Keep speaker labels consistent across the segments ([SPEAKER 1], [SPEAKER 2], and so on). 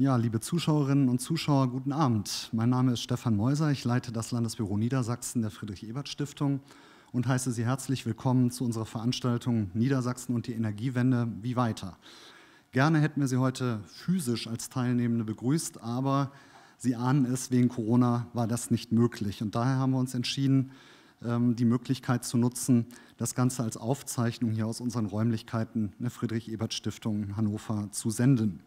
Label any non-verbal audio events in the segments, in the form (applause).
[SPEAKER 1] Ja, liebe Zuschauerinnen und Zuschauer, guten Abend. Mein Name ist Stefan Meuser, ich leite das Landesbüro Niedersachsen der Friedrich-Ebert-Stiftung und heiße Sie herzlich willkommen zu unserer Veranstaltung Niedersachsen und die Energiewende, wie weiter. Gerne hätten wir Sie heute physisch als Teilnehmende begrüßt, aber Sie ahnen es, wegen Corona war das nicht möglich. Und daher haben wir uns entschieden, ähm, die Möglichkeit zu nutzen, das Ganze als Aufzeichnung hier aus unseren Räumlichkeiten der Friedrich-Ebert-Stiftung Hannover zu senden.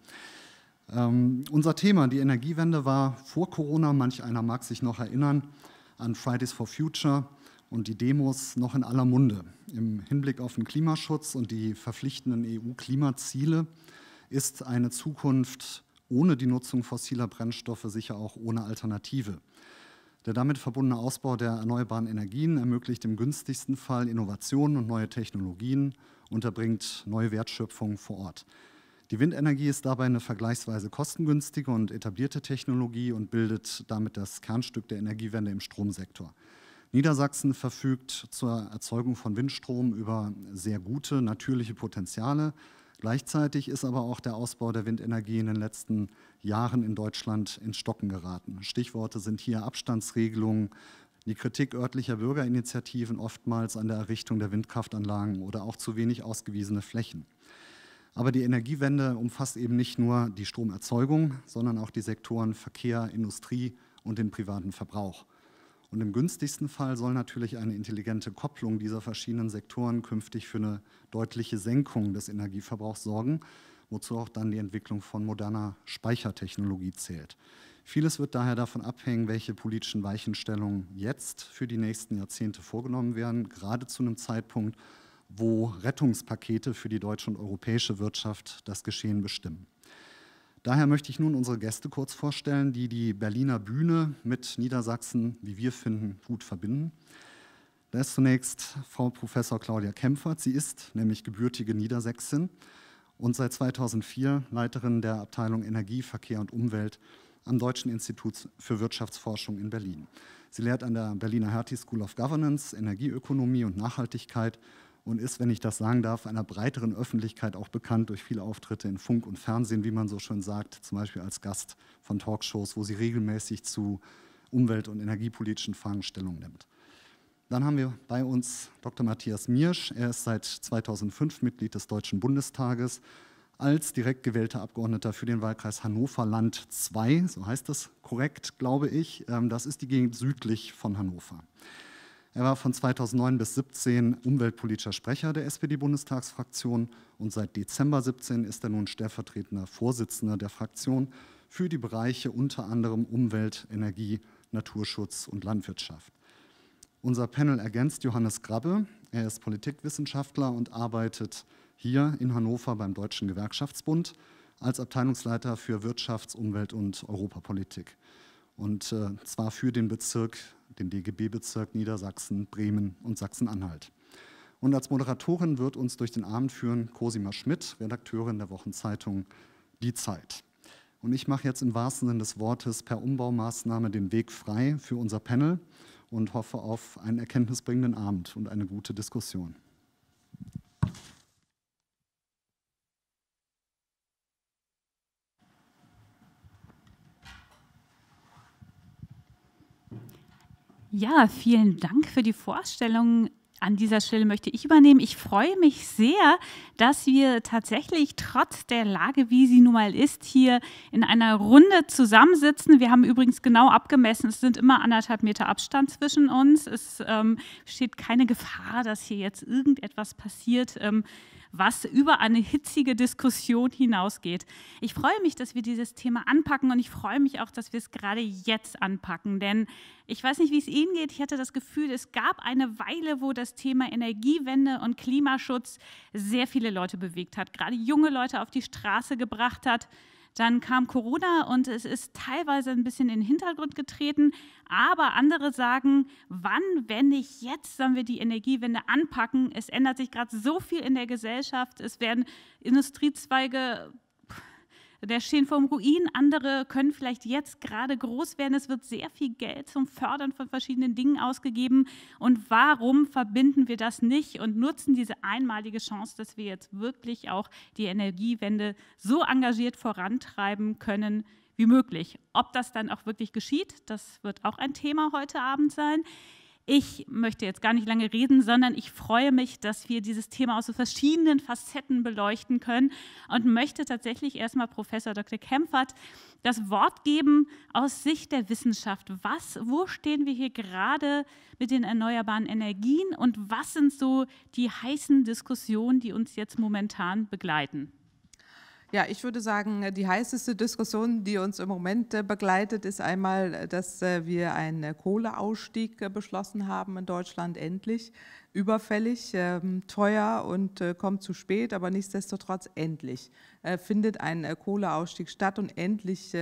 [SPEAKER 1] Ähm, unser Thema, die Energiewende, war vor Corona, manch einer mag sich noch erinnern, an Fridays for Future und die Demos noch in aller Munde. Im Hinblick auf den Klimaschutz und die verpflichtenden EU-Klimaziele ist eine Zukunft ohne die Nutzung fossiler Brennstoffe sicher auch ohne Alternative. Der damit verbundene Ausbau der erneuerbaren Energien ermöglicht im günstigsten Fall Innovationen und neue Technologien, und erbringt neue Wertschöpfung vor Ort. Die Windenergie ist dabei eine vergleichsweise kostengünstige und etablierte Technologie und bildet damit das Kernstück der Energiewende im Stromsektor. Niedersachsen verfügt zur Erzeugung von Windstrom über sehr gute natürliche Potenziale. Gleichzeitig ist aber auch der Ausbau der Windenergie in den letzten Jahren in Deutschland ins Stocken geraten. Stichworte sind hier Abstandsregelungen, die Kritik örtlicher Bürgerinitiativen oftmals an der Errichtung der Windkraftanlagen oder auch zu wenig ausgewiesene Flächen. Aber die Energiewende umfasst eben nicht nur die Stromerzeugung, sondern auch die Sektoren Verkehr, Industrie und den privaten Verbrauch. Und im günstigsten Fall soll natürlich eine intelligente Kopplung dieser verschiedenen Sektoren künftig für eine deutliche Senkung des Energieverbrauchs sorgen, wozu auch dann die Entwicklung von moderner Speichertechnologie zählt. Vieles wird daher davon abhängen, welche politischen Weichenstellungen jetzt für die nächsten Jahrzehnte vorgenommen werden, gerade zu einem Zeitpunkt, wo Rettungspakete für die deutsche und europäische Wirtschaft das Geschehen bestimmen. Daher möchte ich nun unsere Gäste kurz vorstellen, die die Berliner Bühne mit Niedersachsen, wie wir finden, gut verbinden. Da ist zunächst Frau Professor Claudia Kempfert. Sie ist nämlich gebürtige Niedersächsin und seit 2004 Leiterin der Abteilung Energie, Verkehr und Umwelt am Deutschen Institut für Wirtschaftsforschung in Berlin. Sie lehrt an der Berliner Hertie School of Governance, Energieökonomie und Nachhaltigkeit und ist, wenn ich das sagen darf, einer breiteren Öffentlichkeit auch bekannt durch viele Auftritte in Funk und Fernsehen, wie man so schön sagt, zum Beispiel als Gast von Talkshows, wo sie regelmäßig zu umwelt- und energiepolitischen Fragen Stellung nimmt. Dann haben wir bei uns Dr. Matthias Miersch. Er ist seit 2005 Mitglied des Deutschen Bundestages als direkt gewählter Abgeordneter für den Wahlkreis Hannover-Land 2, so heißt das korrekt, glaube ich. Ähm, das ist die Gegend südlich von Hannover. Er war von 2009 bis 2017 umweltpolitischer Sprecher der SPD-Bundestagsfraktion und seit Dezember 2017 ist er nun stellvertretender Vorsitzender der Fraktion für die Bereiche unter anderem Umwelt, Energie, Naturschutz und Landwirtschaft. Unser Panel ergänzt Johannes Grabbe. Er ist Politikwissenschaftler und arbeitet hier in Hannover beim Deutschen Gewerkschaftsbund als Abteilungsleiter für Wirtschafts-, Umwelt- und Europapolitik. Und äh, zwar für den Bezirk den DGB-Bezirk Niedersachsen, Bremen und Sachsen-Anhalt. Und als Moderatorin wird uns durch den Abend führen Cosima Schmidt, Redakteurin der Wochenzeitung Die Zeit. Und ich mache jetzt im wahrsten Sinne des Wortes per Umbaumaßnahme den Weg frei für unser Panel und hoffe auf einen erkenntnisbringenden Abend und eine gute Diskussion.
[SPEAKER 2] Ja, vielen Dank für die Vorstellung. An dieser Stelle möchte ich übernehmen. Ich freue mich sehr, dass wir tatsächlich trotz der Lage, wie sie nun mal ist, hier in einer Runde zusammensitzen. Wir haben übrigens genau abgemessen, es sind immer anderthalb Meter Abstand zwischen uns. Es ähm, steht keine Gefahr, dass hier jetzt irgendetwas passiert. Ähm, was über eine hitzige Diskussion hinausgeht. Ich freue mich, dass wir dieses Thema anpacken und ich freue mich auch, dass wir es gerade jetzt anpacken, denn ich weiß nicht, wie es Ihnen geht. Ich hatte das Gefühl, es gab eine Weile, wo das Thema Energiewende und Klimaschutz sehr viele Leute bewegt hat, gerade junge Leute auf die Straße gebracht hat. Dann kam Corona und es ist teilweise ein bisschen in den Hintergrund getreten. Aber andere sagen, wann, wenn nicht jetzt, sollen wir die Energiewende anpacken? Es ändert sich gerade so viel in der Gesellschaft. Es werden Industriezweige der stehen vor dem Ruin, andere können vielleicht jetzt gerade groß werden. Es wird sehr viel Geld zum Fördern von verschiedenen Dingen ausgegeben. Und warum verbinden wir das nicht und nutzen diese einmalige Chance, dass wir jetzt wirklich auch die Energiewende so engagiert vorantreiben können, wie möglich. Ob das dann auch wirklich geschieht, das wird auch ein Thema heute Abend sein. Ich möchte jetzt gar nicht lange reden, sondern ich freue mich, dass wir dieses Thema aus so verschiedenen Facetten beleuchten können und möchte tatsächlich erstmal Professor Dr. Kempfert das Wort geben aus Sicht der Wissenschaft. Was, wo stehen wir hier gerade mit den erneuerbaren Energien und was sind so die heißen Diskussionen, die uns jetzt momentan
[SPEAKER 3] begleiten? Ja, ich würde sagen, die heißeste Diskussion, die uns im Moment äh, begleitet, ist einmal, äh, dass äh, wir einen Kohleausstieg beschlossen haben in Deutschland endlich. Überfällig, ähm, teuer und kommt zu spät, aber nichtsdestotrotz endlich findet ein Kohleausstieg statt und endlich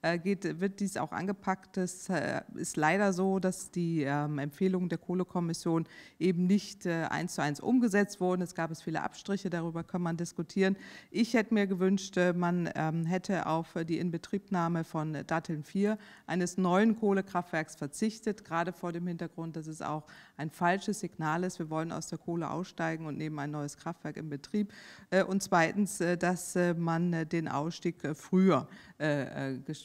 [SPEAKER 3] äh, geht, wird dies auch angepackt. Es äh, ist leider so, dass die ähm, Empfehlungen der Kohlekommission eben nicht äh, eins zu eins umgesetzt wurden. Es gab es viele Abstriche, darüber kann man diskutieren. Ich hätte mir gewünscht, man ähm, hätte auf die Inbetriebnahme von Datteln 4 eines neuen Kohlekraftwerks verzichtet, gerade vor dem Hintergrund, dass es auch ein falsches Signal ist. Wir wollen aus der Kohle aussteigen und nehmen ein neues Kraftwerk in Betrieb. Und zweitens, dass man den Ausstieg früher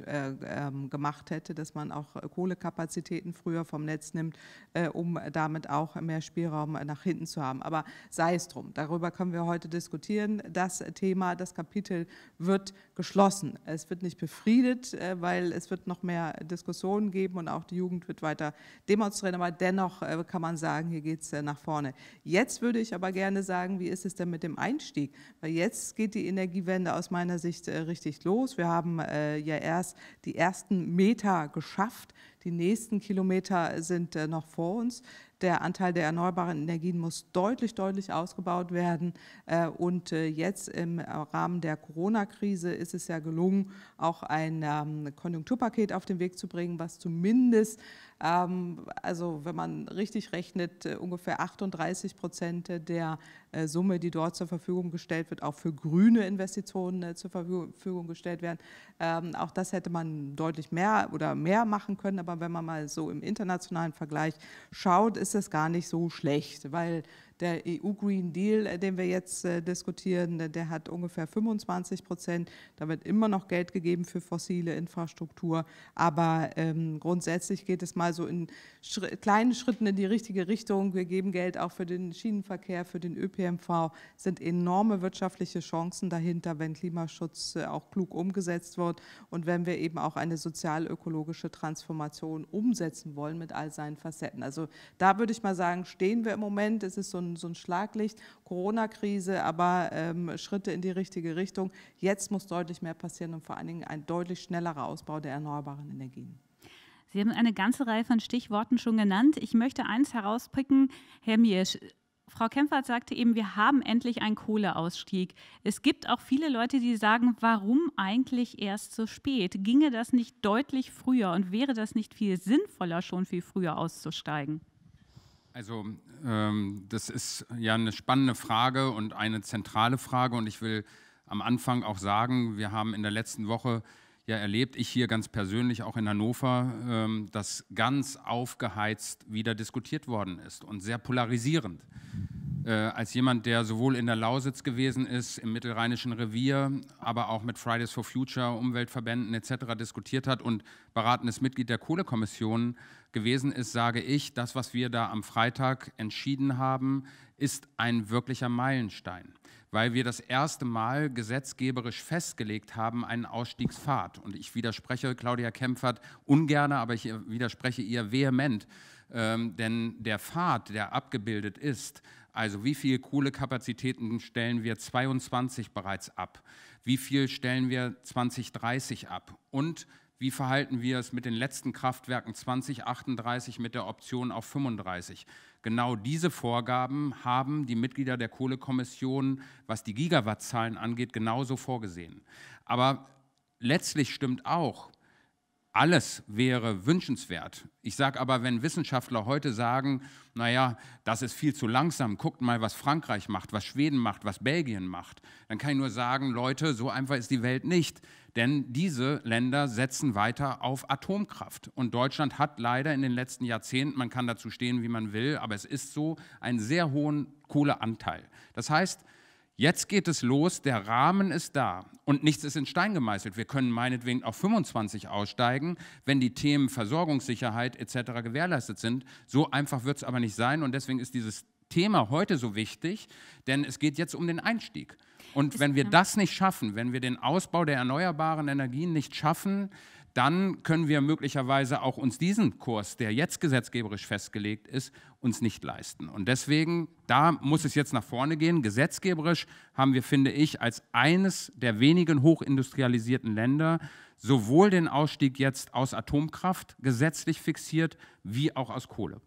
[SPEAKER 3] äh, ähm, gemacht hätte, dass man auch äh, Kohlekapazitäten früher vom Netz nimmt, äh, um damit auch mehr Spielraum nach hinten zu haben. Aber sei es drum, darüber können wir heute diskutieren. Das Thema, das Kapitel wird geschlossen. Es wird nicht befriedet, äh, weil es wird noch mehr Diskussionen geben und auch die Jugend wird weiter demonstrieren. Aber dennoch kann man sagen, hier geht es nach vorne. Jetzt würde ich aber gerne sagen, wie ist es denn mit dem Einstieg? Weil jetzt geht die Energiewende aus meiner Sicht richtig los. Wir haben ja erst die ersten Meter geschafft. Die nächsten Kilometer sind äh, noch vor uns. Der Anteil der erneuerbaren Energien muss deutlich, deutlich ausgebaut werden. Äh, und äh, jetzt im Rahmen der Corona-Krise ist es ja gelungen, auch ein ähm, Konjunkturpaket auf den Weg zu bringen, was zumindest ähm, also wenn man richtig rechnet, äh, ungefähr 38 Prozent der äh, Summe, die dort zur Verfügung gestellt wird, auch für grüne Investitionen äh, zur Verfügung gestellt werden. Ähm, auch das hätte man deutlich mehr oder mehr machen können, aber wenn man mal so im internationalen Vergleich schaut, ist das gar nicht so schlecht, weil der EU-Green Deal, äh, den wir jetzt äh, diskutieren, äh, der hat ungefähr 25 Prozent. Da wird immer noch Geld gegeben für fossile Infrastruktur. Aber ähm, grundsätzlich geht es mal so in Schri kleinen Schritten in die richtige Richtung. Wir geben Geld auch für den Schienenverkehr, für den ÖPMV. Es sind enorme wirtschaftliche Chancen dahinter, wenn Klimaschutz auch klug umgesetzt wird und wenn wir eben auch eine sozial-ökologische Transformation umsetzen wollen mit all seinen Facetten. Also da würde ich mal sagen, stehen wir im Moment. Es ist so ein, so ein Schlaglicht, Corona-Krise, aber ähm, Schritte in die richtige Richtung. Jetzt muss deutlich mehr passieren und vor allen Dingen ein deutlich schnellerer Ausbau der erneuerbaren Energien. Sie haben eine ganze Reihe von Stichworten
[SPEAKER 2] schon genannt. Ich möchte eins herauspicken, Herr Miersch. Frau Kempfert sagte eben, wir haben endlich einen Kohleausstieg. Es gibt auch viele Leute, die sagen, warum eigentlich erst so spät? Ginge das nicht deutlich früher und wäre das nicht viel sinnvoller, schon viel früher auszusteigen?
[SPEAKER 4] Also ähm, das ist ja eine spannende Frage und eine zentrale Frage und ich will am Anfang auch sagen, wir haben in der letzten Woche ja erlebt, ich hier ganz persönlich auch in Hannover, ähm, dass ganz aufgeheizt wieder diskutiert worden ist und sehr polarisierend. Äh, als jemand, der sowohl in der Lausitz gewesen ist, im Mittelrheinischen Revier, aber auch mit Fridays for Future, Umweltverbänden etc. diskutiert hat und beratendes Mitglied der Kohlekommission gewesen ist, sage ich, das, was wir da am Freitag entschieden haben, ist ein wirklicher Meilenstein weil wir das erste Mal gesetzgeberisch festgelegt haben, einen Ausstiegspfad. Und ich widerspreche Claudia Kempfert ungern, aber ich widerspreche ihr vehement, ähm, denn der Pfad, der abgebildet ist, also wie viel Kohlekapazitäten stellen wir 22 bereits ab? Wie viel stellen wir 2030 ab? Und wie verhalten wir es mit den letzten Kraftwerken 2038 mit der Option auf 35? Genau diese Vorgaben haben die Mitglieder der Kohlekommission, was die Gigawattzahlen angeht, genauso vorgesehen. Aber letztlich stimmt auch, alles wäre wünschenswert. Ich sage aber, wenn Wissenschaftler heute sagen, naja, das ist viel zu langsam, guckt mal, was Frankreich macht, was Schweden macht, was Belgien macht, dann kann ich nur sagen, Leute, so einfach ist die Welt nicht. Denn diese Länder setzen weiter auf Atomkraft. Und Deutschland hat leider in den letzten Jahrzehnten, man kann dazu stehen, wie man will, aber es ist so, einen sehr hohen Kohleanteil. Das heißt, Jetzt geht es los, der Rahmen ist da und nichts ist in Stein gemeißelt. Wir können meinetwegen auf 25 aussteigen, wenn die Themen Versorgungssicherheit etc. gewährleistet sind. So einfach wird es aber nicht sein und deswegen ist dieses Thema heute so wichtig, denn es geht jetzt um den Einstieg. Und wenn wir genau. das nicht schaffen, wenn wir den Ausbau der erneuerbaren Energien nicht schaffen, dann können wir möglicherweise auch uns diesen Kurs, der jetzt gesetzgeberisch festgelegt ist, uns nicht leisten. Und deswegen, da muss es jetzt nach vorne gehen. Gesetzgeberisch haben wir, finde ich, als eines der wenigen hochindustrialisierten Länder sowohl den Ausstieg jetzt aus Atomkraft gesetzlich fixiert, wie auch aus Kohle.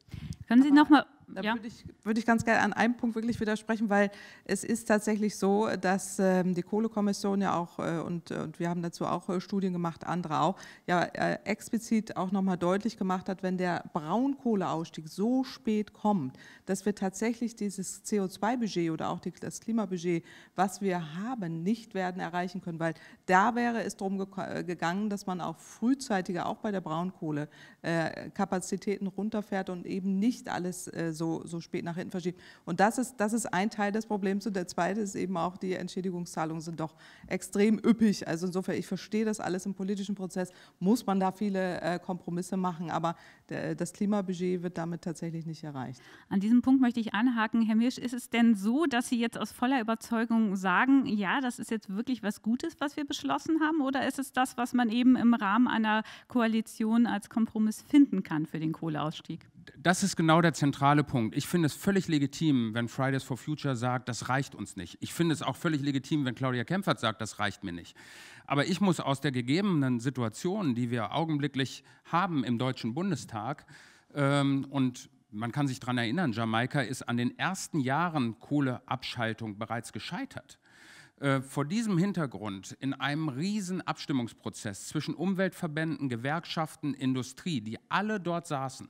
[SPEAKER 3] Können Sie noch mal da ja. würde ich, würd ich ganz gerne an einem Punkt wirklich widersprechen, weil es ist tatsächlich so, dass ähm, die Kohlekommission ja auch, äh, und, und, wir haben dazu auch äh, Studien gemacht, andere auch, ja äh, explizit auch nochmal deutlich gemacht hat, wenn der Braunkohleausstieg so spät kommt, dass wir tatsächlich dieses CO2-Budget oder auch die, das Klimabudget, was wir haben, nicht werden erreichen können, weil da wäre es darum ge äh, gegangen, dass man auch frühzeitiger, auch bei der Braunkohle, äh, Kapazitäten runterfährt und eben nicht alles äh, so, so spät nach hinten verschiebt. Und das ist, das ist ein Teil des Problems. Und der zweite ist eben auch, die Entschädigungszahlungen sind doch extrem üppig. Also insofern, ich verstehe das alles im politischen Prozess, muss man da viele äh, Kompromisse machen, aber der, äh, das Klimabudget wird damit tatsächlich nicht erreicht. An diesem Punkt möchte ich anhaken.
[SPEAKER 2] Herr Mirsch, ist es
[SPEAKER 3] denn so, dass Sie jetzt aus voller Überzeugung sagen,
[SPEAKER 2] ja, das ist jetzt wirklich was Gutes, was wir beschlossen haben? Oder ist es das, was man eben im Rahmen einer Koalition als Kompromiss finden kann für den Kohleausstieg?
[SPEAKER 4] das ist genau der zentrale Punkt. Ich finde es völlig legitim, wenn Fridays for Future sagt, das reicht uns nicht. Ich finde es auch völlig legitim, wenn Claudia Kempfert sagt, das reicht mir nicht. Aber ich muss aus der gegebenen Situation, die wir augenblicklich haben im Deutschen Bundestag, ähm, und man kann sich daran erinnern, Jamaika ist an den ersten Jahren Kohleabschaltung bereits gescheitert äh, vor diesem Hintergrund in einem riesen Abstimmungsprozess zwischen Umweltverbänden, Gewerkschaften, Industrie, die alle dort saßen,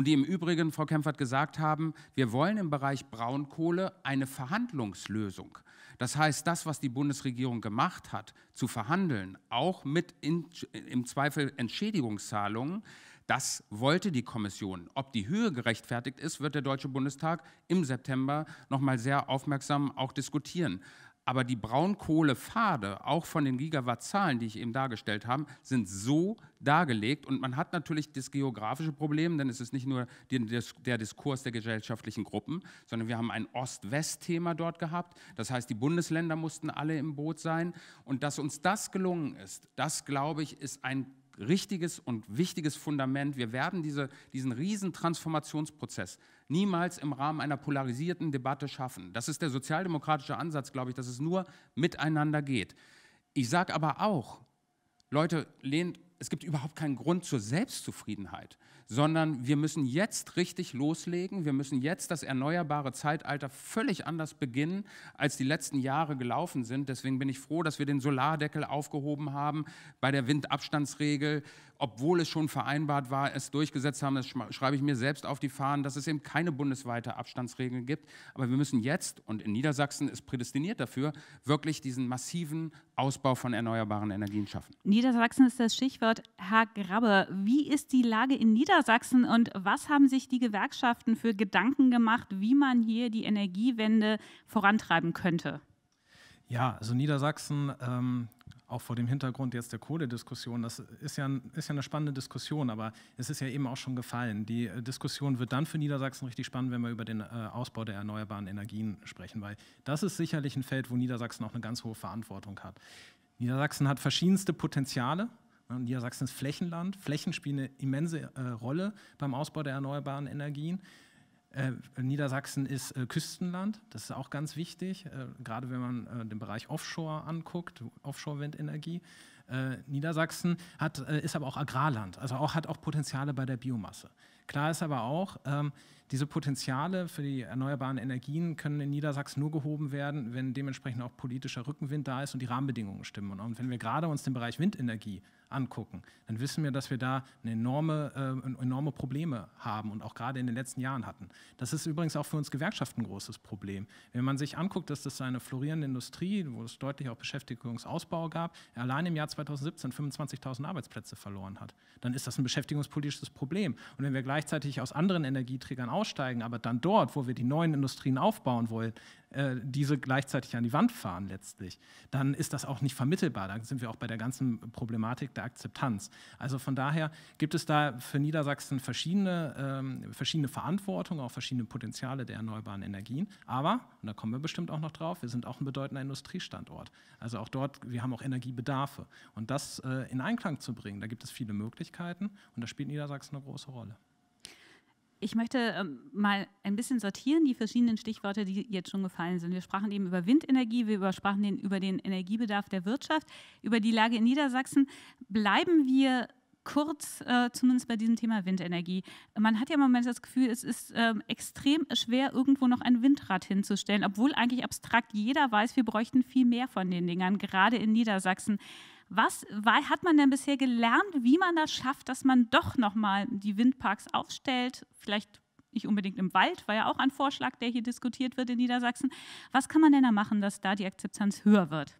[SPEAKER 4] und die im Übrigen, Frau Kempfert, gesagt haben, wir wollen im Bereich Braunkohle eine Verhandlungslösung. Das heißt, das, was die Bundesregierung gemacht hat, zu verhandeln, auch mit in, im Zweifel Entschädigungszahlungen, das wollte die Kommission. Ob die Höhe gerechtfertigt ist, wird der Deutsche Bundestag im September nochmal sehr aufmerksam auch diskutieren. Aber die Braunkohlepfade, auch von den Gigawattzahlen, die ich eben dargestellt habe, sind so dargelegt. Und man hat natürlich das geografische Problem, denn es ist nicht nur der Diskurs der gesellschaftlichen Gruppen, sondern wir haben ein Ost-West-Thema dort gehabt. Das heißt, die Bundesländer mussten alle im Boot sein. Und dass uns das gelungen ist, das, glaube ich, ist ein richtiges und wichtiges Fundament. Wir werden diese, diesen riesen Transformationsprozess niemals im Rahmen einer polarisierten Debatte schaffen. Das ist der sozialdemokratische Ansatz, glaube ich, dass es nur miteinander geht. Ich sage aber auch, Leute, lehnt es gibt überhaupt keinen Grund zur Selbstzufriedenheit, sondern wir müssen jetzt richtig loslegen. Wir müssen jetzt das erneuerbare Zeitalter völlig anders beginnen, als die letzten Jahre gelaufen sind. Deswegen bin ich froh, dass wir den Solardeckel aufgehoben haben bei der Windabstandsregel obwohl es schon vereinbart war, es durchgesetzt haben. Das schreibe ich mir selbst auf die Fahnen, dass es eben keine bundesweite Abstandsregeln gibt. Aber wir müssen jetzt, und in Niedersachsen ist prädestiniert dafür, wirklich diesen massiven Ausbau von erneuerbaren Energien schaffen.
[SPEAKER 2] Niedersachsen ist das Stichwort. Herr Grabbe, wie ist die Lage in Niedersachsen und was haben sich die Gewerkschaften für Gedanken gemacht, wie man hier die Energiewende vorantreiben könnte?
[SPEAKER 5] Ja, also Niedersachsen ähm, auch vor dem Hintergrund jetzt der Kohlediskussion, das ist ja, ist ja eine spannende Diskussion, aber es ist ja eben auch schon gefallen. Die äh, Diskussion wird dann für Niedersachsen richtig spannend, wenn wir über den äh, Ausbau der erneuerbaren Energien sprechen, weil das ist sicherlich ein Feld, wo Niedersachsen auch eine ganz hohe Verantwortung hat. Niedersachsen hat verschiedenste Potenziale, ne? Niedersachsen ist Flächenland. Flächen spielen eine immense äh, Rolle beim Ausbau der erneuerbaren Energien. Äh, Niedersachsen ist äh, Küstenland, das ist auch ganz wichtig, äh, gerade wenn man äh, den Bereich Offshore anguckt, Offshore-Windenergie. Äh, Niedersachsen hat, äh, ist aber auch Agrarland, also auch, hat auch Potenziale bei der Biomasse. Klar ist aber auch, ähm, diese Potenziale für die erneuerbaren Energien können in Niedersachsen nur gehoben werden, wenn dementsprechend auch politischer Rückenwind da ist und die Rahmenbedingungen stimmen. Und wenn wir gerade uns den Bereich Windenergie angucken, dann wissen wir, dass wir da enorme, äh, enorme Probleme haben und auch gerade in den letzten Jahren hatten. Das ist übrigens auch für uns Gewerkschaften ein großes Problem. Wenn man sich anguckt, dass das eine florierende Industrie, wo es deutlich auch Beschäftigungsausbau gab, allein im Jahr 2017 25.000 Arbeitsplätze verloren hat, dann ist das ein beschäftigungspolitisches Problem. Und wenn wir gleichzeitig aus anderen Energieträgern aussteigen, aber dann dort, wo wir die neuen Industrien aufbauen wollen, äh, diese gleichzeitig an die Wand fahren letztlich, dann ist das auch nicht vermittelbar. Dann sind wir auch bei der ganzen Problematik der Akzeptanz. Also von daher gibt es da für Niedersachsen verschiedene, ähm, verschiedene Verantwortungen, auch verschiedene Potenziale der erneuerbaren Energien. Aber, und da kommen wir bestimmt auch noch drauf, wir sind auch ein bedeutender Industriestandort. Also auch dort, wir haben auch Energiebedarfe. Und das äh, in Einklang zu bringen, da gibt es viele Möglichkeiten und da spielt Niedersachsen eine große Rolle.
[SPEAKER 2] Ich möchte ähm, mal ein bisschen sortieren die verschiedenen Stichworte, die jetzt schon gefallen sind. Wir sprachen eben über Windenergie, wir sprachen den, über den Energiebedarf der Wirtschaft, über die Lage in Niedersachsen. Bleiben wir kurz äh, zumindest bei diesem Thema Windenergie. Man hat ja im Moment das Gefühl, es ist äh, extrem schwer, irgendwo noch ein Windrad hinzustellen, obwohl eigentlich abstrakt jeder weiß, wir bräuchten viel mehr von den Dingern, gerade in Niedersachsen. Was hat man denn bisher gelernt, wie man das schafft, dass man doch nochmal die Windparks aufstellt? Vielleicht nicht unbedingt im Wald, war ja auch ein Vorschlag, der hier diskutiert wird in Niedersachsen. Was kann man denn da machen, dass da die Akzeptanz höher wird?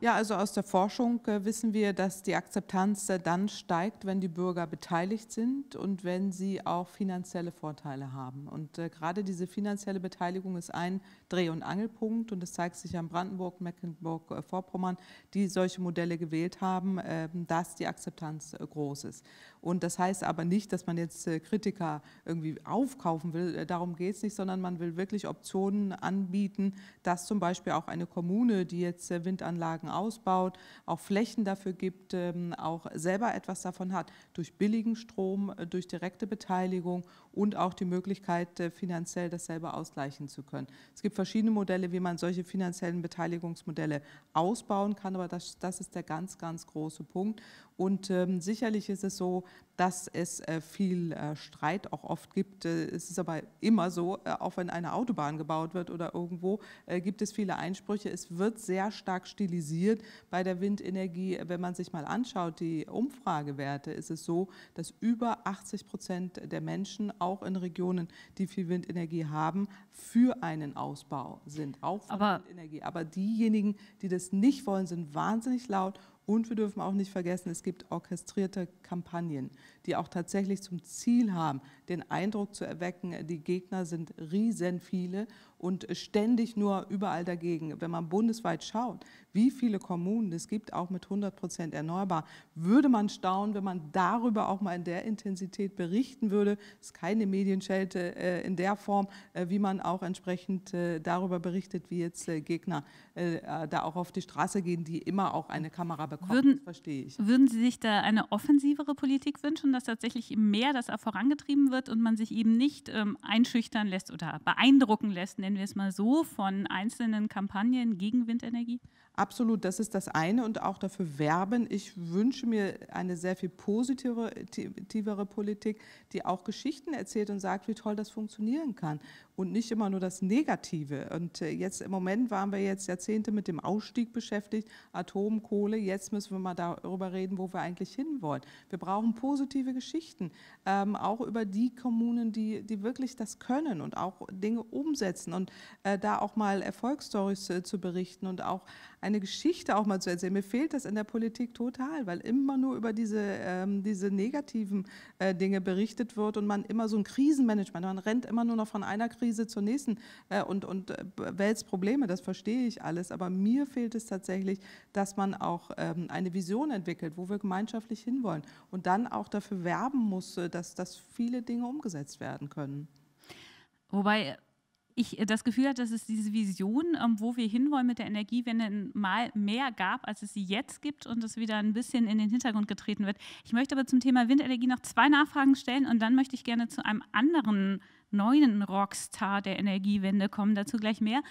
[SPEAKER 3] Ja, also aus der Forschung äh, wissen wir, dass die Akzeptanz äh, dann steigt, wenn die Bürger beteiligt sind und wenn sie auch finanzielle Vorteile haben. Und äh, gerade diese finanzielle Beteiligung ist ein Dreh- und Angelpunkt. Und das zeigt sich an Brandenburg, Mecklenburg-Vorpommern, äh, die solche Modelle gewählt haben, ähm, dass die Akzeptanz äh, groß ist. Und das heißt aber nicht, dass man jetzt äh, Kritiker irgendwie aufkaufen will, darum geht es nicht, sondern man will wirklich Optionen anbieten, dass zum Beispiel auch eine Kommune, die jetzt Windanlagen ausbaut, auch Flächen dafür gibt, ähm, auch selber etwas davon hat, durch billigen Strom, durch direkte Beteiligung und auch die Möglichkeit, äh, finanziell das selber ausgleichen zu können. Es gibt verschiedene Modelle, wie man solche finanziellen Beteiligungsmodelle ausbauen kann, aber das, das ist der ganz, ganz große Punkt. Und ähm, sicherlich ist es so, dass es äh, viel äh, Streit auch oft gibt. Äh, es ist aber immer so, äh, auch wenn eine Autobahn gebaut wird oder irgendwo, äh, gibt es viele Einsprüche. Es wird sehr stark stilisiert bei der Windenergie. Wenn man sich mal anschaut, die Umfragewerte, ist es so, dass über 80 Prozent der Menschen, auch in Regionen, die viel Windenergie haben, für einen Ausbau sind, auch von aber Windenergie. Aber diejenigen, die das nicht wollen, sind wahnsinnig laut und wir dürfen auch nicht vergessen, es gibt orchestrierte Kampagnen, die auch tatsächlich zum Ziel haben, den Eindruck zu erwecken, die Gegner sind riesen viele und ständig nur überall dagegen. Wenn man bundesweit schaut, wie viele Kommunen es gibt, auch mit 100 Prozent erneuerbar, würde man staunen, wenn man darüber auch mal in der Intensität berichten würde. Es ist keine Medienschelte äh, in der Form, äh, wie man auch entsprechend äh, darüber berichtet, wie jetzt Gegner da auch auf die Straße gehen, die immer auch eine Kamera bekommen. Würden, verstehe ich.
[SPEAKER 2] Würden Sie sich da eine offensivere Politik wünschen, dass tatsächlich mehr das auch vorangetrieben wird und man sich eben nicht ähm, einschüchtern lässt oder beeindrucken lässt, nennen wir es mal so, von einzelnen Kampagnen gegen Windenergie?
[SPEAKER 3] Absolut, das ist das eine und auch dafür werben. Ich wünsche mir eine sehr viel positivere Politik, die auch Geschichten erzählt und sagt, wie toll das funktionieren kann und nicht immer nur das Negative. Und äh, jetzt im Moment waren wir jetzt Jahrzehnte mit dem Ausstieg beschäftigt, Atomkohle. Jetzt müssen wir mal darüber reden, wo wir eigentlich hinwollen. Wir brauchen positive Geschichten, ähm, auch über die Kommunen, die, die wirklich das können und auch Dinge umsetzen und äh, da auch mal Erfolgsstories äh, zu berichten und auch eine Geschichte auch mal zu erzählen. Mir fehlt das in der Politik total, weil immer nur über diese, ähm, diese negativen äh, Dinge berichtet wird und man immer so ein Krisenmanagement, man rennt immer nur noch von einer Krise zur nächsten äh, und, und äh, wälzt Probleme, das verstehe ich alles. Aber mir fehlt es tatsächlich, dass man auch ähm, eine Vision entwickelt, wo wir gemeinschaftlich hinwollen und dann auch dafür werben muss, äh, dass, dass viele Dinge umgesetzt werden können.
[SPEAKER 2] Wobei ich äh, das Gefühl hatte, dass es diese Vision, ähm, wo wir hinwollen mit der Energiewende, mal mehr gab, als es sie jetzt gibt und es wieder ein bisschen in den Hintergrund getreten wird. Ich möchte aber zum Thema Windenergie noch zwei Nachfragen stellen und dann möchte ich gerne zu einem anderen neuen Rockstar der Energiewende kommen, dazu gleich mehr.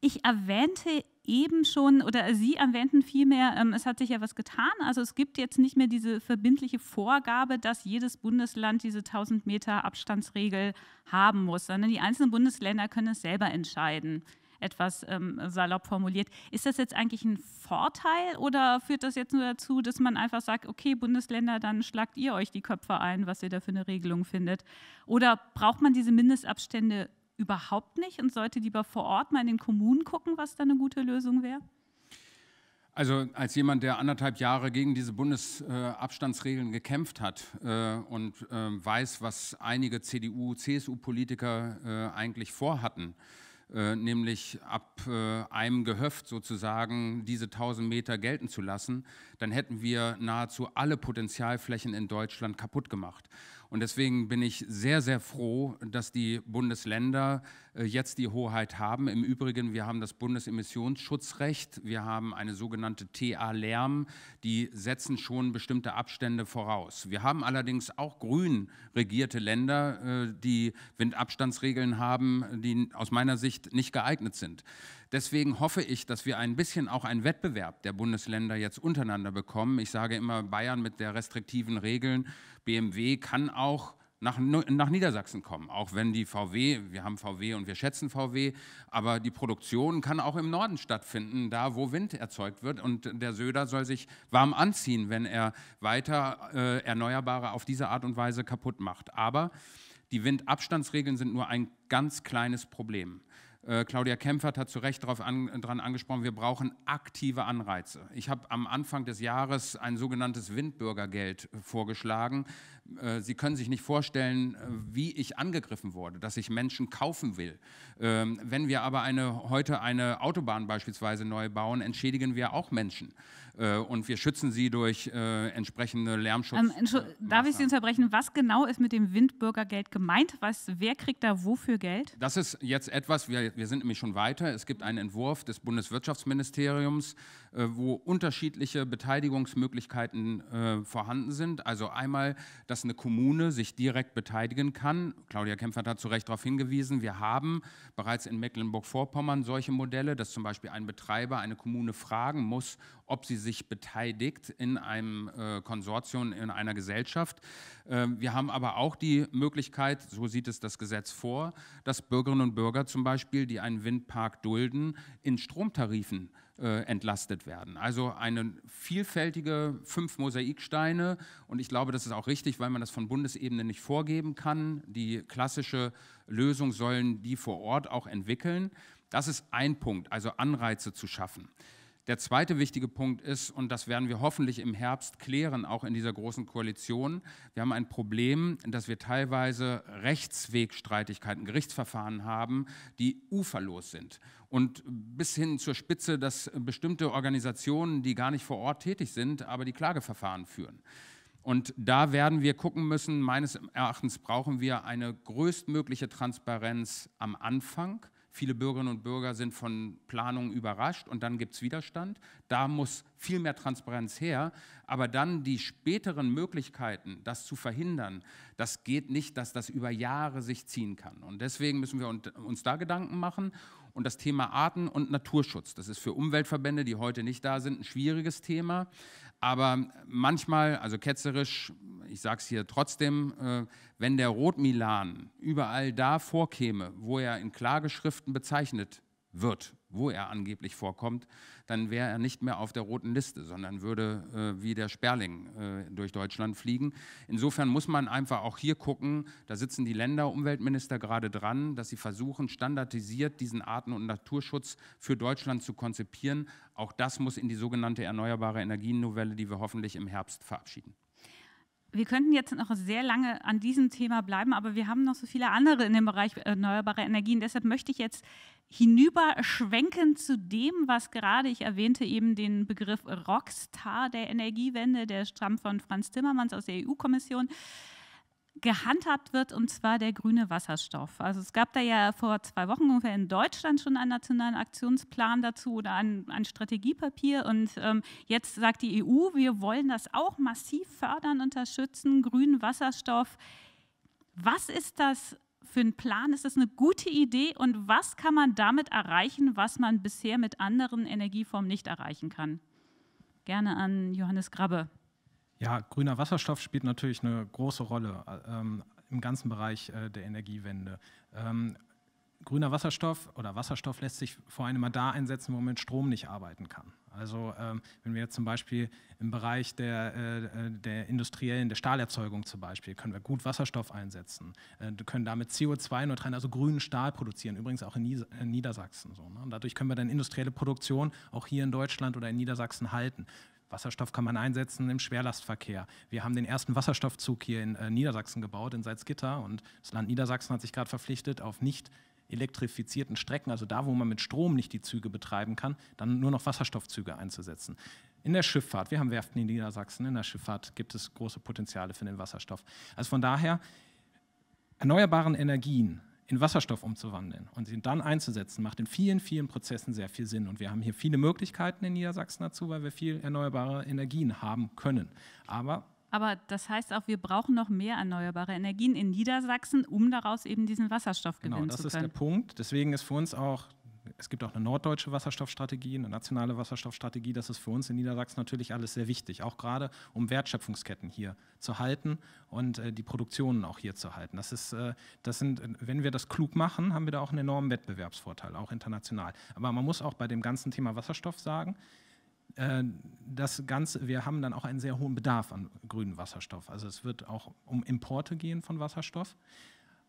[SPEAKER 2] Ich erwähnte eben schon, oder Sie erwähnten vielmehr, ähm, es hat sich ja was getan. Also es gibt jetzt nicht mehr diese verbindliche Vorgabe, dass jedes Bundesland diese 1000 Meter Abstandsregel haben muss, sondern die einzelnen Bundesländer können es selber entscheiden. Etwas ähm, salopp formuliert. Ist das jetzt eigentlich ein Vorteil oder führt das jetzt nur dazu, dass man einfach sagt, okay, Bundesländer, dann schlagt ihr euch die Köpfe ein, was ihr da für eine Regelung findet? Oder braucht man diese Mindestabstände überhaupt nicht und sollte lieber vor Ort mal in den Kommunen gucken, was da eine gute Lösung wäre?
[SPEAKER 4] Also als jemand, der anderthalb Jahre gegen diese Bundesabstandsregeln äh, gekämpft hat äh, und äh, weiß, was einige CDU, CSU-Politiker äh, eigentlich vorhatten, äh, nämlich ab äh, einem Gehöft sozusagen diese 1000 Meter gelten zu lassen, dann hätten wir nahezu alle Potenzialflächen in Deutschland kaputt gemacht. Und deswegen bin ich sehr, sehr froh, dass die Bundesländer äh, jetzt die Hoheit haben. Im Übrigen, wir haben das Bundesemissionsschutzrecht, wir haben eine sogenannte TA-Lärm, die setzen schon bestimmte Abstände voraus. Wir haben allerdings auch grün regierte Länder, äh, die Windabstandsregeln haben, die aus meiner Sicht nicht geeignet sind. Deswegen hoffe ich, dass wir ein bisschen auch einen Wettbewerb der Bundesländer jetzt untereinander bekommen. Ich sage immer, Bayern mit der restriktiven Regeln, BMW kann auch nach, nach, Niedersachsen kommen. Auch wenn die VW, wir haben VW und wir schätzen VW, aber die Produktion kann auch im Norden stattfinden, da wo Wind erzeugt wird. Und der Söder soll sich warm anziehen, wenn er weiter äh, Erneuerbare auf diese Art und Weise kaputt macht. Aber die Windabstandsregeln sind nur ein ganz kleines Problem. Äh, Claudia Kempfert hat zu Recht darauf an, dran angesprochen, wir brauchen aktive Anreize. Ich habe am Anfang des Jahres ein sogenanntes Windbürgergeld äh, vorgeschlagen. Äh, Sie können sich nicht vorstellen, wie ich angegriffen wurde, dass ich Menschen kaufen will. Ähm, wenn wir aber eine, heute eine Autobahn beispielsweise neu bauen, entschädigen wir auch Menschen. Äh, und wir schützen sie durch äh, entsprechende Lärmschutz. Ähm,
[SPEAKER 2] darf ich Sie unterbrechen? Was genau ist mit dem Windbürgergeld gemeint? Was, wer kriegt da wofür Geld?
[SPEAKER 4] Das ist jetzt etwas, wir, wir sind nämlich schon weiter. Es gibt einen Entwurf des Bundeswirtschaftsministeriums, äh, wo unterschiedliche Beteiligungsmöglichkeiten vorhanden sind. Also einmal, dass eine Kommune sich direkt beteiligen kann. Claudia Kempfert hat zu Recht darauf hingewiesen, wir haben bereits in Mecklenburg-Vorpommern solche Modelle, dass zum Beispiel ein Betreiber eine Kommune fragen muss, ob sie sich beteiligt in einem äh, Konsortium, in einer Gesellschaft. Ähm, wir haben aber auch die Möglichkeit, so sieht es das Gesetz vor, dass Bürgerinnen und Bürger zum Beispiel, die einen Windpark dulden, in Stromtarifen äh, entlastet werden. Also eine vielfältige fünf Mosaiksteine und ich glaube, das ist auch richtig, weil man das von Bundesebene nicht vorgeben kann. Die klassische Lösung sollen die vor Ort auch entwickeln. Das ist ein Punkt, also Anreize zu schaffen. Der zweite wichtige Punkt ist, und das werden wir hoffentlich im Herbst klären, auch in dieser großen Koalition, wir haben ein Problem, dass wir teilweise Rechtswegstreitigkeiten, Gerichtsverfahren haben, die uferlos sind. Und bis hin zur Spitze, dass bestimmte Organisationen, die gar nicht vor Ort tätig sind, aber die Klageverfahren führen. Und da werden wir gucken müssen, meines Erachtens brauchen wir eine größtmögliche Transparenz am Anfang Viele Bürgerinnen und Bürger sind von Planungen überrascht und dann gibt es Widerstand. Da muss viel mehr Transparenz her. Aber dann die späteren Möglichkeiten, das zu verhindern, das geht nicht, dass das über Jahre sich ziehen kann. Und deswegen müssen wir uns da Gedanken machen. Und das Thema Arten- und Naturschutz, das ist für Umweltverbände, die heute nicht da sind, ein schwieriges Thema. Aber manchmal, also ketzerisch, ich sage es hier trotzdem, äh, wenn der Rotmilan überall da vorkäme, wo er in Klageschriften bezeichnet wird, wo er angeblich vorkommt, dann wäre er nicht mehr auf der roten Liste, sondern würde äh, wie der Sperling äh, durch Deutschland fliegen. Insofern muss man einfach auch hier gucken, da sitzen die Länderumweltminister gerade dran, dass sie versuchen, standardisiert diesen Arten- und Naturschutz für Deutschland zu konzipieren. Auch das muss in die sogenannte Erneuerbare Energien-Novelle, die wir hoffentlich im Herbst verabschieden.
[SPEAKER 2] Wir könnten jetzt noch sehr lange an diesem Thema bleiben, aber wir haben noch so viele andere in dem Bereich äh, erneuerbare Energien. Deshalb möchte ich jetzt hinüberschwenken zu dem, was gerade ich erwähnte, eben den Begriff Rockstar der Energiewende, der stammt von Franz Timmermans aus der EU-Kommission, gehandhabt wird, und zwar der grüne Wasserstoff. Also es gab da ja vor zwei Wochen ungefähr in Deutschland schon einen nationalen Aktionsplan dazu oder ein, ein Strategiepapier. Und ähm, jetzt sagt die EU, wir wollen das auch massiv fördern, unterstützen, grünen Wasserstoff. Was ist das für einen Plan? Ist das eine gute Idee? Und was kann man damit erreichen, was man bisher mit anderen Energieformen nicht erreichen kann? Gerne an Johannes Grabbe.
[SPEAKER 5] Ja, grüner Wasserstoff spielt natürlich eine große Rolle äh, ähm, im ganzen Bereich äh, der Energiewende. Ähm, grüner Wasserstoff oder Wasserstoff lässt sich vor allem mal da einsetzen, wo man mit Strom nicht arbeiten kann. Also ähm, wenn wir jetzt zum Beispiel im Bereich der, äh, äh der industriellen, der Stahlerzeugung zum Beispiel, können wir gut Wasserstoff einsetzen, äh, können damit CO2-neutralen, also grünen Stahl produzieren, übrigens auch in, in Niedersachsen. So, ne? Und dadurch können wir dann industrielle Produktion auch hier in Deutschland oder in Niedersachsen halten. Wasserstoff kann man einsetzen im Schwerlastverkehr. Wir haben den ersten Wasserstoffzug hier in äh, Niedersachsen gebaut, in Salzgitter. Und das Land Niedersachsen hat sich gerade verpflichtet, auf nicht elektrifizierten Strecken, also da, wo man mit Strom nicht die Züge betreiben kann, dann nur noch Wasserstoffzüge einzusetzen. In der Schifffahrt, wir haben Werften in Niedersachsen, in der Schifffahrt gibt es große Potenziale für den Wasserstoff. Also von daher, erneuerbaren Energien in Wasserstoff umzuwandeln und sie dann einzusetzen, macht in vielen, vielen Prozessen sehr viel Sinn. Und wir haben hier viele Möglichkeiten in Niedersachsen dazu, weil wir viel erneuerbare Energien haben können. Aber
[SPEAKER 2] aber das heißt auch, wir brauchen noch mehr erneuerbare Energien in Niedersachsen, um daraus eben diesen Wasserstoff genau, gewinnen zu können. Genau, das ist der
[SPEAKER 5] Punkt. Deswegen ist für uns auch, es gibt auch eine norddeutsche Wasserstoffstrategie, eine nationale Wasserstoffstrategie. Das ist für uns in Niedersachsen natürlich alles sehr wichtig, auch gerade um Wertschöpfungsketten hier zu halten und äh, die Produktionen auch hier zu halten. Das ist, äh, das sind, wenn wir das klug machen, haben wir da auch einen enormen Wettbewerbsvorteil, auch international. Aber man muss auch bei dem ganzen Thema Wasserstoff sagen, äh, das Ganze, wir haben dann auch einen sehr hohen Bedarf an grünem Wasserstoff. Also es wird auch um Importe gehen von Wasserstoff.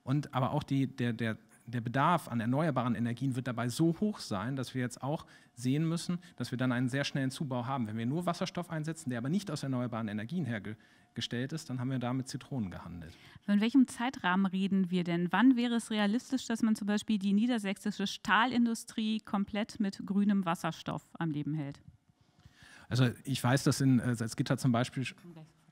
[SPEAKER 5] Und aber auch die, der, der, der Bedarf an erneuerbaren Energien wird dabei so hoch sein, dass wir jetzt auch sehen müssen, dass wir dann einen sehr schnellen Zubau haben. Wenn wir nur Wasserstoff einsetzen, der aber nicht aus erneuerbaren Energien hergestellt ist,
[SPEAKER 2] dann haben wir damit Zitronen gehandelt. Von welchem Zeitrahmen reden wir denn? Wann wäre es realistisch, dass man zum Beispiel die niedersächsische Stahlindustrie komplett mit grünem Wasserstoff am Leben hält?
[SPEAKER 5] Also ich weiß, dass in äh, Salzgitter zum Beispiel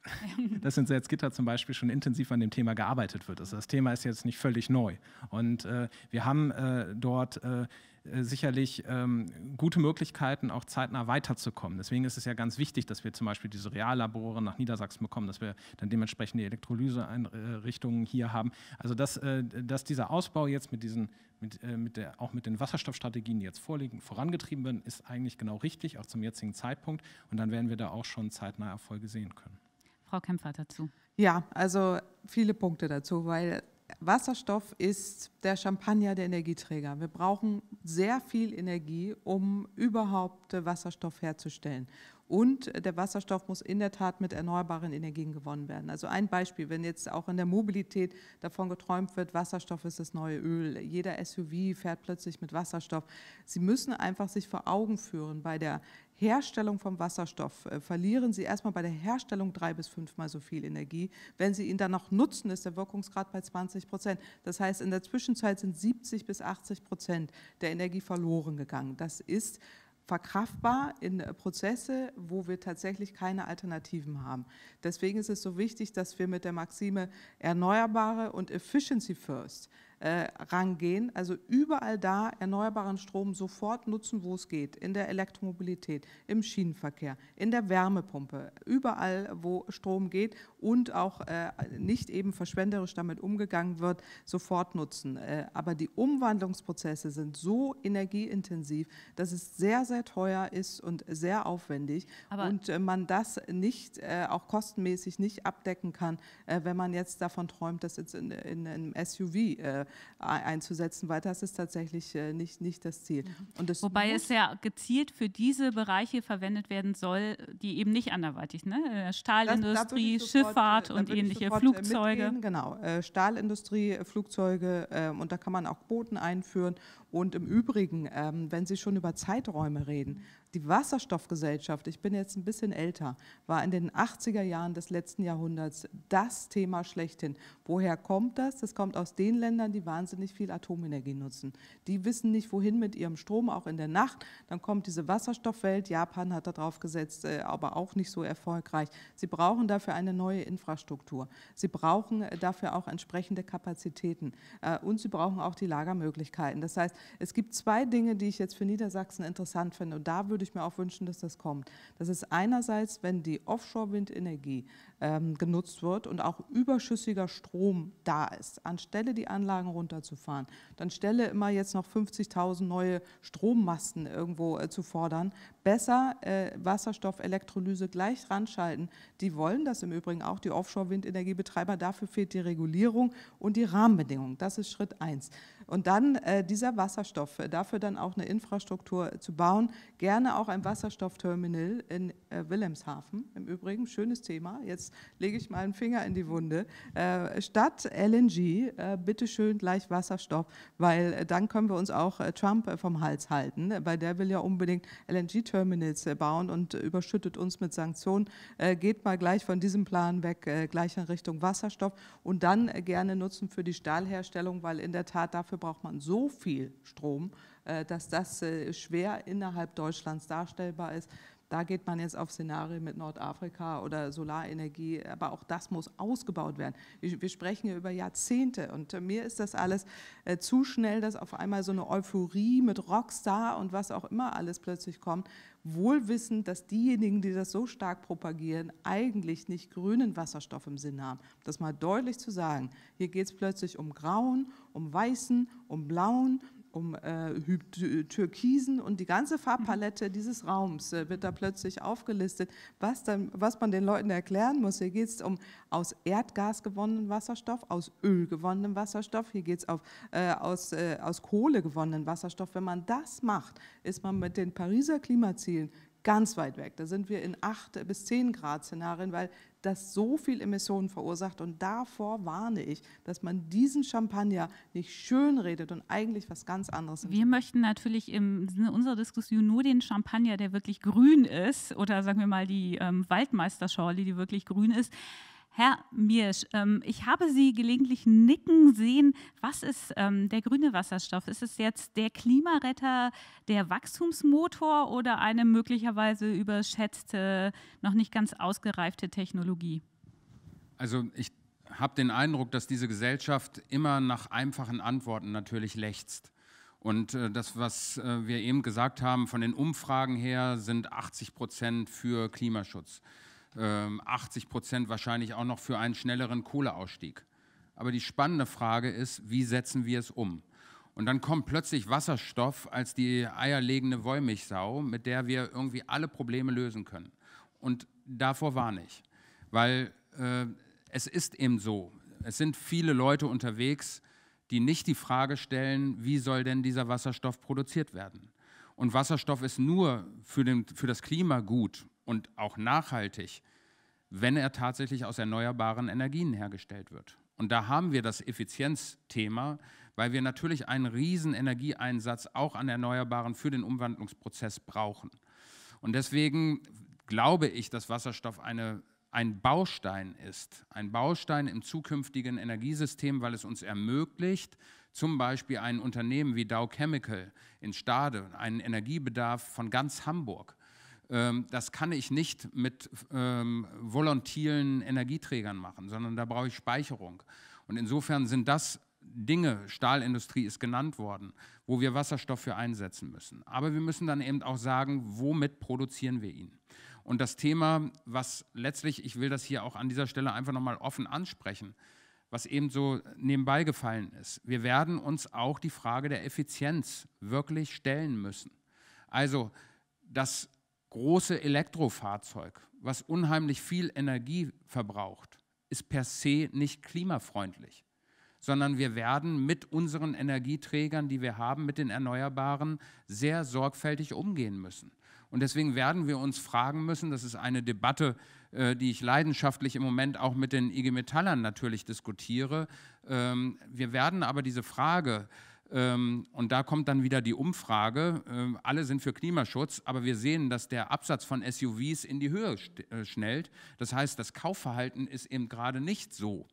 [SPEAKER 5] (laughs) dass in Salzgitter zum Beispiel schon intensiv an dem Thema gearbeitet wird. Also das Thema ist jetzt nicht völlig neu. Und äh, wir haben äh, dort äh, äh, sicherlich ähm, gute Möglichkeiten, auch zeitnah weiterzukommen. Deswegen ist es ja ganz wichtig, dass wir zum Beispiel diese Reallabore nach Niedersachsen bekommen, dass wir dann dementsprechend die Elektrolyseeinrichtungen hier haben. Also dass, äh, dass dieser Ausbau jetzt mit diesen, mit, äh, mit der, auch mit den Wasserstoffstrategien, die jetzt vorliegen, vorangetrieben werden, ist eigentlich genau richtig, auch zum jetzigen Zeitpunkt. Und dann werden wir da auch schon zeitnah Erfolge sehen können. Frau Kämpfer dazu.
[SPEAKER 3] Ja, also viele Punkte dazu, weil Wasserstoff ist der Champagner der Energieträger. Wir brauchen sehr viel Energie, um überhaupt Wasserstoff herzustellen. Und der Wasserstoff muss in der Tat mit erneuerbaren Energien gewonnen werden. Also ein Beispiel, wenn jetzt auch in der Mobilität davon geträumt wird, Wasserstoff ist das neue Öl, jeder SUV fährt plötzlich mit Wasserstoff. Sie müssen einfach sich vor Augen führen bei der Herstellung vom Wasserstoff äh, verlieren Sie erstmal bei der Herstellung drei bis fünfmal so viel Energie. Wenn Sie ihn dann noch nutzen, ist der Wirkungsgrad bei 20 Prozent. Das heißt, in der Zwischenzeit sind 70 bis 80 Prozent der Energie verloren gegangen. Das ist verkraftbar in äh, Prozesse, wo wir tatsächlich keine Alternativen haben. Deswegen ist es so wichtig, dass wir mit der Maxime Erneuerbare und Efficiency First äh, rangehen. Also überall da erneuerbaren Strom sofort nutzen, wo es geht. In der Elektromobilität, im Schienenverkehr, in der Wärmepumpe, überall, wo Strom geht und auch äh, nicht eben verschwenderisch damit umgegangen wird, sofort nutzen. Äh, aber die Umwandlungsprozesse sind so energieintensiv, dass es sehr, sehr teuer ist und sehr aufwendig. Aber und äh, man das nicht, äh, auch kostenmäßig nicht abdecken kann, äh, wenn man jetzt davon träumt, dass jetzt in, in, in einem SUV äh, einzusetzen, weil das ist tatsächlich äh, nicht, nicht das Ziel. Mhm. Das Wobei es
[SPEAKER 2] ja gezielt für diese Bereiche verwendet werden soll, die eben nicht anderweitig, ne? Äh, Stahlindustrie, das, Schifffahrt äh, und ähnliche Flugzeuge. Mitgehen.
[SPEAKER 3] Genau, Stahlindustrie, Flugzeuge ähm, und da kann man auch Quoten einführen und im Übrigen, ähm, wenn Sie schon über Zeiträume reden, die Wasserstoffgesellschaft, ich bin jetzt ein bisschen älter, war in den 80er Jahren des letzten Jahrhunderts das Thema schlechthin. Woher kommt das? Das kommt aus den Ländern, die wahnsinnig viel Atomenergie nutzen. Die wissen nicht, wohin mit ihrem Strom, auch in der Nacht. Dann kommt diese Wasserstoffwelt. Japan hat darauf gesetzt, äh, aber auch nicht so erfolgreich. Sie brauchen dafür eine neue Infrastruktur. Sie brauchen äh, dafür auch entsprechende Kapazitäten. Äh, und sie brauchen auch die Lagermöglichkeiten. Das heißt, es gibt zwei Dinge, die ich jetzt für Niedersachsen interessant finde. Und da würde ich mir auch wünschen, dass das kommt. Das ist einerseits, wenn die Offshore-Windenergie ähm, genutzt wird und auch überschüssiger Strom da ist, anstelle die Anlagen runterzufahren, dann stelle immer jetzt noch 50.000 neue Strommasten irgendwo äh, zu fordern, besser äh, Wasserstoff-Elektrolyse gleich ranschalten. Die wollen das im Übrigen auch, die Offshore-Windenergiebetreiber. Dafür fehlt die Regulierung und die Rahmenbedingungen. Das ist Schritt eins. Und dann äh, dieser Wasserstoff, äh, dafür dann auch eine Infrastruktur zu bauen, gerne auch ein Wasserstoffterminal in äh, Wilhelmshaven. Im Übrigen, schönes Thema, jetzt lege ich mal einen Finger in die Wunde. Äh, statt LNG, äh, bitteschön gleich Wasserstoff, weil äh, dann können wir uns auch äh, Trump vom Hals halten, ne? weil der will ja unbedingt LNG-Terminals bauen und überschüttet uns mit Sanktionen. geht mal gleich von diesem Plan weg, gleich in Richtung Wasserstoff und dann gerne nutzen für die Stahlherstellung, weil in der Tat dafür dafür braucht man so viel Strom, äh, dass das äh, schwer innerhalb Deutschlands darstellbar ist. Da geht man jetzt auf Szenarien mit Nordafrika oder Solarenergie, aber auch das muss ausgebaut werden. Wir, sprechen hier über Jahrzehnte und mir ist das alles äh, zu schnell, dass auf einmal so eine Euphorie mit Rockstar und was auch immer alles plötzlich kommt, wohl wissend, dass diejenigen, die das so stark propagieren, eigentlich nicht grünen Wasserstoff im Sinn haben. Das mal deutlich zu sagen, hier geht es plötzlich um Grauen, um Weißen, um Blauen, um äh, Türkisen und die ganze Farbpalette dieses Raums äh, wird da plötzlich aufgelistet, was, dann, was man den Leuten erklären muss. Hier geht es um aus Erdgas gewonnenen Wasserstoff, aus Öl gewonnenen Wasserstoff, hier geht es äh, aus, äh, aus Kohle gewonnenen Wasserstoff. Wenn man das macht, ist man mit den Pariser Klimazielen ganz weit weg. Da sind wir in 8 bis 10 Grad Szenarien, weil das so viel Emissionen verursacht. Und davor warne ich, dass man diesen Champagner nicht schön redet und eigentlich was ganz anderes.
[SPEAKER 2] Wir möchten natürlich im Sinne unserer Diskussion nur den Champagner, der wirklich grün ist, oder sagen wir mal die ähm, Waldmeisterschorle, die wirklich grün ist. Herr Miersch, ähm, ich habe Sie gelegentlich nicken sehen. Was ist ähm, der grüne Wasserstoff? Ist es jetzt der Klimaretter, der Wachstumsmotor oder eine möglicherweise überschätzte, noch nicht ganz ausgereifte Technologie?
[SPEAKER 4] Also ich habe den Eindruck, dass diese Gesellschaft immer nach einfachen Antworten natürlich lechzt. Und äh, das, was äh, wir eben gesagt haben, von den Umfragen her sind 80 Prozent für Klimaschutz. 80 ähm, Prozent wahrscheinlich auch noch für einen schnelleren Kohleausstieg. Aber die spannende Frage ist, wie setzen wir es um? Und dann kommt plötzlich Wasserstoff als die eierlegende Wollmilchsau, mit der wir irgendwie alle Probleme lösen können. Und davor warne ich, weil äh, es ist eben so, es sind viele Leute unterwegs, die nicht die Frage stellen, wie soll denn dieser Wasserstoff produziert werden? Und Wasserstoff ist nur für, den, für das Klima gut, und auch nachhaltig, wenn er tatsächlich aus erneuerbaren Energien hergestellt wird. Und da haben wir das Effizienzthema, weil wir natürlich einen riesen Energieeinsatz auch an Erneuerbaren für den Umwandlungsprozess brauchen. Und deswegen glaube ich, dass Wasserstoff eine, ein Baustein ist, ein Baustein im zukünftigen Energiesystem, weil es uns ermöglicht, zum Beispiel ein Unternehmen wie Dow Chemical in Stade einen Energiebedarf von ganz Hamburg ähm, das kann ich nicht mit ähm, volontilen Energieträgern machen, sondern da brauche ich Speicherung. Und insofern sind das Dinge, Stahlindustrie ist genannt worden, wo wir Wasserstoff für einsetzen müssen. Aber wir müssen dann eben auch sagen, womit produzieren wir ihn? Und das Thema, was letztlich, ich will das hier auch an dieser Stelle einfach nochmal offen ansprechen, was eben so nebenbei gefallen ist. Wir werden uns auch die Frage der Effizienz wirklich stellen müssen. Also, dass große Elektrofahrzeug, was unheimlich viel Energie verbraucht, ist per se nicht klimafreundlich, sondern wir werden mit unseren Energieträgern, die wir haben, mit den Erneuerbaren, sehr sorgfältig umgehen müssen. Und deswegen werden wir uns fragen müssen, das ist eine Debatte, äh, die ich leidenschaftlich im Moment auch mit den IG Metallern natürlich diskutiere. Ähm, wir werden aber diese Frage, ähm, und da kommt dann wieder die Umfrage, ähm, alle sind für Klimaschutz, aber wir sehen, dass der Absatz von SUVs in die Höhe äh, schnellt. Das heißt, das Kaufverhalten ist eben gerade nicht so.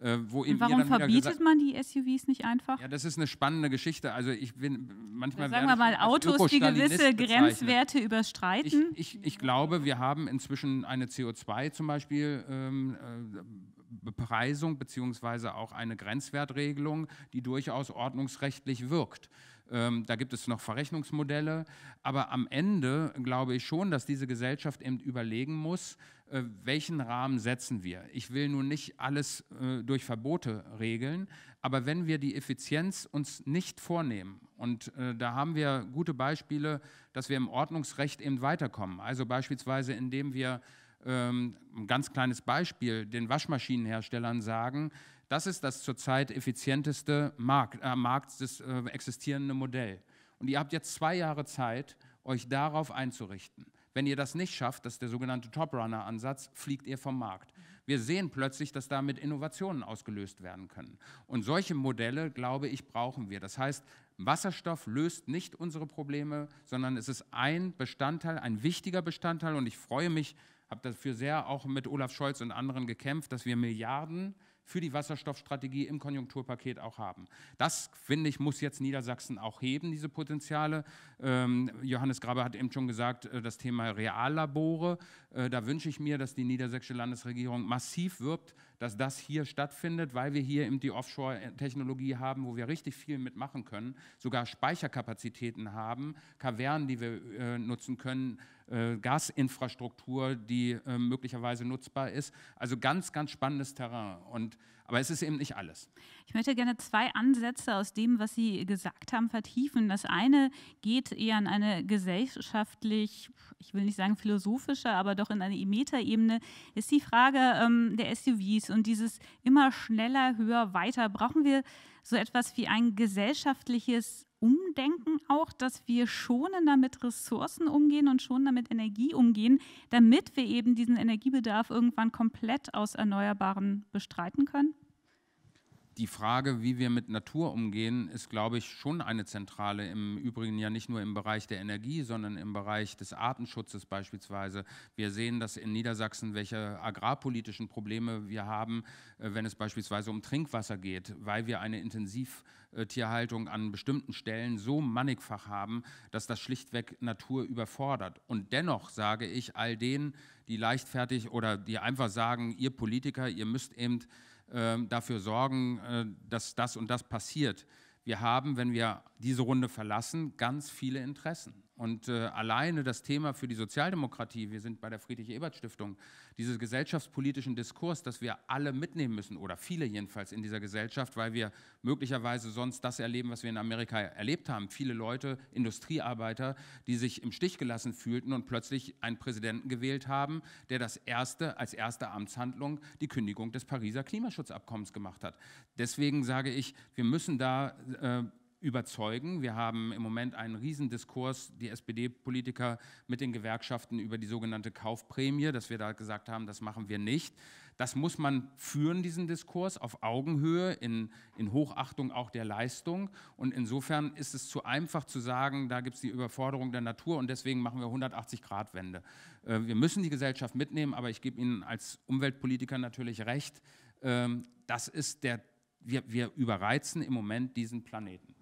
[SPEAKER 4] Äh, warum verbietet man
[SPEAKER 2] die SUVs nicht einfach? Ja,
[SPEAKER 4] das ist eine spannende Geschichte. Also ich bin manchmal sagen wir mal Autos, die gewisse Grenzwerte
[SPEAKER 2] überstreiten.
[SPEAKER 4] Ich, ich, ich, glaube, wir haben inzwischen eine CO2 zum Beispiel ähm, äh, Bepreisung beziehungsweise auch eine Grenzwertregelung, die durchaus ordnungsrechtlich wirkt. Ähm, da gibt es noch Verrechnungsmodelle. Aber am Ende glaube ich schon, dass diese Gesellschaft eben überlegen muss, äh, welchen Rahmen setzen wir. Ich will nun nicht alles äh, durch Verbote regeln, aber wenn wir die Effizienz uns nicht vornehmen, und äh, da haben wir gute Beispiele, dass wir im Ordnungsrecht eben weiterkommen. Also beispielsweise, indem wir ähm, ein ganz kleines Beispiel, den Waschmaschinenherstellern sagen, das ist das zurzeit effizienteste Markt, äh, Markt das äh, existierende Modell. Und ihr habt jetzt zwei Jahre Zeit, euch darauf einzurichten. Wenn ihr das nicht schafft, das ist der sogenannte Top-Runner-Ansatz, fliegt ihr vom Markt. Wir sehen plötzlich, dass damit Innovationen ausgelöst werden können. Und solche Modelle, glaube ich, brauchen wir. Das heißt, Wasserstoff löst nicht unsere Probleme, sondern es ist ein Bestandteil, ein wichtiger Bestandteil. Und ich freue mich, habe dafür sehr auch mit Olaf Scholz und anderen gekämpft, dass wir Milliarden für die Wasserstoffstrategie im Konjunkturpaket auch haben. Das, finde ich, muss jetzt Niedersachsen auch heben, diese Potenziale. Ähm, Johannes Grabe hat eben schon gesagt, äh, das Thema Reallabore. Äh, da wünsche ich mir, dass die niedersächsische Landesregierung massiv wirbt, dass das hier stattfindet, weil wir hier eben die Offshore-Technologie haben, wo wir richtig viel mitmachen können, sogar Speicherkapazitäten haben, Kavernen, die wir äh, nutzen können, äh, Gasinfrastruktur, die äh, möglicherweise nutzbar ist. Also ganz, ganz spannendes Terrain. Und aber es ist eben nicht alles.
[SPEAKER 2] Ich möchte gerne zwei Ansätze aus dem, was Sie gesagt haben, vertiefen. Das eine geht eher an eine gesellschaftlich, ich will nicht sagen philosophische, aber doch in eine Meta-Ebene, ist die Frage ähm, der SUVs und dieses immer schneller, höher, weiter. Brauchen wir so etwas wie ein gesellschaftliches Umdenken auch, dass wir schonender mit Ressourcen umgehen und schonender mit Energie umgehen, damit wir eben diesen Energiebedarf irgendwann komplett aus Erneuerbaren bestreiten können?
[SPEAKER 4] die Frage, wie wir mit Natur umgehen, ist, glaube ich, schon eine zentrale. Im Übrigen ja nicht nur im Bereich der Energie, sondern im Bereich des Artenschutzes beispielsweise. Wir sehen, dass in Niedersachsen welche agrarpolitischen Probleme wir haben, äh, wenn es beispielsweise um Trinkwasser geht, weil wir eine Intensivtierhaltung äh, an bestimmten Stellen so mannigfach haben, dass das schlichtweg Natur überfordert. Und dennoch sage ich all denen, die leichtfertig oder die einfach sagen, ihr Politiker, ihr müsst eben ähm, dafür sorgen, äh, dass das und das passiert. Wir haben, wenn wir diese Runde verlassen, ganz viele Interessen. Und äh, alleine das Thema für die Sozialdemokratie, wir sind bei der Friedrich-Ebert-Stiftung, dieses gesellschaftspolitischen Diskurs, dass wir alle mitnehmen müssen, oder viele jedenfalls in dieser Gesellschaft, weil wir möglicherweise sonst das erleben, was wir in Amerika erlebt haben. Viele Leute, Industriearbeiter, die sich im Stich gelassen fühlten und plötzlich einen Präsidenten gewählt haben, der das erste, als erste Amtshandlung die Kündigung des Pariser Klimaschutzabkommens gemacht hat. Deswegen sage ich, wir müssen da äh, überzeugen. Wir haben im Moment einen Riesendiskurs, die SPD-Politiker mit den Gewerkschaften über die sogenannte Kaufprämie, dass wir da gesagt haben, das machen wir nicht. Das muss man führen, diesen Diskurs, auf Augenhöhe, in, in Hochachtung auch der Leistung. Und insofern ist es zu einfach zu sagen, da gibt es die Überforderung der Natur und deswegen machen wir 180-Grad-Wende. Äh, wir müssen die Gesellschaft mitnehmen, aber ich gebe Ihnen als Umweltpolitiker natürlich recht, ähm, das ist der wir, wir überreizen im Moment diesen Planeten.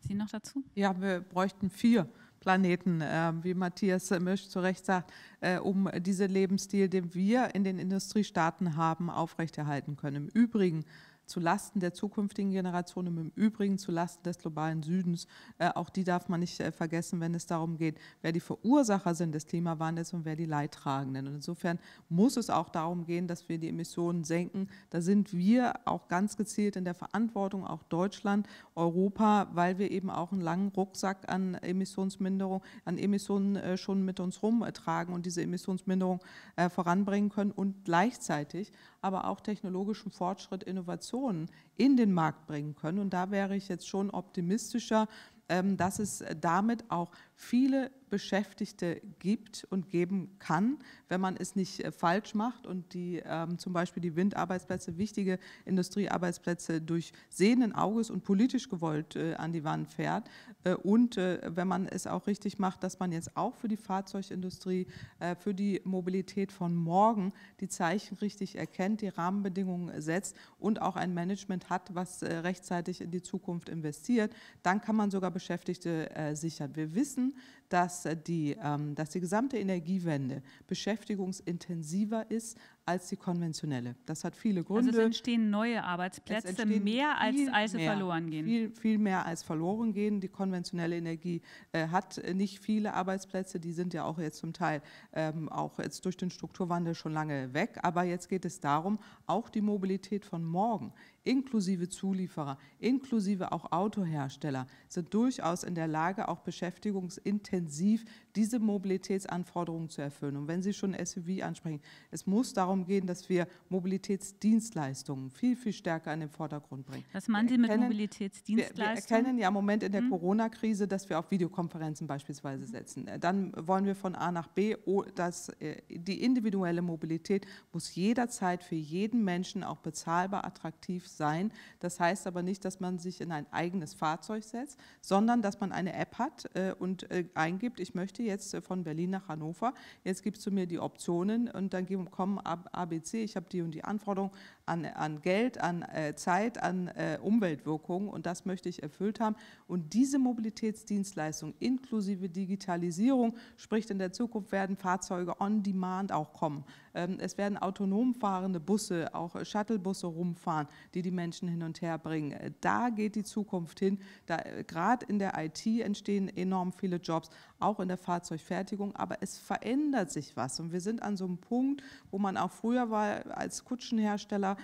[SPEAKER 3] Sie noch dazu? Ja, wir bräuchten vier Planeten, äh, wie Matthias Misch zu Recht sagt äh, um diesen Lebensstil, den wir in den Industriestaaten haben, aufrechterhalten können. Im Übrigen zu Lasten der zukünftigen Generationen, im Übrigen zu Lasten des globalen Südens. Äh, auch die darf man nicht äh, vergessen, wenn es darum geht, wer die Verursacher sind des Klimawandels und wer die Leidtragenden. Und insofern muss es auch darum gehen, dass wir die Emissionen senken. Da sind wir auch ganz gezielt in der Verantwortung, auch Deutschland, Europa, weil wir eben auch einen langen Rucksack an Emissionsminderung, an Emissionen äh, schon mit uns rumtragen und diese diese Emissionsminderung äh, voranbringen können und gleichzeitig aber auch technologischen Fortschritt, Innovationen in den Markt bringen können. Und da wäre ich jetzt schon optimistischer, ähm, dass es äh, damit auch viele Beschäftigte gibt und geben kann, wenn man es nicht äh, falsch macht und die ähm, zum Beispiel die Windarbeitsplätze, wichtige Industriearbeitsplätze durch sehenden Auges und politisch gewollt äh, an die Wand fährt äh, und äh, wenn man es auch richtig macht, dass man jetzt auch für die Fahrzeugindustrie, äh, für die Mobilität von morgen die Zeichen richtig erkennt, die Rahmenbedingungen setzt und auch ein Management hat, was äh, rechtzeitig in die Zukunft investiert, dann kann man sogar Beschäftigte sichern. Wir wissen, dass äh, die, ähm, dass die gesamte Energiewende beschäftigungsintensiver ist als die konventionelle. Das hat viele Gründe. Also es
[SPEAKER 2] entstehen neue Arbeitsplätze, entstehen mehr als alte mehr, verloren gehen.
[SPEAKER 3] Viel, viel mehr als verloren gehen. Die konventionelle Energie äh, hat nicht viele Arbeitsplätze, die sind ja auch jetzt zum Teil ähm, auch jetzt durch den Strukturwandel schon lange weg. Aber jetzt geht es darum, auch die Mobilität von morgen inklusive Zulieferer, inklusive auch Autohersteller, sind durchaus in der Lage, auch beschäftigungsintensiv diese Mobilitätsanforderungen zu erfüllen. Und wenn Sie schon SUV ansprechen, es muss darum darum gehen, dass wir Mobilitätsdienstleistungen viel, viel stärker in den Vordergrund bringen. Was meinen Sie mit Mobilitätsdienstleistungen? Wir, erkennen ja im Moment in der mhm. Corona-Krise, dass wir auf Videokonferenzen beispielsweise setzen. Äh, dann wollen wir von A nach B, oh, dass äh, die individuelle Mobilität muss jederzeit für jeden Menschen auch bezahlbar attraktiv sein. Das heißt aber nicht, dass man sich in ein eigenes Fahrzeug setzt, sondern dass man eine App hat äh, und eingibt, ich möchte jetzt von Berlin nach Hannover, jetzt gibst du mir die Optionen und dann kommen ab ABC, ich habe die und die Anforderung an, an Geld, an äh, Zeit, an äh, Umweltwirkungen und das möchte ich erfüllt haben. Und diese Mobilitätsdienstleistung inklusive Digitalisierung, sprich in der Zukunft werden Fahrzeuge on demand auch kommen. Ähm, es werden autonom fahrende Busse, auch äh, Shuttlebusse rumfahren, die die Menschen hin und her bringen. Äh, da geht die Zukunft hin. Da äh, gerade in der IT entstehen enorm viele Jobs, auch in der Fahrzeugfertigung. Aber es verändert sich was und wir sind an so einem Punkt, wo man auch früher war als Kutschenhersteller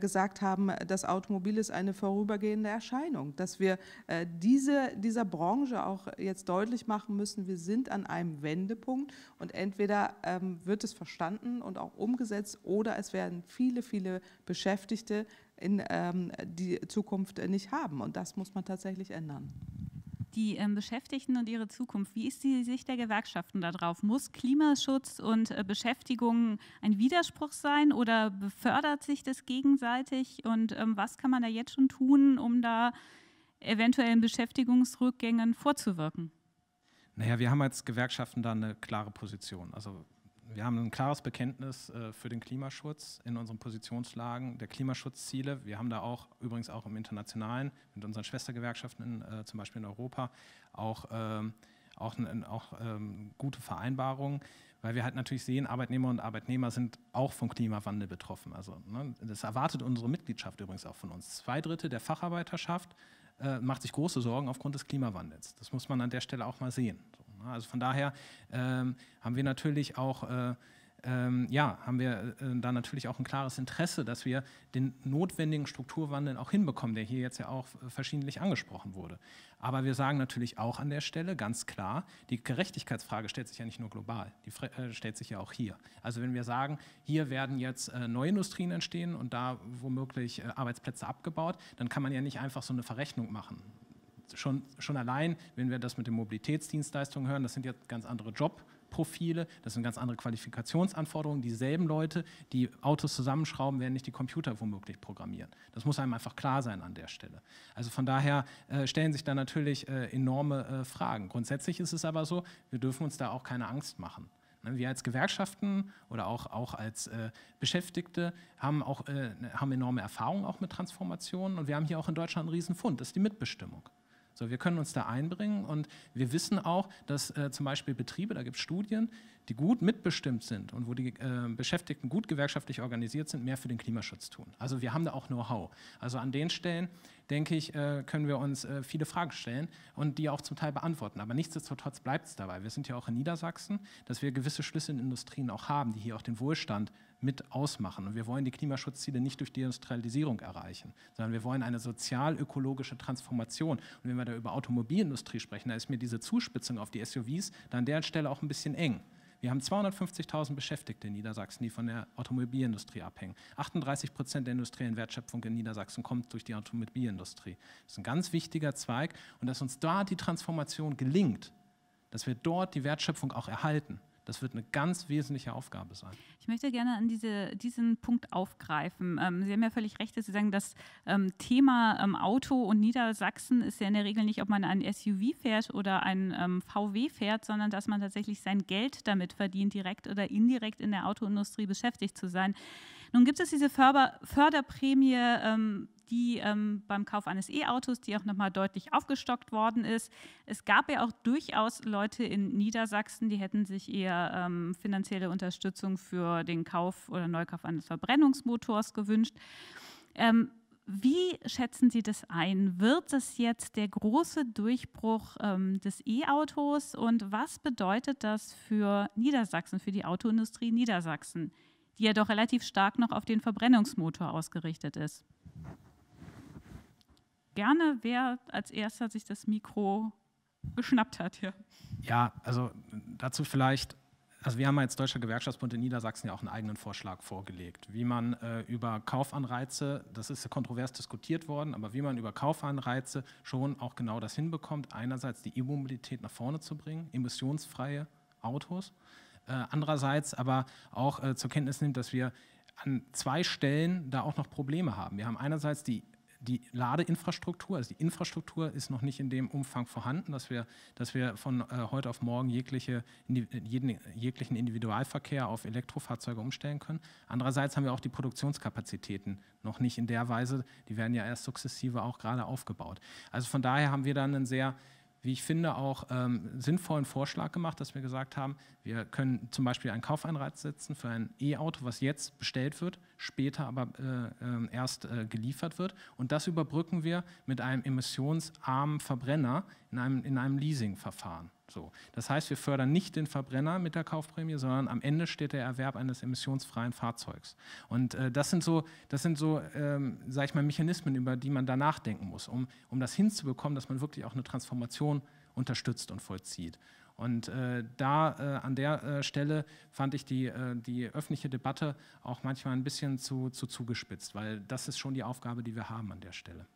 [SPEAKER 3] gesagt haben, das Automobil ist eine vorübergehende Erscheinung, dass wir diese, dieser Branche auch jetzt deutlich machen müssen, wir sind an einem Wendepunkt und entweder ähm, wird es verstanden und auch umgesetzt oder es werden viele, viele Beschäftigte in ähm, die Zukunft äh, nicht haben. Und das muss man tatsächlich ändern.
[SPEAKER 2] Die ähm, Beschäftigten und ihre Zukunft, wie ist die Sicht der Gewerkschaften darauf? Muss Klimaschutz und äh, Beschäftigung ein Widerspruch sein oder befördert sich das gegenseitig? Und ähm, was kann man da jetzt schon tun, um da eventuellen Beschäftigungsrückgängen vorzuwirken?
[SPEAKER 5] Naja, wir haben als Gewerkschaften da eine klare Position. Also wir haben ein klares Bekenntnis äh, für den Klimaschutz in unseren Positionslagen der Klimaschutzziele. Wir haben da auch übrigens auch im Internationalen mit unseren Schwestergewerkschaften, in, äh, zum Beispiel in Europa, auch, ähm, auch, ein, auch ähm, gute Vereinbarungen, weil wir halt natürlich sehen, Arbeitnehmer und Arbeitnehmer sind auch vom Klimawandel betroffen. Also ne, das erwartet unsere Mitgliedschaft übrigens auch von uns. Zwei Drittel der Facharbeiterschaft äh, macht sich große Sorgen aufgrund des Klimawandels. Das muss man an der Stelle auch mal sehen. So. Ne? Also von daher ähm, haben wir natürlich auch äh, ähm, ja, haben wir äh, da natürlich auch ein klares Interesse, dass wir den notwendigen Strukturwandel auch hinbekommen, der hier jetzt ja auch äh, verschiedentlich angesprochen wurde. Aber wir sagen natürlich auch an der Stelle ganz klar, die Gerechtigkeitsfrage stellt sich ja nicht nur global, die äh, stellt sich ja auch hier. Also wenn wir sagen, hier werden jetzt äh, neue Industrien entstehen und da womöglich äh, Arbeitsplätze abgebaut, dann kann man ja nicht einfach so eine Verrechnung machen schon, schon allein, wenn wir das mit den Mobilitätsdienstleistungen hören, das sind jetzt ganz andere Jobprofile, das sind ganz andere Qualifikationsanforderungen. Dieselben Leute, die Autos zusammenschrauben, werden nicht die Computer womöglich programmieren. Das muss einem einfach klar sein an der Stelle. Also von daher äh, stellen sich da natürlich äh, enorme äh, Fragen. Grundsätzlich ist es aber so, wir dürfen uns da auch keine Angst machen. Ne, wir als Gewerkschaften oder auch, auch als äh, Beschäftigte haben, auch, äh, haben enorme Erfahrungen auch mit Transformationen und wir haben hier auch in Deutschland einen Riesenfund, das ist die Mitbestimmung. So, wir können uns da einbringen und wir wissen auch, dass äh, zum Beispiel Betriebe, da gibt es Studien, die gut mitbestimmt sind und wo die äh, Beschäftigten gut gewerkschaftlich organisiert sind, mehr für den Klimaschutz tun. Also wir haben da auch Know-how. Also an den Stellen, denke ich, äh, können wir uns äh, viele Fragen stellen und die auch zum Teil beantworten. Aber nichtsdestotrotz bleibt es dabei. Wir sind ja auch in Niedersachsen, dass wir gewisse Schlüssel in Industrien auch haben, die hier auch den Wohlstand äh, mit ausmachen. Und wir wollen die Klimaschutzziele nicht durch Deindustrialisierung erreichen, sondern wir wollen eine sozial-ökologische Transformation. Und wenn wir da über Automobilindustrie sprechen, da ist mir diese Zuspitzung auf die SUVs da an der Stelle auch ein bisschen eng. Wir haben 250.000 Beschäftigte in Niedersachsen, die von der Automobilindustrie abhängen. 38 Prozent der industriellen Wertschöpfung in Niedersachsen kommt durch die Automobilindustrie. Das ist ein ganz wichtiger Zweig und dass uns da die Transformation gelingt, dass wir dort die Wertschöpfung auch erhalten, das wird eine ganz wesentliche Aufgabe sein.
[SPEAKER 2] Ich möchte gerne an diese, diesen Punkt aufgreifen. Ähm, Sie haben ja völlig recht, dass Sie sagen, das ähm, Thema ähm, Auto und Niedersachsen ist ja in der Regel nicht, ob man ein SUV fährt oder ein ähm, VW fährt, sondern dass man tatsächlich sein Geld damit verdient, direkt oder indirekt in der Autoindustrie beschäftigt zu sein. Nun gibt es diese Förderprämie, ähm, die ähm, beim Kauf eines E-Autos, die auch nochmal deutlich aufgestockt worden ist. Es gab ja auch durchaus Leute in Niedersachsen, die hätten sich eher ähm, finanzielle Unterstützung für den Kauf oder Neukauf eines Verbrennungsmotors gewünscht. Ähm, wie schätzen Sie das ein? Wird das jetzt der große Durchbruch ähm, des E-Autos und was bedeutet das für Niedersachsen, für die Autoindustrie Niedersachsen? die ja doch relativ stark noch auf den Verbrennungsmotor ausgerichtet ist. Gerne, wer als erster sich das Mikro geschnappt hat. hier.
[SPEAKER 5] ja also dazu vielleicht, also wir haben als Deutscher Gewerkschaftsbund in Niedersachsen ja auch einen eigenen Vorschlag vorgelegt, wie man äh, über Kaufanreize, das ist ja kontrovers diskutiert worden, aber wie man über Kaufanreize schon auch genau das hinbekommt, einerseits die E-Mobilität nach vorne zu bringen, emissionsfreie Autos äh, andererseits aber auch äh, zur Kenntnis nimmt, dass wir an zwei Stellen da auch noch Probleme haben. Wir haben einerseits die die Ladeinfrastruktur, also die Infrastruktur ist noch nicht in dem Umfang vorhanden, dass wir, dass wir von äh, heute auf morgen jegliche, jeden, jeglichen Individualverkehr auf Elektrofahrzeuge umstellen können. Andererseits haben wir auch die Produktionskapazitäten noch nicht in der Weise, die werden ja erst sukzessive auch gerade aufgebaut. Also von daher haben wir dann einen sehr wie ich finde, auch ähm, sinnvollen Vorschlag gemacht, dass wir gesagt haben, wir können zum Beispiel einen Kaufeinreiz setzen für ein E-Auto, was jetzt bestellt wird, später aber äh, äh, erst äh, geliefert wird. Und das überbrücken wir mit einem emissionsarmen Verbrenner, in einem, in einem Leasingverfahren. So. Das heißt, wir fördern nicht den Verbrenner mit der Kaufprämie, sondern am Ende steht der Erwerb eines emissionsfreien Fahrzeugs. Und äh, das sind so, das sind so ähm, sage ich mal, Mechanismen, über die man da nachdenken muss, um, um das hinzubekommen, dass man wirklich auch eine Transformation unterstützt und vollzieht. Und äh, da äh, an der äh, Stelle fand ich die, äh, die öffentliche Debatte auch manchmal ein bisschen zu, zu zugespitzt, weil das ist schon die Aufgabe, die wir haben an der Stelle.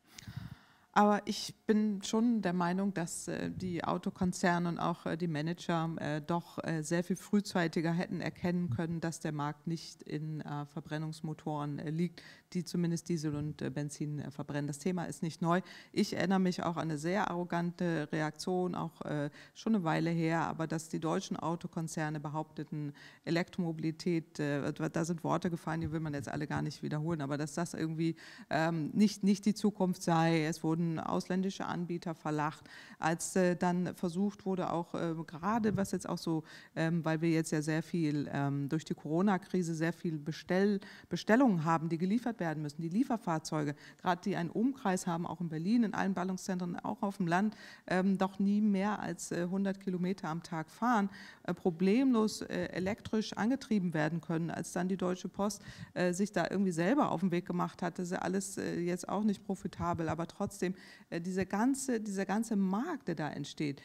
[SPEAKER 3] Aber ich bin schon der Meinung, dass äh, die Autokonzerne und auch äh, die Manager äh, doch sehr viel frühzeitiger hätten erkennen können, dass der Markt nicht in Verbrennungsmotoren liegt die zumindest Diesel und äh, Benzin äh, verbrennen. Das Thema ist nicht neu. Ich erinnere mich auch an eine sehr arrogante Reaktion, auch äh, schon eine Weile her, aber dass die deutschen Autokonzerne behaupteten, Elektromobilität, da sind Worte gefallen, die will man jetzt alle gar nicht wiederholen, aber dass das irgendwie ähm, nicht, nicht die Zukunft sei. Es wurden ausländische Anbieter verlacht. Als dann versucht wurde, auch gerade was jetzt auch so, ähm, weil wir jetzt ja sehr viel ähm, durch die Corona-Krise sehr viel Bestell, Bestellungen haben, die geliefert werden werden müssen. Die Lieferfahrzeuge, gerade die einen Umkreis haben, auch in Berlin, in allen Ballungszentren, auch auf dem Land, ähm, doch nie mehr als 100 äh, Kilometer am Tag fahren. Äh, problemlos äh, elektrisch angetrieben werden können. Als dann die Deutsche Post äh, sich da irgendwie selber auf den Weg gemacht hat, das ist alles jetzt auch nicht profitabel, aber trotzdem, diese ganze, dieser ganze Markt, der da entsteht,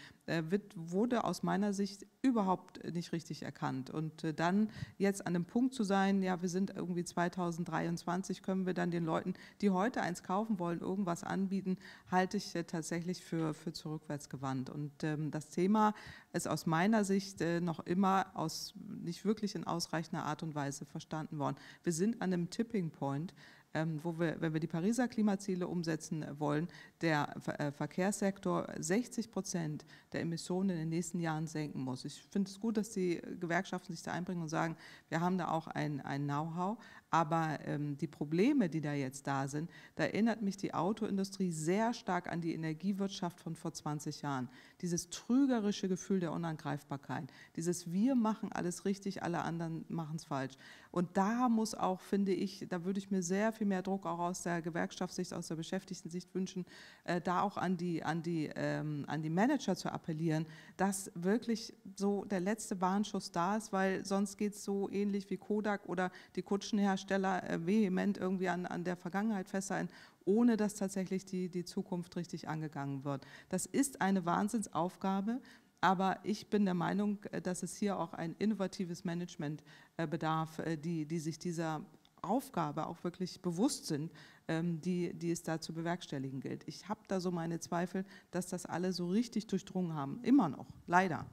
[SPEAKER 3] wird, wurde aus meiner Sicht überhaupt nicht richtig erkannt. Und dann jetzt an dem Punkt zu sein, ja, wir sind irgendwie 2023, können wir dann den Leuten, die heute eins kaufen wollen, irgendwas anbieten, halte ich tatsächlich für, für zurückwärtsgewandt. Und ähm, das Thema ist aus meiner Sicht äh, noch immer aus, nicht wirklich in ausreichender Art und Weise verstanden worden. Wir sind an einem Tipping Point, ähm, wo wir, wenn wir die Pariser Klimaziele umsetzen wollen, der äh, Verkehrssektor 60 Prozent der Emissionen in den nächsten Jahren senken muss. Ich finde es gut, dass die Gewerkschaften sich da einbringen und sagen, wir haben da auch ein, ein Know-how, aber ähm, die Probleme, die da jetzt da sind, da erinnert mich die Autoindustrie sehr stark an die Energiewirtschaft von vor 20 Jahren. Dieses trügerische Gefühl der Unangreifbarkeit, dieses Wir machen alles richtig, alle anderen machen es falsch. Und da muss auch, finde ich, da würde ich mir sehr viel mehr Druck auch aus der Gewerkschaftssicht, aus der Beschäftigten-Sicht wünschen, äh, da auch an die, an, die, ähm, an die Manager zu appellieren, dass wirklich so der letzte Warnschuss da ist, weil sonst geht es so ähnlich wie Kodak oder die Kutschenhersteller Hersteller äh, vehement irgendwie an, an der Vergangenheit festhalten, ohne dass tatsächlich die, die Zukunft richtig angegangen wird. Das ist eine Wahnsinnsaufgabe, aber ich bin der Meinung, äh, dass es hier auch ein innovatives Management äh, bedarf, die, die sich dieser Aufgabe auch wirklich bewusst sind, ähm, die, die es da zu bewerkstelligen gilt. Ich habe da so meine Zweifel, dass das alle so richtig durchdrungen haben. Immer noch, leider.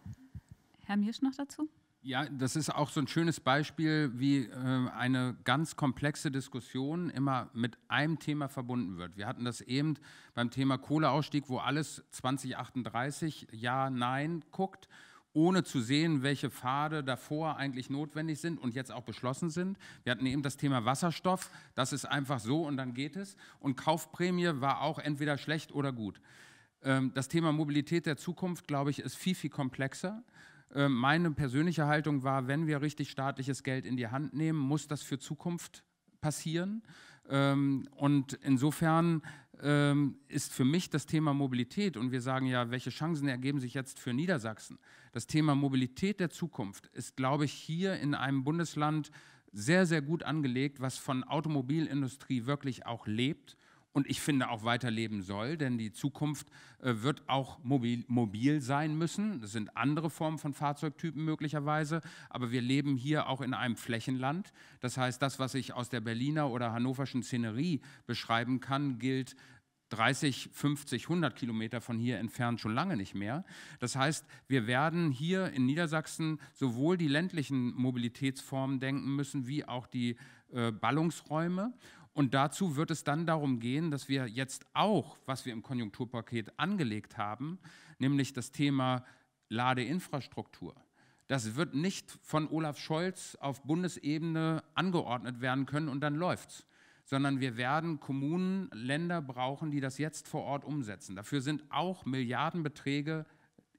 [SPEAKER 3] Herr Mirsch noch dazu?
[SPEAKER 4] Ja, das ist auch so ein schönes Beispiel, wie äh, eine ganz komplexe Diskussion immer mit einem Thema verbunden wird. Wir hatten das eben beim Thema Kohleausstieg, wo alles 2038 Ja, Nein guckt, ohne zu sehen, welche Pfade davor eigentlich notwendig sind und jetzt auch beschlossen sind. Wir hatten eben das Thema Wasserstoff, das ist einfach so und dann geht es. Und Kaufprämie war auch entweder schlecht oder gut. Ähm, das Thema Mobilität der Zukunft, glaube ich, ist viel, viel komplexer. Äh, meine persönliche Haltung war, wenn wir richtig staatliches Geld in die Hand nehmen, muss das für Zukunft passieren. Ähm, und insofern ähm, ist für mich das Thema Mobilität, und wir sagen ja, welche Chancen ergeben sich jetzt für Niedersachsen, das Thema Mobilität der Zukunft ist, glaube ich, hier in einem Bundesland sehr, sehr gut angelegt, was von Automobilindustrie wirklich auch lebt und ich finde auch weiterleben soll, denn die Zukunft äh, wird auch mobil, mobil sein müssen. Das sind andere Formen von Fahrzeugtypen möglicherweise, aber wir leben hier auch in einem Flächenland. Das heißt, das, was ich aus der Berliner oder hannoverschen Szenerie beschreiben kann, gilt 30, 50, 100 Kilometer von hier entfernt schon lange nicht mehr. Das heißt, wir werden hier in Niedersachsen sowohl die ländlichen Mobilitätsformen denken müssen, wie auch die äh, Ballungsräume. Und dazu wird es dann darum gehen, dass wir jetzt auch, was wir im Konjunkturpaket angelegt haben, nämlich das Thema Ladeinfrastruktur, das wird nicht von Olaf Scholz auf Bundesebene angeordnet werden können und dann läuft's sondern wir werden Kommunen, Länder brauchen, die das jetzt vor Ort umsetzen. Dafür sind auch Milliardenbeträge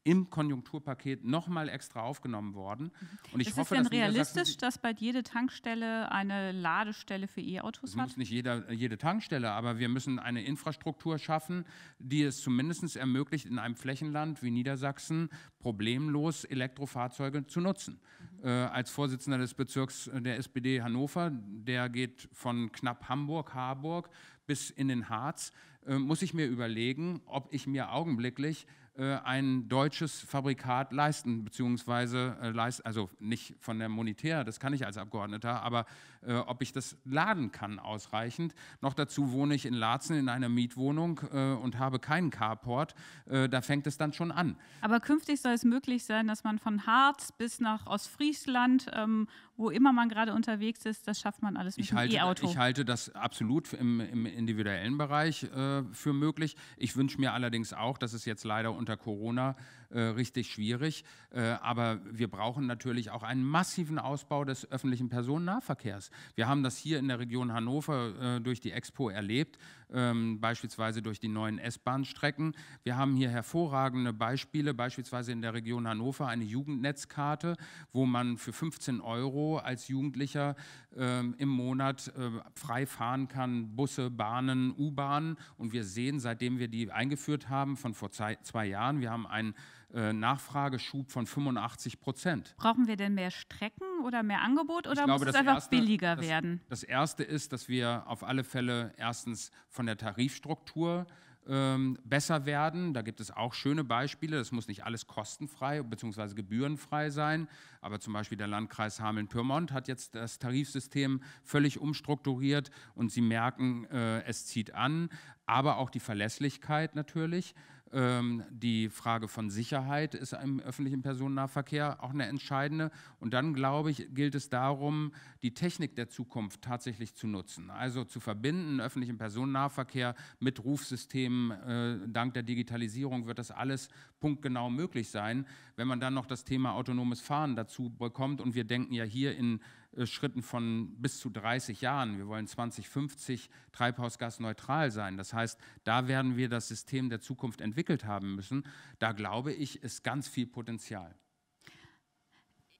[SPEAKER 4] im Konjunkturpaket nochmal extra aufgenommen worden. Mhm. Und ich ist hoffe, es denn realistisch,
[SPEAKER 2] dass bald jede Tankstelle eine Ladestelle für E-Autos hat? muss
[SPEAKER 4] nicht jeder, jede Tankstelle, aber wir müssen eine Infrastruktur schaffen, die es zumindest ermöglicht, in einem Flächenland wie Niedersachsen problemlos Elektrofahrzeuge zu nutzen. Mhm. Äh, als Vorsitzender des Bezirks der SPD Hannover, der geht von knapp Hamburg, Harburg bis in den Harz, äh, muss ich mir überlegen, ob ich mir augenblicklich äh, ein deutsches Fabrikat leisten, beziehungsweise äh, also nicht von der Monetär, das kann ich als Abgeordneter, aber äh, ob ich das laden kann ausreichend. Noch dazu wohne ich in Laatzen in einer Mietwohnung äh, und habe keinen Carport. Äh, da fängt es dann schon an.
[SPEAKER 2] Aber künftig soll es möglich sein, dass man von Harz bis nach Ostfriesland, ähm, wo immer man gerade unterwegs ist, das schafft man alles mit dem E-Auto. Ich
[SPEAKER 4] halte das absolut im, im individuellen Bereich äh, für möglich. Ich wünsche mir allerdings auch, dass es jetzt leider unter Corona äh, richtig schwierig. Äh, aber wir brauchen natürlich auch einen massiven Ausbau des öffentlichen Personennahverkehrs. Wir haben das hier in der Region Hannover äh, durch die Expo erlebt, ähm, beispielsweise durch die neuen S-Bahn-Strecken. Wir haben hier hervorragende Beispiele, beispielsweise in der Region Hannover eine Jugendnetzkarte, wo man für 15 Euro als Jugendlicher ähm, im Monat äh, frei fahren kann, Busse, Bahnen, U-Bahnen. Und wir sehen, seitdem wir die eingeführt haben, von vor zwei Jahren, wir haben einen äh, Nachfrageschub von 85 Prozent. Brauchen wir
[SPEAKER 2] denn mehr Strecken oder mehr Angebot oder ich muss es einfach erste, billiger das, werden?
[SPEAKER 4] Das Erste ist, dass wir auf alle Fälle erstens von der Tarifstruktur ähm, besser werden. Da gibt es auch schöne Beispiele. Das muss nicht alles kostenfrei bzw. gebührenfrei sein. Aber zum Beispiel der Landkreis Hameln-Pyrmont hat jetzt das Tarifsystem völlig umstrukturiert und Sie merken, äh, es zieht an. Aber auch die Verlässlichkeit natürlich. Ähm, die Frage von Sicherheit ist im öffentlichen Personennahverkehr auch eine entscheidende. Und dann, glaube ich, gilt es darum, die Technik der Zukunft tatsächlich zu nutzen. Also zu verbinden, öffentlichen Personennahverkehr mit Rufsystemen. Äh, dank der Digitalisierung wird das alles punktgenau möglich sein. Wenn man dann noch das Thema autonomes Fahren dazu bekommt und wir denken ja hier in äh, Schritten von bis zu 30 Jahren. Wir wollen 2050 treibhausgasneutral sein. Das heißt, da werden wir das System der Zukunft entwickelt haben müssen. Da glaube ich, ist ganz viel Potenzial.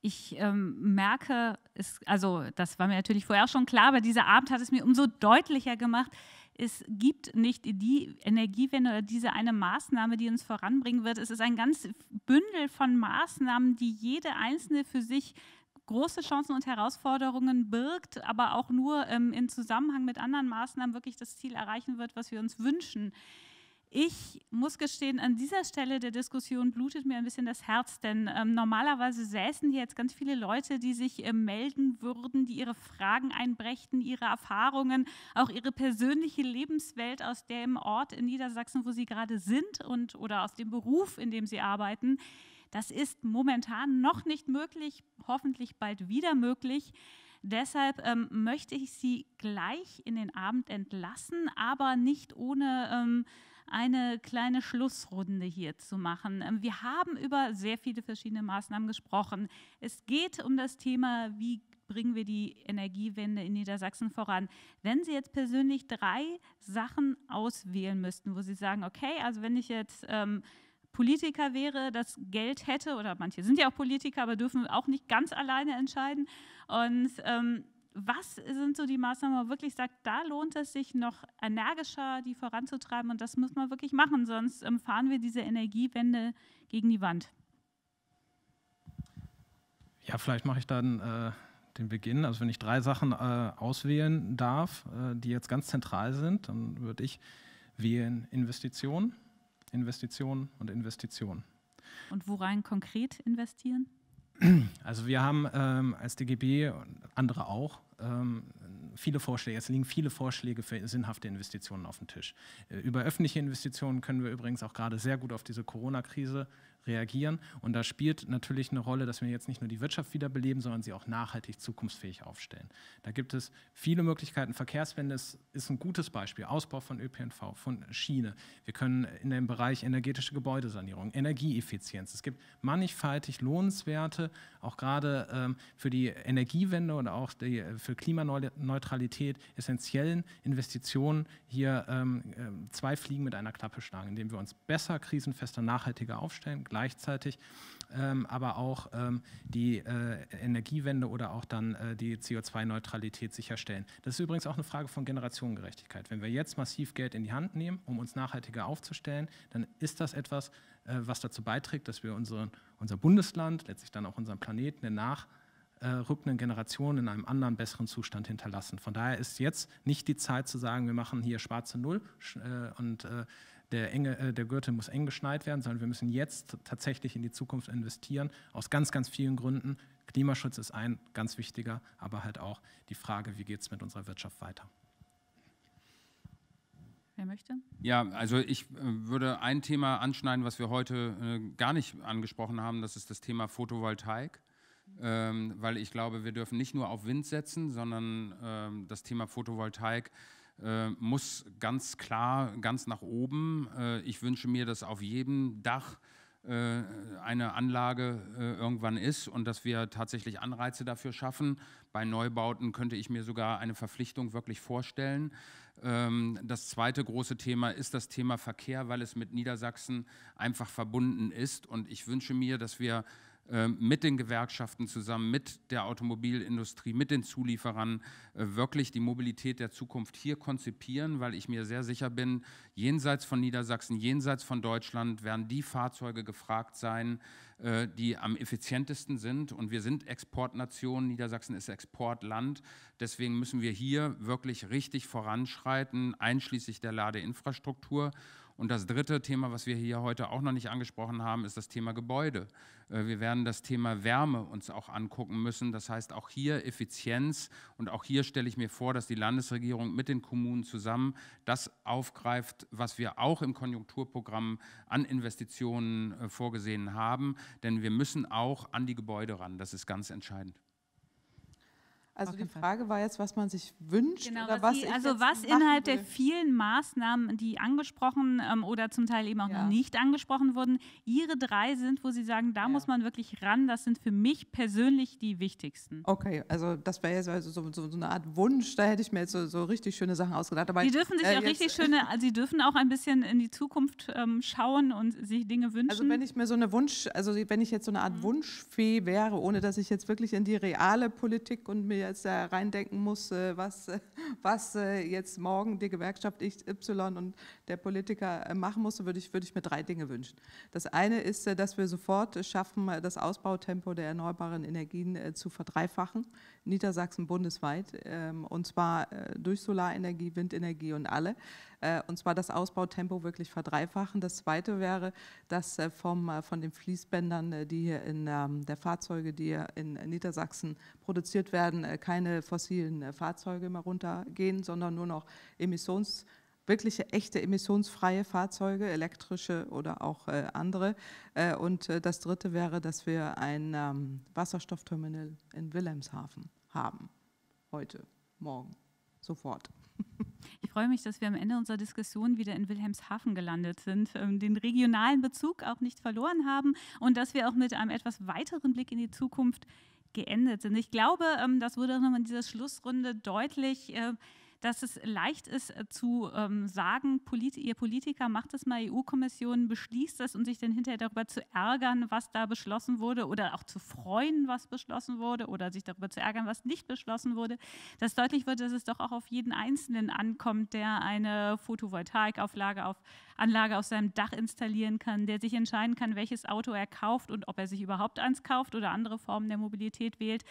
[SPEAKER 2] Ich ähm, merke, es, also das war mir natürlich vorher schon klar, aber dieser Abend hat es mir umso deutlicher gemacht, es gibt nicht die Energiewende oder diese eine Maßnahme, die uns voranbringen wird. Es ist ein ganz Bündel von Maßnahmen, die jede einzelne für sich große Chancen und Herausforderungen birgt, aber auch nur ähm, im Zusammenhang mit anderen Maßnahmen wirklich das Ziel erreichen wird, was wir uns wünschen. Ich muss gestehen, an dieser Stelle der Diskussion blutet mir ein bisschen das Herz, denn ähm, normalerweise säßen hier jetzt ganz viele Leute, die sich äh, melden würden, die ihre Fragen einbrächten, ihre Erfahrungen, auch ihre persönliche Lebenswelt aus dem Ort in Niedersachsen, wo sie gerade sind und oder aus dem Beruf, in dem sie arbeiten. Das ist momentan noch nicht möglich, hoffentlich bald wieder möglich. Deshalb ähm, möchte ich Sie gleich in den Abend entlassen, aber nicht ohne ähm, eine kleine Schlussrunde hier zu machen. Ähm, wir haben über sehr viele verschiedene Maßnahmen gesprochen. Es geht um das Thema, wie bringen wir die Energiewende in Niedersachsen voran. Wenn Sie jetzt persönlich drei Sachen auswählen müssten, wo Sie sagen, okay, also wenn ich jetzt ähm, Politiker wäre, das Geld hätte, oder manche sind ja auch Politiker, aber dürfen auch nicht ganz alleine entscheiden. Und ähm, was sind so die Maßnahmen, wo man wirklich sagt, da lohnt es sich noch energischer, die voranzutreiben und das muss man wirklich machen, sonst ähm, fahren wir diese Energiewende gegen die Wand.
[SPEAKER 5] Ja, vielleicht mache ich dann äh, den Beginn. Also wenn ich drei Sachen äh, auswählen darf, äh, die jetzt ganz zentral sind, dann würde ich wählen Investitionen Investitionen und Investitionen.
[SPEAKER 2] Und worein konkret investieren?
[SPEAKER 5] Also wir haben ähm, als DGB und andere auch ähm, viele Vorschläge. jetzt liegen viele Vorschläge für sinnhafte Investitionen auf dem Tisch. Äh, über öffentliche Investitionen können wir übrigens auch gerade sehr gut auf diese Corona-Krise reagieren. Und da spielt natürlich eine Rolle, dass wir jetzt nicht nur die Wirtschaft wiederbeleben, sondern sie auch nachhaltig zukunftsfähig aufstellen. Da gibt es viele Möglichkeiten. Verkehrswende ist, ein gutes Beispiel. Ausbau von ÖPNV, von Schiene. Wir können in dem Bereich energetische Gebäudesanierung, Energieeffizienz. Es gibt mannigfaltig lohnenswerte, auch gerade ähm, für die Energiewende oder auch die, äh, für Klimaneutralität essentiellen Investitionen hier ähm, äh, zwei Fliegen mit einer Klappe schlagen, indem wir uns besser, krisenfester, nachhaltiger aufstellen gleichzeitig, ähm, aber auch ähm, die äh, Energiewende oder auch dann äh, die CO2-Neutralität sicherstellen. Das ist übrigens auch eine Frage von Generationengerechtigkeit. Wenn wir jetzt massiv Geld in die Hand nehmen, um uns nachhaltiger aufzustellen, dann ist das etwas, äh, was dazu beiträgt, dass wir unseren, unser Bundesland, letztlich dann auch unseren Planeten, nach äh, rückenden Generationen in einem anderen, besseren Zustand hinterlassen. Von daher ist jetzt nicht die Zeit zu sagen, wir machen hier schwarze Null äh, und äh, der, enge, äh, der Gürtel muss eng geschneit werden, sondern wir müssen jetzt tatsächlich in die Zukunft investieren, aus ganz, ganz vielen Gründen. Klimaschutz ist ein ganz wichtiger, aber halt auch die Frage, wie geht es mit unserer Wirtschaft weiter.
[SPEAKER 2] Wer möchte?
[SPEAKER 4] Ja, also ich äh, würde ein Thema anschneiden, was wir heute äh, gar nicht angesprochen haben, das ist das Thema Photovoltaik. Ähm, weil ich glaube, wir dürfen nicht nur auf Wind setzen, sondern ähm, das Thema Photovoltaik äh, muss ganz klar, ganz nach oben. Äh, ich wünsche mir, dass auf jedem Dach äh, eine Anlage äh, irgendwann ist und dass wir tatsächlich Anreize dafür schaffen. Bei Neubauten könnte ich mir sogar eine Verpflichtung wirklich vorstellen. Ähm, das zweite große Thema ist das Thema Verkehr, weil es mit Niedersachsen einfach verbunden ist. Und ich wünsche mir, dass wir ähm, mit den Gewerkschaften zusammen, mit der Automobilindustrie, mit den Zulieferern äh, wirklich die Mobilität der Zukunft hier konzipieren, weil ich mir sehr sicher bin, jenseits von Niedersachsen, jenseits von Deutschland werden die Fahrzeuge gefragt sein, äh, die am effizientesten sind. Und wir sind Exportnation, Niedersachsen ist Exportland. Deswegen müssen wir hier wirklich richtig voranschreiten, einschließlich der Ladeinfrastruktur. Und das dritte Thema, was wir hier heute auch noch nicht angesprochen haben, ist das Thema Gebäude. Äh, wir werden das Thema Wärme uns auch angucken müssen. Das heißt, auch hier Effizienz und auch hier stelle ich mir vor, dass die Landesregierung mit den Kommunen zusammen das aufgreift, was wir auch im Konjunkturprogramm an Investitionen äh, vorgesehen haben. Denn wir müssen auch an die Gebäude ran. Das ist ganz
[SPEAKER 3] entscheidend. Also die Frage war jetzt, was man sich wünscht genau, oder was, was die, Also was innerhalb will. der
[SPEAKER 2] vielen Maßnahmen, die angesprochen ähm, oder zum Teil eben auch ja. noch nicht angesprochen wurden, Ihre drei sind, wo Sie sagen, da ja. muss man wirklich ran, das sind für mich persönlich
[SPEAKER 3] die wichtigsten. Okay, also das wäre jetzt also so, so, so, eine Art Wunsch, da hätte ich mir jetzt so, so richtig schöne Sachen ausgedacht. Aber Sie dürfen sich äh, auch richtig schöne,
[SPEAKER 2] also (laughs) Sie dürfen auch ein bisschen in die Zukunft ähm, schauen und
[SPEAKER 3] sich Dinge wünschen. Also wenn ich mir so eine Wunsch, also wenn ich jetzt so eine Art mhm. Wunschfee wäre, ohne dass ich jetzt wirklich in die reale Politik und mir jetzt da äh, reindenken muss, was, äh, was äh, jetzt morgen die Gewerkschaft Y und der Politiker machen muss, würde ich, würde ich mir drei Dinge wünschen. Das eine ist, dass wir sofort schaffen, das Ausbautempo der erneuerbaren Energien zu verdreifachen. Niedersachsen bundesweit, ähm, und zwar äh, durch Solarenergie, Windenergie und alle. Äh, und zwar das Ausbautempo wirklich verdreifachen. Das Zweite wäre, dass äh, vom, von den Fließbändern, die hier in ähm, der Fahrzeuge, die hier in Niedersachsen produziert werden, keine fossilen Fahrzeuge mehr runtergehen, sondern nur noch emissions wirkliche, echte emissionsfreie Fahrzeuge, elektrische oder auch äh, andere. Äh, und äh, das dritte wäre, dass wir ein ähm, Wasserstoffterminal in Wilhelmshaven haben. Heute, morgen, sofort. (laughs)
[SPEAKER 2] Ich freue mich, dass wir am Ende unserer Diskussion wieder in Wilhelmshaven gelandet sind, ähm, den regionalen Bezug auch nicht verloren haben und dass wir auch mit einem etwas weiteren Blick in die Zukunft geendet sind. Ich glaube, ähm, das wurde auch nochmal in dieser Schlussrunde deutlich äh, dass es leicht ist äh, zu ähm, sagen, Polit ihr Politiker macht das mal, EU-Kommission beschließt das und sich dann hinterher darüber zu ärgern, was da beschlossen wurde oder auch zu freuen, was beschlossen wurde oder sich darüber zu ärgern, was nicht beschlossen wurde, dass deutlich wird, dass es doch auch auf jeden Einzelnen ankommt, der eine Photovoltaikauflage auf Anlage auf seinem Dach installieren kann, der sich entscheiden kann, welches Auto er kauft und ob er sich überhaupt eins kauft oder andere Formen der Mobilität wählt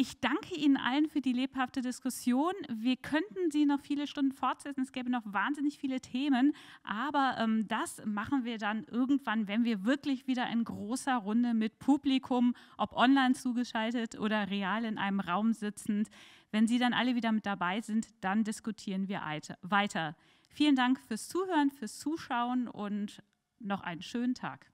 [SPEAKER 2] ich danke Ihnen allen für die lebhafte Diskussion. Wir könnten sie noch viele Stunden fortsetzen. Es gäbe noch wahnsinnig viele Themen. Aber ähm, das machen wir dann irgendwann, wenn wir wirklich wieder in großer Runde mit Publikum, ob online zugeschaltet oder real in einem Raum sitzend, wenn Sie dann alle wieder mit dabei sind, dann diskutieren wir weiter. Vielen Dank fürs Zuhören, fürs Zuschauen und noch einen schönen Tag.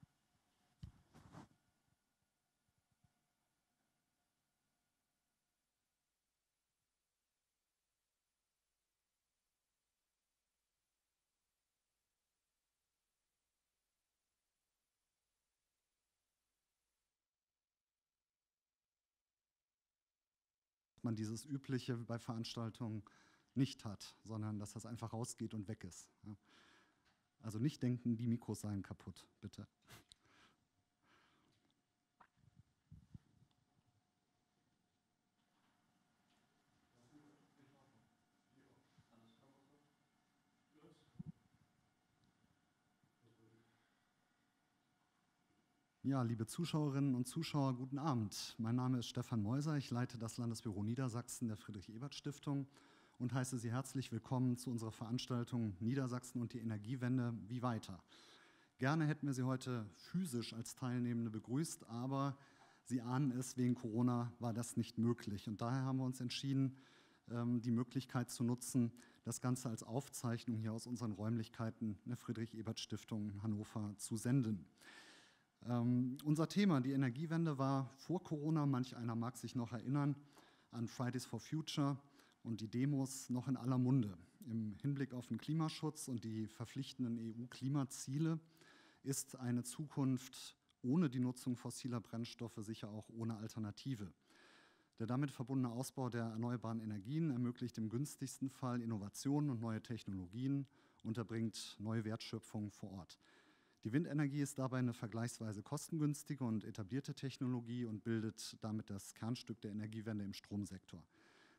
[SPEAKER 1] man dieses Übliche bei Veranstaltungen nicht hat, sondern dass das einfach rausgeht und weg ist. Also nicht denken, die Mikros seien kaputt, bitte. Ja, liebe Zuschauerinnen und Zuschauer, guten Abend. Mein Name ist Stefan Meuser, ich leite das Landesbüro Niedersachsen der Friedrich-Ebert-Stiftung und heiße Sie herzlich willkommen zu unserer Veranstaltung Niedersachsen und die Energiewende, wie weiter? Gerne hätten wir Sie heute physisch als Teilnehmende begrüßt, aber Sie ahnen es, wegen Corona war das nicht möglich. Und daher haben wir uns entschieden, ähm, die Möglichkeit zu nutzen, das Ganze als Aufzeichnung hier aus unseren Räumlichkeiten der Friedrich-Ebert-Stiftung Hannover zu senden. Ähm, unser Thema, die Energiewende, war vor Corona, manch einer mag sich noch erinnern, an Fridays for Future und die Demos noch in aller Munde. Im Hinblick auf den Klimaschutz und die verpflichtenden EU-Klimaziele ist eine Zukunft ohne die Nutzung fossiler Brennstoffe sicher auch ohne Alternative. Der damit verbundene Ausbau der erneuerbaren Energien ermöglicht im günstigsten Fall Innovationen und neue Technologien, und erbringt neue Wertschöpfung vor Ort. Die Windenergie ist dabei eine vergleichsweise kostengünstige und etablierte Technologie und bildet damit das Kernstück der Energiewende im Stromsektor.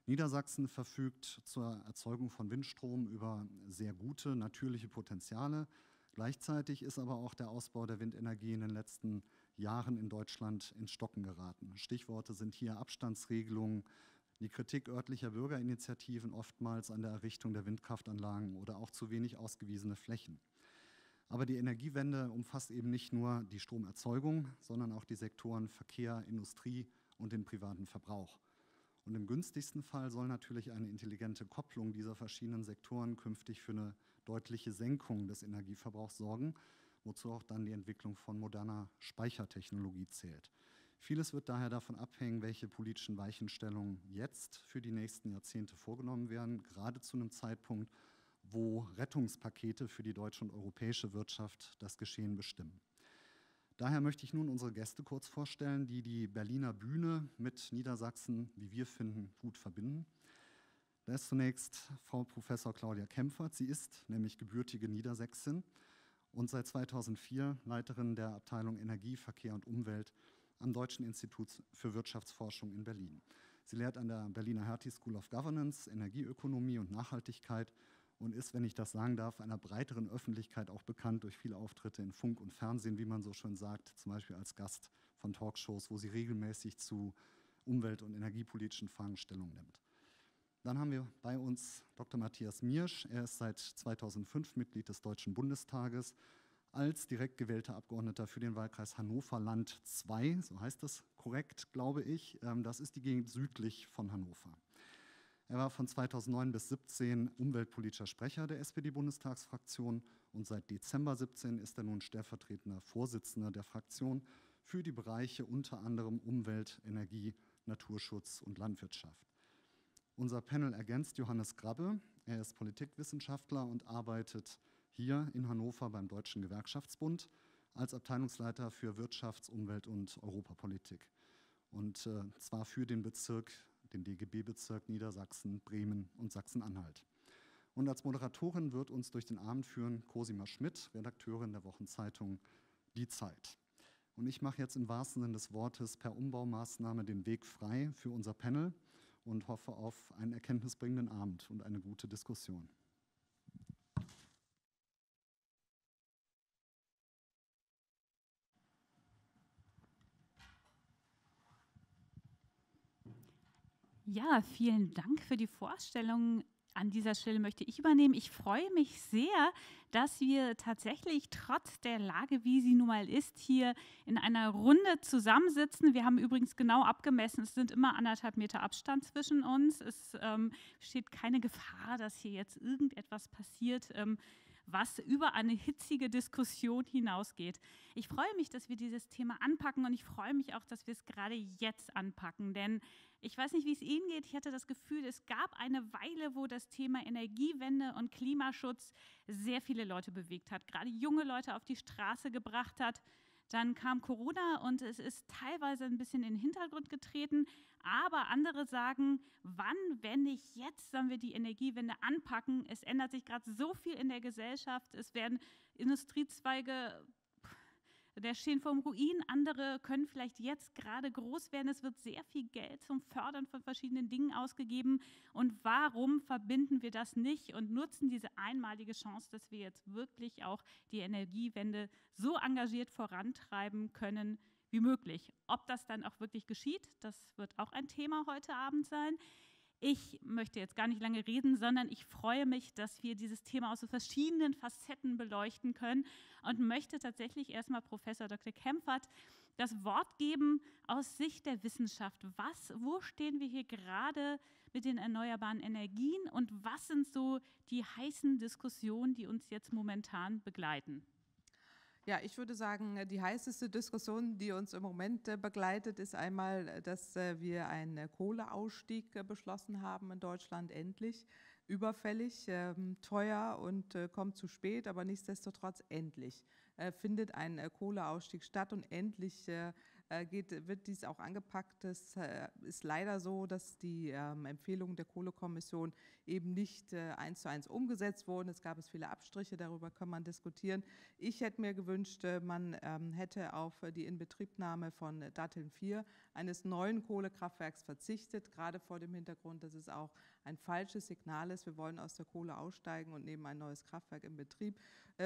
[SPEAKER 1] Niedersachsen verfügt zur Erzeugung von Windstrom über sehr gute natürliche Potenziale. Gleichzeitig ist aber auch der Ausbau der Windenergie in den letzten Jahren in Deutschland ins Stocken geraten. Stichworte sind hier Abstandsregelungen, die Kritik örtlicher Bürgerinitiativen oftmals an der Errichtung der Windkraftanlagen oder auch zu wenig ausgewiesene Flächen. Aber die Energiewende umfasst eben nicht nur die Stromerzeugung, sondern auch die Sektoren Verkehr, Industrie und den privaten Verbrauch. Und im günstigsten Fall soll natürlich eine intelligente Kopplung dieser verschiedenen Sektoren künftig für eine deutliche Senkung des Energieverbrauchs sorgen, wozu auch dann die Entwicklung von moderner Speichertechnologie zählt. Vieles wird daher davon abhängen, welche politischen Weichenstellungen jetzt für die nächsten Jahrzehnte vorgenommen werden, gerade zu einem Zeitpunkt, wo Rettungspakete für die deutsche und europäische Wirtschaft das Geschehen bestimmen. Daher möchte ich nun unsere Gäste kurz vorstellen, die die Berliner Bühne mit Niedersachsen, wie wir finden, gut verbinden. Da ist zunächst Frau Professor Claudia Kempfert. Sie ist nämlich gebürtige Niedersächsin und seit 2004 Leiterin der Abteilung Energie, Verkehr und Umwelt am Deutschen Institut für Wirtschaftsforschung in Berlin. Sie lehrt an der Berliner Hertie School of Governance, Energieökonomie und Nachhaltigkeit und ist, wenn ich das sagen darf, einer breiteren Öffentlichkeit auch bekannt durch viele Auftritte in Funk und Fernsehen, wie man so schön sagt, zum Beispiel als Gast von Talkshows, wo sie regelmäßig zu umwelt- und energiepolitischen Fragen Stellung nimmt. Dann haben wir bei uns Dr. Matthias Miersch. Er ist seit 2005 Mitglied des Deutschen Bundestages als direkt gewählter Abgeordneter für den Wahlkreis Hannover Land 2, so heißt das korrekt, glaube ich. Ähm, das ist die Gegend südlich von Hannover. Er war von 2009 bis 2017 umweltpolitischer Sprecher der SPD-Bundestagsfraktion und seit Dezember 2017 ist er nun stellvertretender Vorsitzender der Fraktion für die Bereiche unter anderem Umwelt, Energie, Naturschutz und Landwirtschaft. Unser Panel ergänzt Johannes Grabbe. Er ist Politikwissenschaftler und arbeitet hier in Hannover beim Deutschen Gewerkschaftsbund als Abteilungsleiter für Wirtschafts-, Umwelt- und Europapolitik. Und äh, zwar für den Bezirk den DGB-Bezirk Niedersachsen, Bremen und Sachsen-Anhalt. Und als Moderatorin wird uns durch den Abend führen Cosima Schmidt, Redakteurin der Wochenzeitung Die Zeit. Und ich mache jetzt im wahrsten Sinne des Wortes per Umbaumaßnahme den Weg frei für unser Panel und hoffe auf einen erkenntnisbringenden Abend und eine gute Diskussion.
[SPEAKER 2] Ja, vielen Dank für die Vorstellung. An dieser Stelle möchte ich übernehmen. Ich freue mich sehr, dass wir tatsächlich trotz der Lage, wie sie nun mal ist, hier in einer Runde zusammensitzen. Wir haben übrigens genau abgemessen, es sind immer anderthalb Meter Abstand zwischen uns. Es ähm, steht keine Gefahr, dass hier jetzt irgendetwas passiert. Ähm, was über eine hitzige Diskussion hinausgeht. Ich freue mich, dass wir dieses Thema anpacken und ich freue mich auch, dass wir es gerade jetzt anpacken, denn ich weiß nicht, wie es Ihnen geht. Ich hatte das Gefühl, es gab eine Weile, wo das Thema Energiewende und Klimaschutz sehr viele Leute bewegt hat, gerade junge Leute auf die Straße gebracht hat. Dann kam Corona und es ist teilweise ein bisschen in den Hintergrund getreten. Aber andere sagen, wann, wenn nicht jetzt, sollen wir die Energiewende anpacken? Es ändert sich gerade so viel in der Gesellschaft. Es werden Industriezweige der stehen vor dem Ruin, andere können vielleicht jetzt gerade groß werden. Es wird sehr viel Geld zum Fördern von verschiedenen Dingen ausgegeben. Und warum verbinden wir das nicht und nutzen diese einmalige Chance, dass wir jetzt wirklich auch die Energiewende so engagiert vorantreiben können wie möglich? Ob das dann auch wirklich geschieht, das wird auch ein Thema heute Abend sein. Ich möchte jetzt gar nicht lange reden, sondern ich freue mich, dass wir dieses Thema aus so verschiedenen Facetten beleuchten können und möchte tatsächlich erstmal Professor Dr. Kempfert das Wort geben aus Sicht der Wissenschaft. Was, wo stehen wir hier gerade mit den erneuerbaren Energien und was sind so die heißen Diskussionen, die uns jetzt momentan begleiten?
[SPEAKER 3] Ja, ich würde sagen, äh, die heißeste Diskussion, die uns im Moment äh, begleitet, ist einmal, äh, dass wir einen Kohleausstieg beschlossen haben in Deutschland endlich. Überfällig, ähm, teuer und kommt zu spät, aber nichtsdestotrotz endlich findet ein Kohleausstieg statt und endlich äh, geht, wird dies auch angepackt. Es äh, ist leider so, dass die ähm, Empfehlungen der Kohlekommission eben nicht äh, eins zu eins umgesetzt wurden. Es gab es viele Abstriche, darüber kann man diskutieren. Ich hätte mir gewünscht, man ähm, hätte auf die Inbetriebnahme von Datteln 4 eines neuen Kohlekraftwerks verzichtet, gerade vor dem Hintergrund, dass es auch ein falsches Signal ist. Wir wollen aus der Kohle aussteigen und nehmen ein neues Kraftwerk in Betrieb.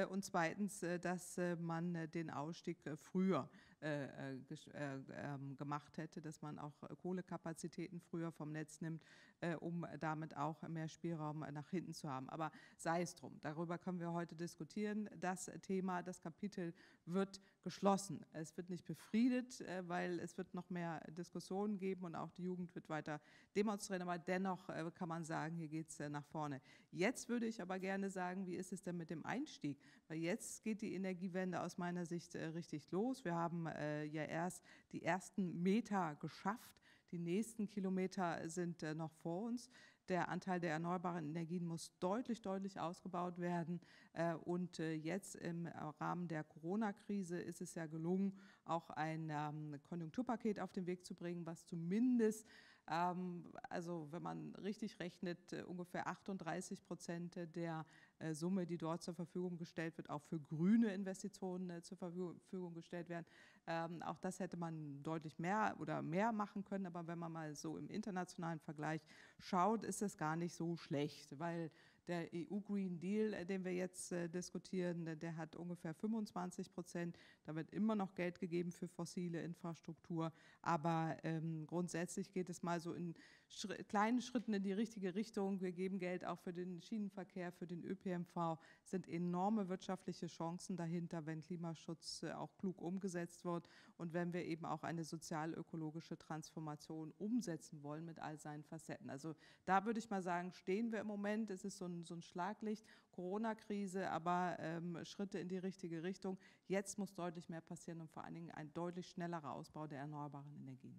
[SPEAKER 3] Und zweitens, dass man den Ausstieg früher äh, äh, äh ähm, gemacht hätte, dass man auch Kohlekapazitäten früher vom Netz nimmt, äh, um damit auch mehr Spielraum äh, nach hinten zu haben. Aber sei es drum, darüber können wir heute diskutieren. Das Thema, das Kapitel wird geschlossen. Es wird nicht befriedet, äh, weil es wird noch mehr Diskussionen geben und auch die Jugend wird weiter demonstrieren. Aber dennoch äh, kann man sagen, hier geht es äh, nach vorne. Jetzt würde ich aber gerne sagen, wie ist es denn mit dem Einstieg? Weil jetzt geht die Energiewende aus meiner Sicht äh, richtig los. Wir haben ja erst die ersten Meter geschafft die nächsten Kilometer sind äh, noch vor uns. Der Anteil der erneuerbaren Energien muss deutlich, deutlich ausgebaut werden. Äh, und äh, jetzt im Rahmen der Corona-Krise ist es ja gelungen, auch ein ähm, Konjunkturpaket auf den Weg zu bringen, was zumindest ähm, also wenn man richtig rechnet, äh, ungefähr 38 Prozent der äh, Summe, die dort zur Verfügung gestellt wird, auch für grüne Investitionen äh, zur Verfügung gestellt werden. Ähm, auch das hätte man deutlich mehr oder mehr machen können, aber wenn man mal so im internationalen Vergleich schaut, ist das gar nicht so schlecht, weil der EU-Green Deal, äh, den wir jetzt äh, diskutieren, der hat ungefähr 25 Prozent. Da wird immer noch Geld gegeben für fossile Infrastruktur. Aber ähm, grundsätzlich geht es mal so in Schri kleinen Schritten in die richtige Richtung. Wir geben Geld auch für den Schienenverkehr, für den ÖPMV. Es sind enorme wirtschaftliche Chancen dahinter, wenn Klimaschutz äh, auch klug umgesetzt wird und wenn wir eben auch eine sozial-ökologische Transformation umsetzen wollen mit all seinen Facetten. Also da würde ich mal sagen, stehen wir im Moment. Es ist so ein ein, so ein Schlaglicht. Corona-Krise, aber ähm, Schritte in die richtige Richtung. Jetzt muss deutlich mehr passieren und vor allen Dingen ein deutlich schnellerer Ausbau der erneuerbaren Energien.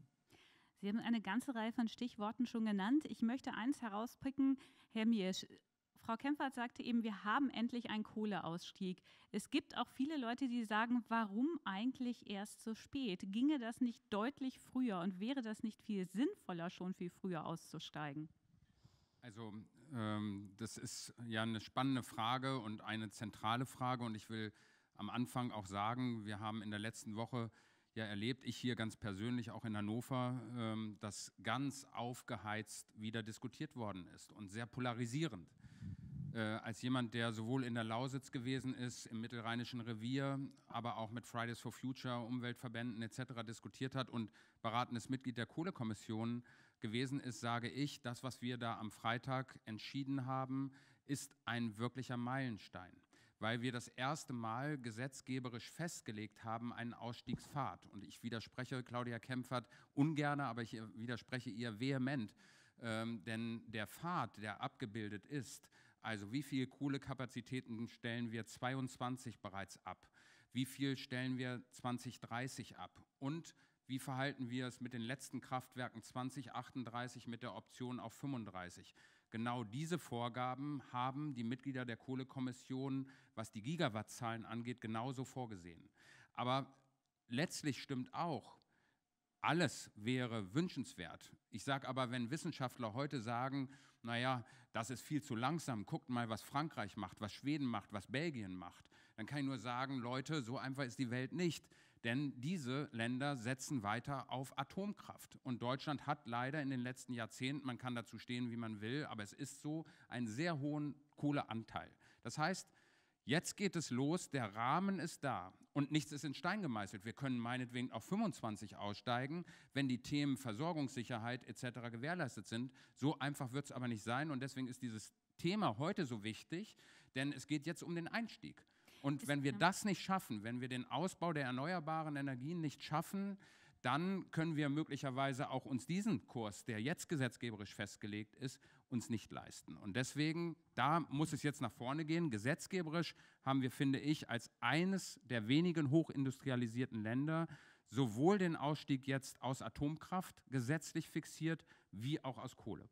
[SPEAKER 3] Sie
[SPEAKER 2] haben eine ganze Reihe von Stichworten schon genannt. Ich möchte eins herauspicken, Herr Miersch. Frau Kempfert sagte eben, wir haben endlich einen Kohleausstieg. Es gibt auch viele Leute, die sagen, warum eigentlich erst so spät? Ginge das nicht deutlich früher und wäre das nicht viel sinnvoller, schon viel früher auszusteigen?
[SPEAKER 4] Also ähm, das ist ja eine spannende Frage und eine zentrale Frage. Und ich will am Anfang auch sagen, wir haben in der letzten Woche ja erlebt, ich hier ganz persönlich auch in Hannover, ähm, dass ganz aufgeheizt wieder diskutiert worden ist und sehr polarisierend. Äh, als jemand, der sowohl in der Lausitz gewesen ist, im Mittelrheinischen Revier, aber auch mit Fridays for Future, Umweltverbänden etc. diskutiert hat und beratendes Mitglied der Kohlekommission gewesen ist, sage ich, das, was wir da am Freitag entschieden haben, ist ein wirklicher Meilenstein, weil wir das erste Mal gesetzgeberisch festgelegt haben, einen Ausstiegspfad. Und ich widerspreche Claudia Kempfert ungern, aber ich widerspreche ihr vehement, ähm, denn der Pfad, der abgebildet ist, also wie viel Kohlekapazitäten stellen wir 22 bereits ab? Wie viel stellen wir 2030 ab? Und wie verhalten wir es mit den letzten Kraftwerken 2038 mit der Option auf 35? Genau diese Vorgaben haben die Mitglieder der Kohlekommission, was die Gigawattzahlen angeht, genauso vorgesehen. Aber letztlich stimmt auch, alles wäre wünschenswert. Ich sage aber, wenn Wissenschaftler heute sagen, naja, das ist viel zu langsam, guckt mal, was Frankreich macht, was Schweden macht, was Belgien macht, dann kann ich nur sagen, Leute, so einfach ist die Welt nicht. Denn diese Länder setzen weiter auf Atomkraft. Und Deutschland hat leider in den letzten Jahrzehnten, man kann dazu stehen, wie man will, aber es ist so, einen sehr hohen Kohleanteil. Das heißt, Jetzt geht es los, der Rahmen ist da und nichts ist in Stein gemeißelt. Wir können meinetwegen auf 25 aussteigen, wenn die Themen Versorgungssicherheit etc. gewährleistet sind. So einfach wird es aber nicht sein und deswegen ist dieses Thema heute so wichtig, denn es geht jetzt um den Einstieg. Und wenn wir das nicht schaffen, wenn wir den Ausbau der erneuerbaren Energien nicht schaffen, dann können wir möglicherweise auch uns diesen Kurs, der jetzt gesetzgeberisch festgelegt ist, uns nicht leisten. Und deswegen, da muss es jetzt nach vorne gehen. Gesetzgeberisch haben wir, finde ich, als eines der wenigen hochindustrialisierten Länder sowohl den Ausstieg jetzt aus Atomkraft gesetzlich fixiert, wie auch aus Kohle.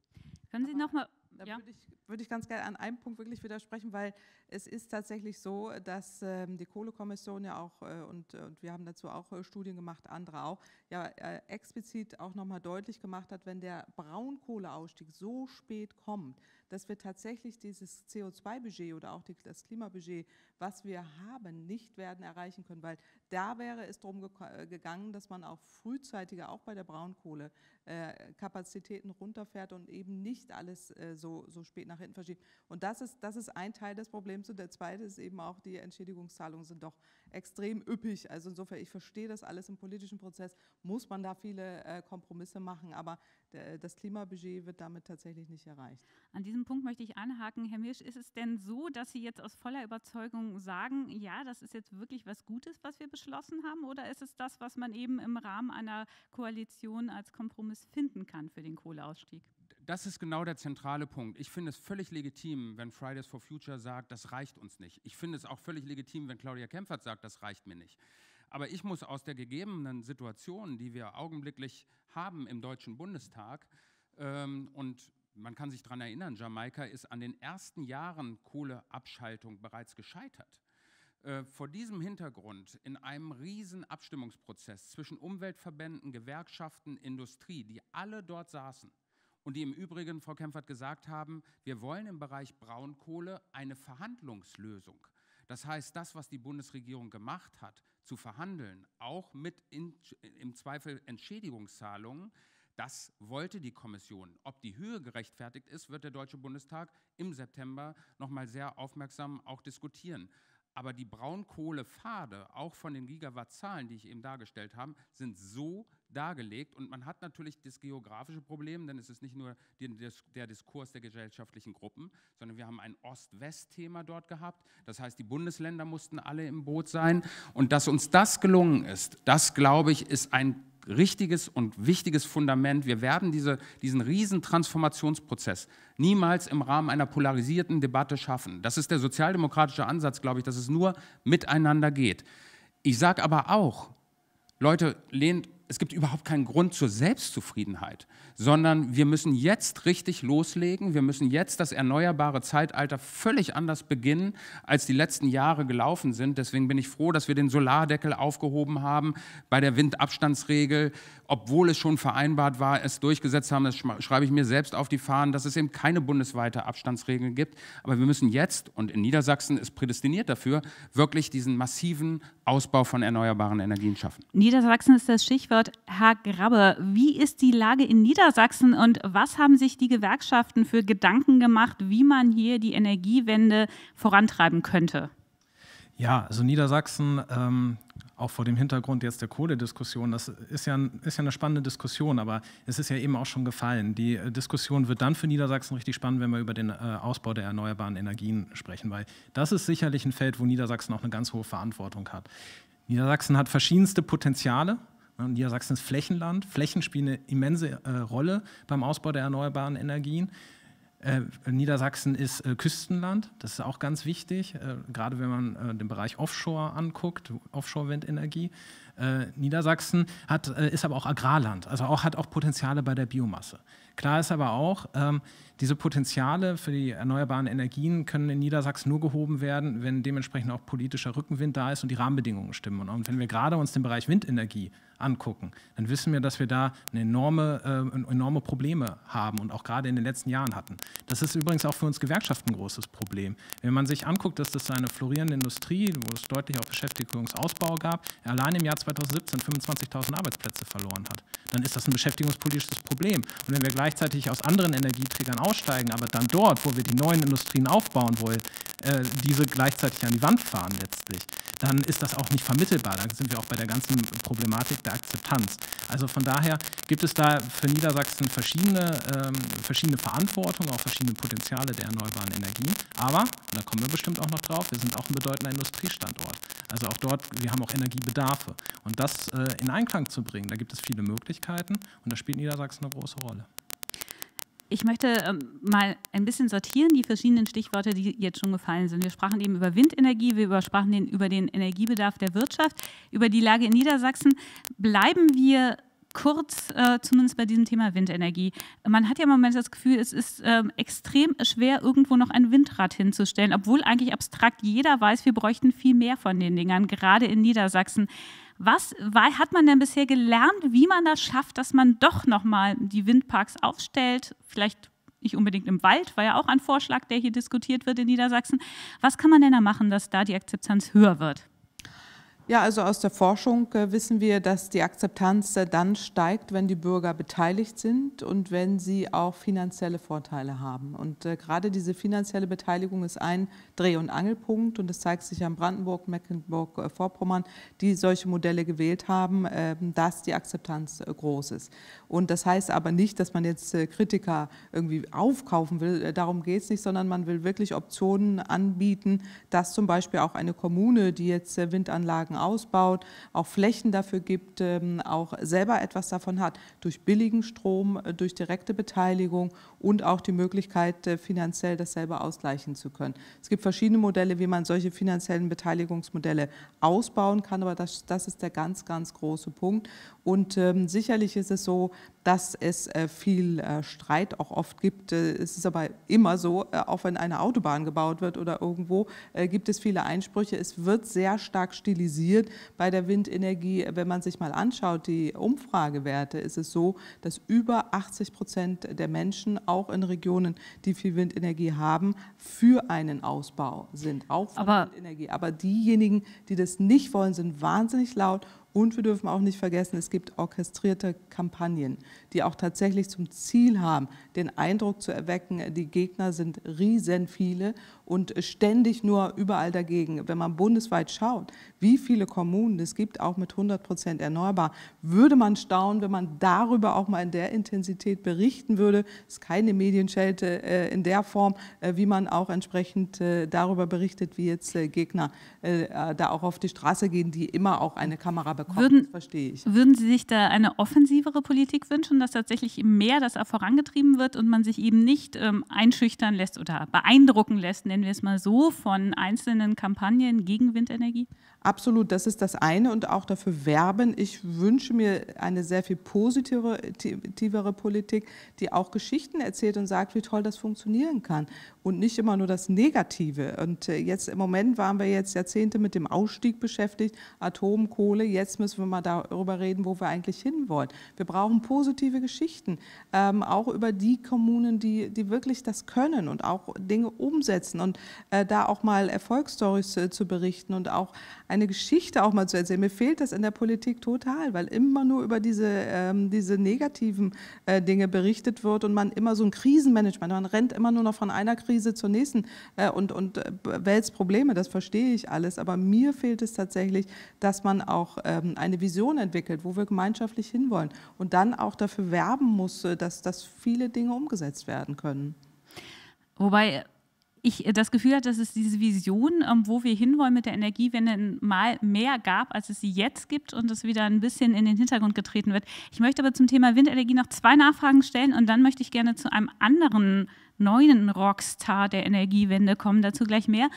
[SPEAKER 3] Können Sie noch mal da ja. würde ich, würd ich, ganz gerne an einem Punkt wirklich widersprechen, weil es ist tatsächlich so, dass ähm, die Kohlekommission ja auch, äh, und, äh, und wir haben dazu auch äh, Studien gemacht, andere auch, ja äh, explizit auch nochmal deutlich gemacht hat, wenn der Braunkohleausstieg so spät kommt, dass wir tatsächlich dieses CO2-Budget oder auch die, das Klimabudget, was wir haben, nicht werden erreichen können, weil da wäre es darum ge äh, gegangen, dass man auch frühzeitiger, auch bei der Braunkohle, äh, Kapazitäten runterfährt und eben nicht alles äh, so, so spät nach hinten verschiebt. Und das ist, das ist ein Teil des Problems und der zweite ist eben auch, die Entschädigungszahlungen sind doch extrem üppig. Also insofern, ich verstehe das alles im politischen Prozess, muss man da viele äh, Kompromisse machen, aber äh, das Klimabudget wird damit tatsächlich nicht erreicht. An diesem Punkt möchte ich anhaken. Herr Mirsch,
[SPEAKER 2] ist es denn so, dass Sie jetzt aus voller Überzeugung sagen, ja, das ist jetzt wirklich was Gutes, was wir beschlossen haben, oder ist es das, was man eben im Rahmen einer Koalition als Kompromiss finden kann für den Kohleausstieg?
[SPEAKER 4] das ist genau der zentrale Punkt. Ich finde es völlig legitim, wenn Fridays for Future sagt, das reicht uns nicht. Ich finde es auch völlig legitim, wenn Claudia Kempfert sagt, das reicht mir nicht. Aber ich muss aus der gegebenen Situation, die wir augenblicklich haben im Deutschen Bundestag, ähm, und man kann sich daran erinnern, Jamaika ist an den ersten Jahren Kohleabschaltung bereits gescheitert. Äh, vor diesem Hintergrund in einem riesen Abstimmungsprozess zwischen Umweltverbänden, Gewerkschaften, Industrie, die alle dort saßen, und die im Übrigen, Frau Kempfert, gesagt haben, wir wollen im Bereich Braunkohle eine Verhandlungslösung. Das heißt, das, was die Bundesregierung gemacht hat, zu verhandeln, auch mit in, im Zweifel Entschädigungszahlungen, das wollte die Kommission. Ob die Höhe gerechtfertigt ist, wird der Deutsche Bundestag im September nochmal sehr aufmerksam auch diskutieren. Aber die Braunkohlepfade, auch von den Gigawattzahlen, die ich eben dargestellt habe, sind so dargelegt. Und man hat natürlich das geografische Problem, denn es ist nicht nur der Diskurs der gesellschaftlichen Gruppen, sondern wir haben ein Ost-West-Thema dort gehabt. Das heißt, die Bundesländer mussten alle im Boot sein. Und dass uns das gelungen ist, das, glaube ich, ist ein richtiges und wichtiges Fundament. Wir werden diese, diesen riesen Transformationsprozess niemals im Rahmen einer polarisierten Debatte schaffen. Das ist der sozialdemokratische Ansatz, glaube ich, dass es nur miteinander geht. Ich sage aber auch, Leute, lehnt es gibt überhaupt keinen Grund zur Selbstzufriedenheit, sondern wir müssen jetzt richtig loslegen. Wir müssen jetzt das erneuerbare Zeitalter völlig anders beginnen, als die letzten Jahre gelaufen sind. Deswegen bin ich froh, dass wir den Solardeckel aufgehoben haben bei der Windabstandsregel, obwohl es schon vereinbart war, es durchgesetzt haben. Das schreibe ich mir selbst auf die Fahnen, dass es eben keine bundesweite Abstandsregel gibt. Aber wir müssen jetzt, und in Niedersachsen ist prädestiniert dafür, wirklich diesen massiven Ausbau von erneuerbaren Energien schaffen.
[SPEAKER 2] Niedersachsen ist das Stichwort. Herr Grabbe, wie ist die Lage in Niedersachsen und was haben sich die Gewerkschaften für Gedanken gemacht, wie man hier die Energiewende vorantreiben könnte?
[SPEAKER 5] Ja, also Niedersachsen ähm, auch vor dem Hintergrund jetzt der Kohlediskussion, das ist ja, ist ja eine spannende Diskussion, aber es ist ja eben auch schon gefallen. Die äh, Diskussion wird dann für Niedersachsen richtig spannend, wenn wir über den äh, Ausbau der erneuerbaren Energien sprechen, weil das ist sicherlich ein Feld, wo Niedersachsen auch eine ganz hohe Verantwortung hat. Niedersachsen hat verschiedenste Potenziale, Niedersachsen ist Flächenland. Flächen spielen eine immense äh, Rolle beim Ausbau der erneuerbaren Energien. Äh, Niedersachsen ist äh, Küstenland, das ist auch ganz wichtig, äh, gerade wenn man äh, den Bereich Offshore anguckt, Offshore-Windenergie. Äh, Niedersachsen hat, äh, ist aber auch Agrarland, also auch, hat auch Potenziale bei der Biomasse. Klar ist aber auch, ähm, diese Potenziale für die erneuerbaren Energien können in Niedersachsen nur gehoben werden, wenn dementsprechend auch politischer Rückenwind da ist und die Rahmenbedingungen stimmen. Und wenn wir gerade uns den Bereich Windenergie angucken, dann wissen wir, dass wir da enorme, äh, enorme Probleme haben und auch gerade in den letzten Jahren hatten. Das ist übrigens auch für uns Gewerkschaften ein großes Problem. Wenn man sich anguckt, dass das eine florierende Industrie, wo es deutlich auch Beschäftigungsausbau gab, allein im Jahr 2017 25.000 Arbeitsplätze verloren hat, dann ist das ein beschäftigungspolitisches Problem. Und wenn wir gleichzeitig aus anderen Energieträgern aus aussteigen, aber dann dort, wo wir die neuen Industrien aufbauen wollen, äh, diese gleichzeitig an die Wand fahren letztlich, dann ist das auch nicht vermittelbar. Dann sind wir auch bei der ganzen Problematik der Akzeptanz. Also von daher gibt es da für Niedersachsen verschiedene, ähm, verschiedene Verantwortung, auch verschiedene Potenziale der erneuerbaren Energien. Aber, und da kommen wir bestimmt auch noch drauf, wir sind auch ein bedeutender Industriestandort. Also auch dort, wir haben auch Energiebedarfe. Und das äh, in Einklang zu bringen, da gibt es viele Möglichkeiten und da spielt Niedersachsen eine große Rolle.
[SPEAKER 2] Ich möchte ähm, mal ein bisschen sortieren die verschiedenen Stichworte, die jetzt schon gefallen sind. Wir sprachen eben über Windenergie, wir sprachen den, über den Energiebedarf der Wirtschaft, über die Lage in Niedersachsen. Bleiben wir kurz äh, zumindest bei diesem Thema Windenergie. Man hat ja im Moment das Gefühl, es ist ähm, extrem schwer, irgendwo noch ein Windrad hinzustellen, obwohl eigentlich abstrakt jeder weiß, wir bräuchten viel mehr von den Dingern, gerade in Niedersachsen. Was hat man denn bisher gelernt, wie man das schafft, dass man doch nochmal die Windparks aufstellt? Vielleicht nicht unbedingt im Wald, war ja auch ein Vorschlag, der hier diskutiert wird in Niedersachsen. Was kann man denn da machen, dass da die Akzeptanz höher wird?
[SPEAKER 3] Ja, also aus der Forschung äh, wissen wir, dass die Akzeptanz äh, dann steigt, wenn die Bürger beteiligt sind und wenn sie auch finanzielle Vorteile haben. Und äh, gerade diese finanzielle Beteiligung ist ein Dreh- und Angelpunkt und das zeigt sich an Brandenburg, Mecklenburg-Vorpommern, die solche Modelle gewählt haben, ähm, dass die Akzeptanz groß ist. Und das heißt aber nicht, dass man jetzt äh, Kritiker irgendwie aufkaufen will, äh, darum geht es nicht, sondern man will wirklich Optionen anbieten, dass zum Beispiel auch eine Kommune, die jetzt äh, Windanlagen ausbaut, auch Flächen dafür gibt, ähm, auch selber etwas davon hat, durch billigen Strom, durch direkte Beteiligung und auch die Möglichkeit, finanziell das selber ausgleichen zu können. Es gibt verschiedene Modelle, wie man solche finanziellen Beteiligungsmodelle ausbauen kann, aber das, das ist der ganz, ganz große Punkt. Und ähm, sicherlich ist es so, dass es äh, viel äh, Streit auch oft gibt. Äh, es ist aber immer so, auch wenn eine Autobahn gebaut wird oder irgendwo, gibt es viele Einsprüche. Es wird sehr stark stilisiert bei der Windenergie. Wenn man sich mal anschaut, die Umfragewerte, ist es so, dass über 80 Prozent der Menschen, auch in Regionen, die viel Windenergie haben, für einen Ausbau sind, auch für aber Windenergie. Aber diejenigen, die das nicht wollen, sind wahnsinnig laut und wir dürfen auch nicht vergessen, es gibt orchestrierte Kampagnen, die auch tatsächlich zum Ziel haben, den Eindruck zu erwecken, die Gegner sind riesen viele und ständig nur überall dagegen. Wenn man bundesweit schaut, wie viele Kommunen es gibt, auch mit 100 Prozent erneuerbar, würde man staunen, wenn man darüber auch mal in der Intensität berichten würde. Es ist keine Medienschelte äh, in der Form, äh, wie man auch entsprechend äh, darüber berichtet, wie jetzt äh, Gegner äh, da auch auf die Straße gehen, die immer auch eine Kamera bekommen. Würden, verstehe ich.
[SPEAKER 2] Würden Sie sich da eine offensivere Politik wünschen, dass tatsächlich mehr das vorangetrieben wird und man sich eben nicht ähm, einschüchtern lässt oder beeindrucken lässt, nennen nennen wir es mal so, von einzelnen Kampagnen gegen Windenergie?
[SPEAKER 3] Absolut, das ist das eine und auch dafür werben. Ich wünsche mir eine sehr viel positivere Politik, die auch Geschichten erzählt und sagt, wie toll das funktionieren kann und nicht immer nur das Negative. Und äh, jetzt im Moment waren wir jetzt Jahrzehnte mit dem Ausstieg beschäftigt, Atomkohle. Jetzt müssen wir mal darüber reden, wo wir eigentlich hinwollen. Wir brauchen positive Geschichten, ähm, auch über die Kommunen, die, die wirklich das können und auch Dinge umsetzen und äh, da auch mal Erfolgsstories äh, zu berichten und auch eine Geschichte auch mal zu erzählen. Mir fehlt das in der Politik total, weil immer nur über diese, ähm, diese negativen äh, Dinge berichtet wird und man immer so ein Krisenmanagement, man rennt immer nur noch von einer Krise zur nächsten äh, und, und äh, wälzt Probleme, das verstehe ich alles, aber mir fehlt es tatsächlich, dass man auch ähm, eine Vision entwickelt, wo wir gemeinschaftlich hinwollen und dann auch dafür werben muss, äh, dass, dass viele Dinge umgesetzt werden können. Wobei ich äh, das
[SPEAKER 2] Gefühl habe, dass es diese Vision, ähm, wo wir hinwollen mit der Energiewende, mal mehr gab, als es sie jetzt gibt und es wieder ein bisschen in den Hintergrund getreten wird. Ich möchte aber zum Thema Windenergie noch zwei Nachfragen stellen und dann möchte ich gerne zu einem anderen neuen Rockstar der Energiewende kommen, dazu gleich mehr.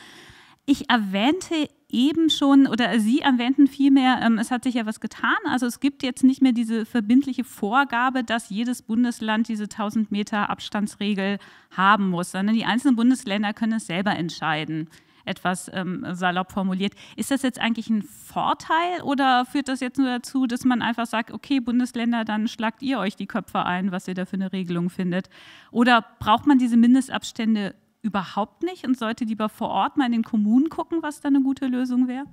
[SPEAKER 2] Ich erwähnte eben schon oder Sie erwähnten vielmehr, ähm, es hat sich ja was getan. Also es gibt jetzt nicht mehr diese verbindliche Vorgabe, dass jedes Bundesland diese 1000 Meter Abstandsregel haben muss, sondern die einzelnen Bundesländer können es selber entscheiden. Etwas ähm, salopp formuliert. Ist das jetzt eigentlich ein Vorteil oder führt das jetzt nur dazu, dass man einfach sagt, okay, Bundesländer, dann schlagt ihr euch die Köpfe ein, was ihr da für eine Regelung findet? Oder braucht man diese Mindestabstände überhaupt nicht und sollte lieber vor Ort mal in den Kommunen gucken, was da eine gute Lösung wäre?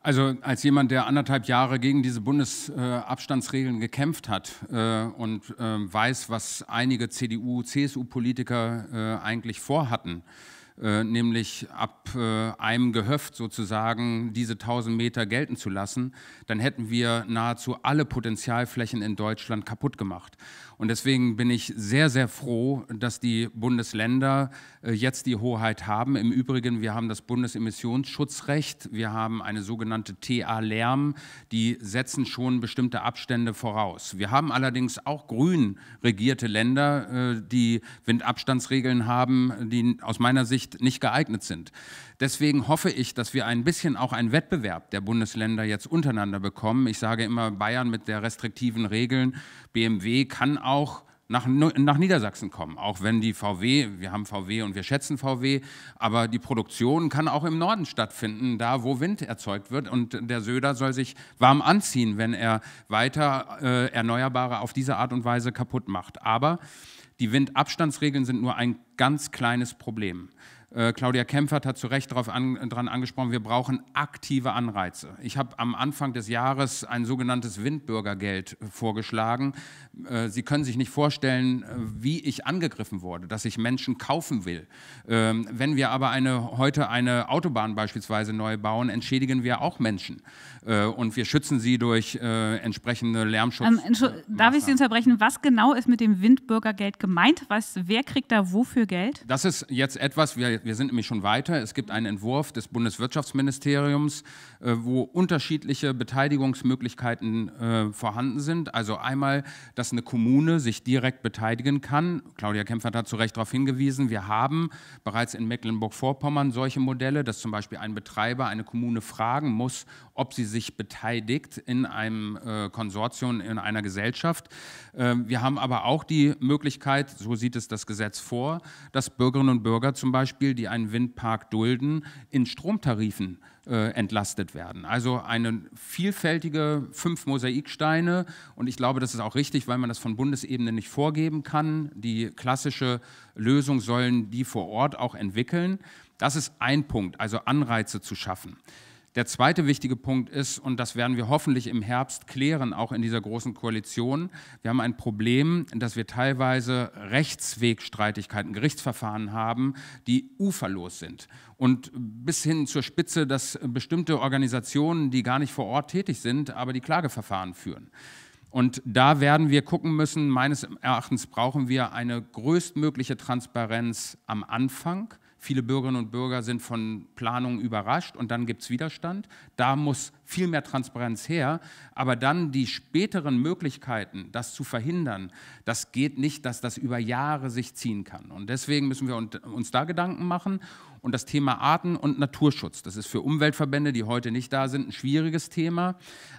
[SPEAKER 4] Also als jemand, der anderthalb Jahre gegen diese Bundesabstandsregeln gekämpft hat äh, und ähm, weiß, was einige CDU, CSU-Politiker äh, eigentlich vorhatten, äh, nämlich ab einem Gehöft sozusagen diese 1000 Meter gelten zu lassen, dann hätten wir nahezu alle Potenzialflächen in Deutschland kaputt gemacht. Und deswegen bin ich sehr, sehr froh, dass die Bundesländer äh, jetzt die Hoheit haben. Im Übrigen, wir haben das Bundesemissionsschutzrecht, wir haben eine sogenannte TA-Lärm, die setzen schon bestimmte Abstände voraus. Wir haben allerdings auch grün regierte Länder, äh, die Windabstandsregeln haben, die aus meiner Sicht nicht geeignet sind. Deswegen hoffe ich, dass wir ein bisschen auch einen Wettbewerb der Bundesländer jetzt untereinander bekommen. Ich sage immer, Bayern mit der restriktiven Regeln, BMW kann auch nach, nach, Niedersachsen kommen. Auch wenn die VW, wir haben VW und wir schätzen VW, aber die Produktion kann auch im Norden stattfinden, da wo Wind erzeugt wird. Und der Söder soll sich warm anziehen, wenn er weiter äh, Erneuerbare auf diese Art und Weise kaputt macht. Aber die Windabstandsregeln sind nur ein ganz kleines Problem. Äh, Claudia Kempfert hat zu Recht daran angesprochen, wir brauchen aktive Anreize. Ich habe am Anfang des Jahres ein sogenanntes Windbürgergeld vorgeschlagen. Äh, Sie können sich nicht vorstellen, äh, wie ich angegriffen wurde, dass ich Menschen kaufen will. Ähm, wenn wir aber eine, heute eine Autobahn beispielsweise neu bauen, entschädigen wir auch Menschen. Äh, und wir schützen sie durch äh, entsprechende Lärmschutz. Ähm,
[SPEAKER 2] darf ich Sie unterbrechen? Was genau ist mit dem Windbürgergeld gemeint? Was, wer kriegt da wofür Geld?
[SPEAKER 4] Das ist jetzt etwas, wir, wir sind nämlich schon weiter. Es gibt einen Entwurf des Bundeswirtschaftsministeriums, äh, wo unterschiedliche Beteiligungsmöglichkeiten vorhanden sind. Also einmal, dass eine Kommune sich direkt beteiligen kann. Claudia Kempfert hat zu Recht darauf hingewiesen. Wir haben bereits in Mecklenburg-Vorpommern solche Modelle, dass zum Beispiel ein Betreiber eine Kommune fragen muss, ob sie sich sich beteiligt in einem äh, Konsortium, in einer Gesellschaft. Äh, wir haben aber auch die Möglichkeit, so sieht es das Gesetz vor, dass Bürgerinnen und Bürger zum Beispiel, die einen Windpark dulden, in Stromtarifen äh, entlastet werden. Also eine vielfältige fünf Mosaiksteine und ich glaube, das ist auch richtig, weil man das von Bundesebene nicht vorgeben kann. Die klassische Lösung sollen die vor Ort auch entwickeln. Das ist ein Punkt, also Anreize zu schaffen. Der zweite wichtige Punkt ist, und das werden wir hoffentlich im Herbst klären, auch in dieser großen Koalition, wir haben ein Problem, dass wir teilweise Rechtswegstreitigkeiten, Gerichtsverfahren haben, die uferlos sind. Und bis hin zur Spitze, dass bestimmte Organisationen, die gar nicht vor Ort tätig sind, aber die Klageverfahren führen. Und da werden wir gucken müssen, meines Erachtens brauchen wir eine größtmögliche Transparenz am Anfang Viele Bürgerinnen und Bürger sind von Planungen überrascht und dann gibt es Widerstand. Da muss viel mehr Transparenz her. Aber dann die späteren Möglichkeiten, das zu verhindern, das geht nicht, dass das über Jahre sich ziehen kann. Und deswegen müssen wir uns da Gedanken machen und das Thema Arten- und Naturschutz. Das ist für Umweltverbände, die heute nicht da sind, ein schwieriges Thema.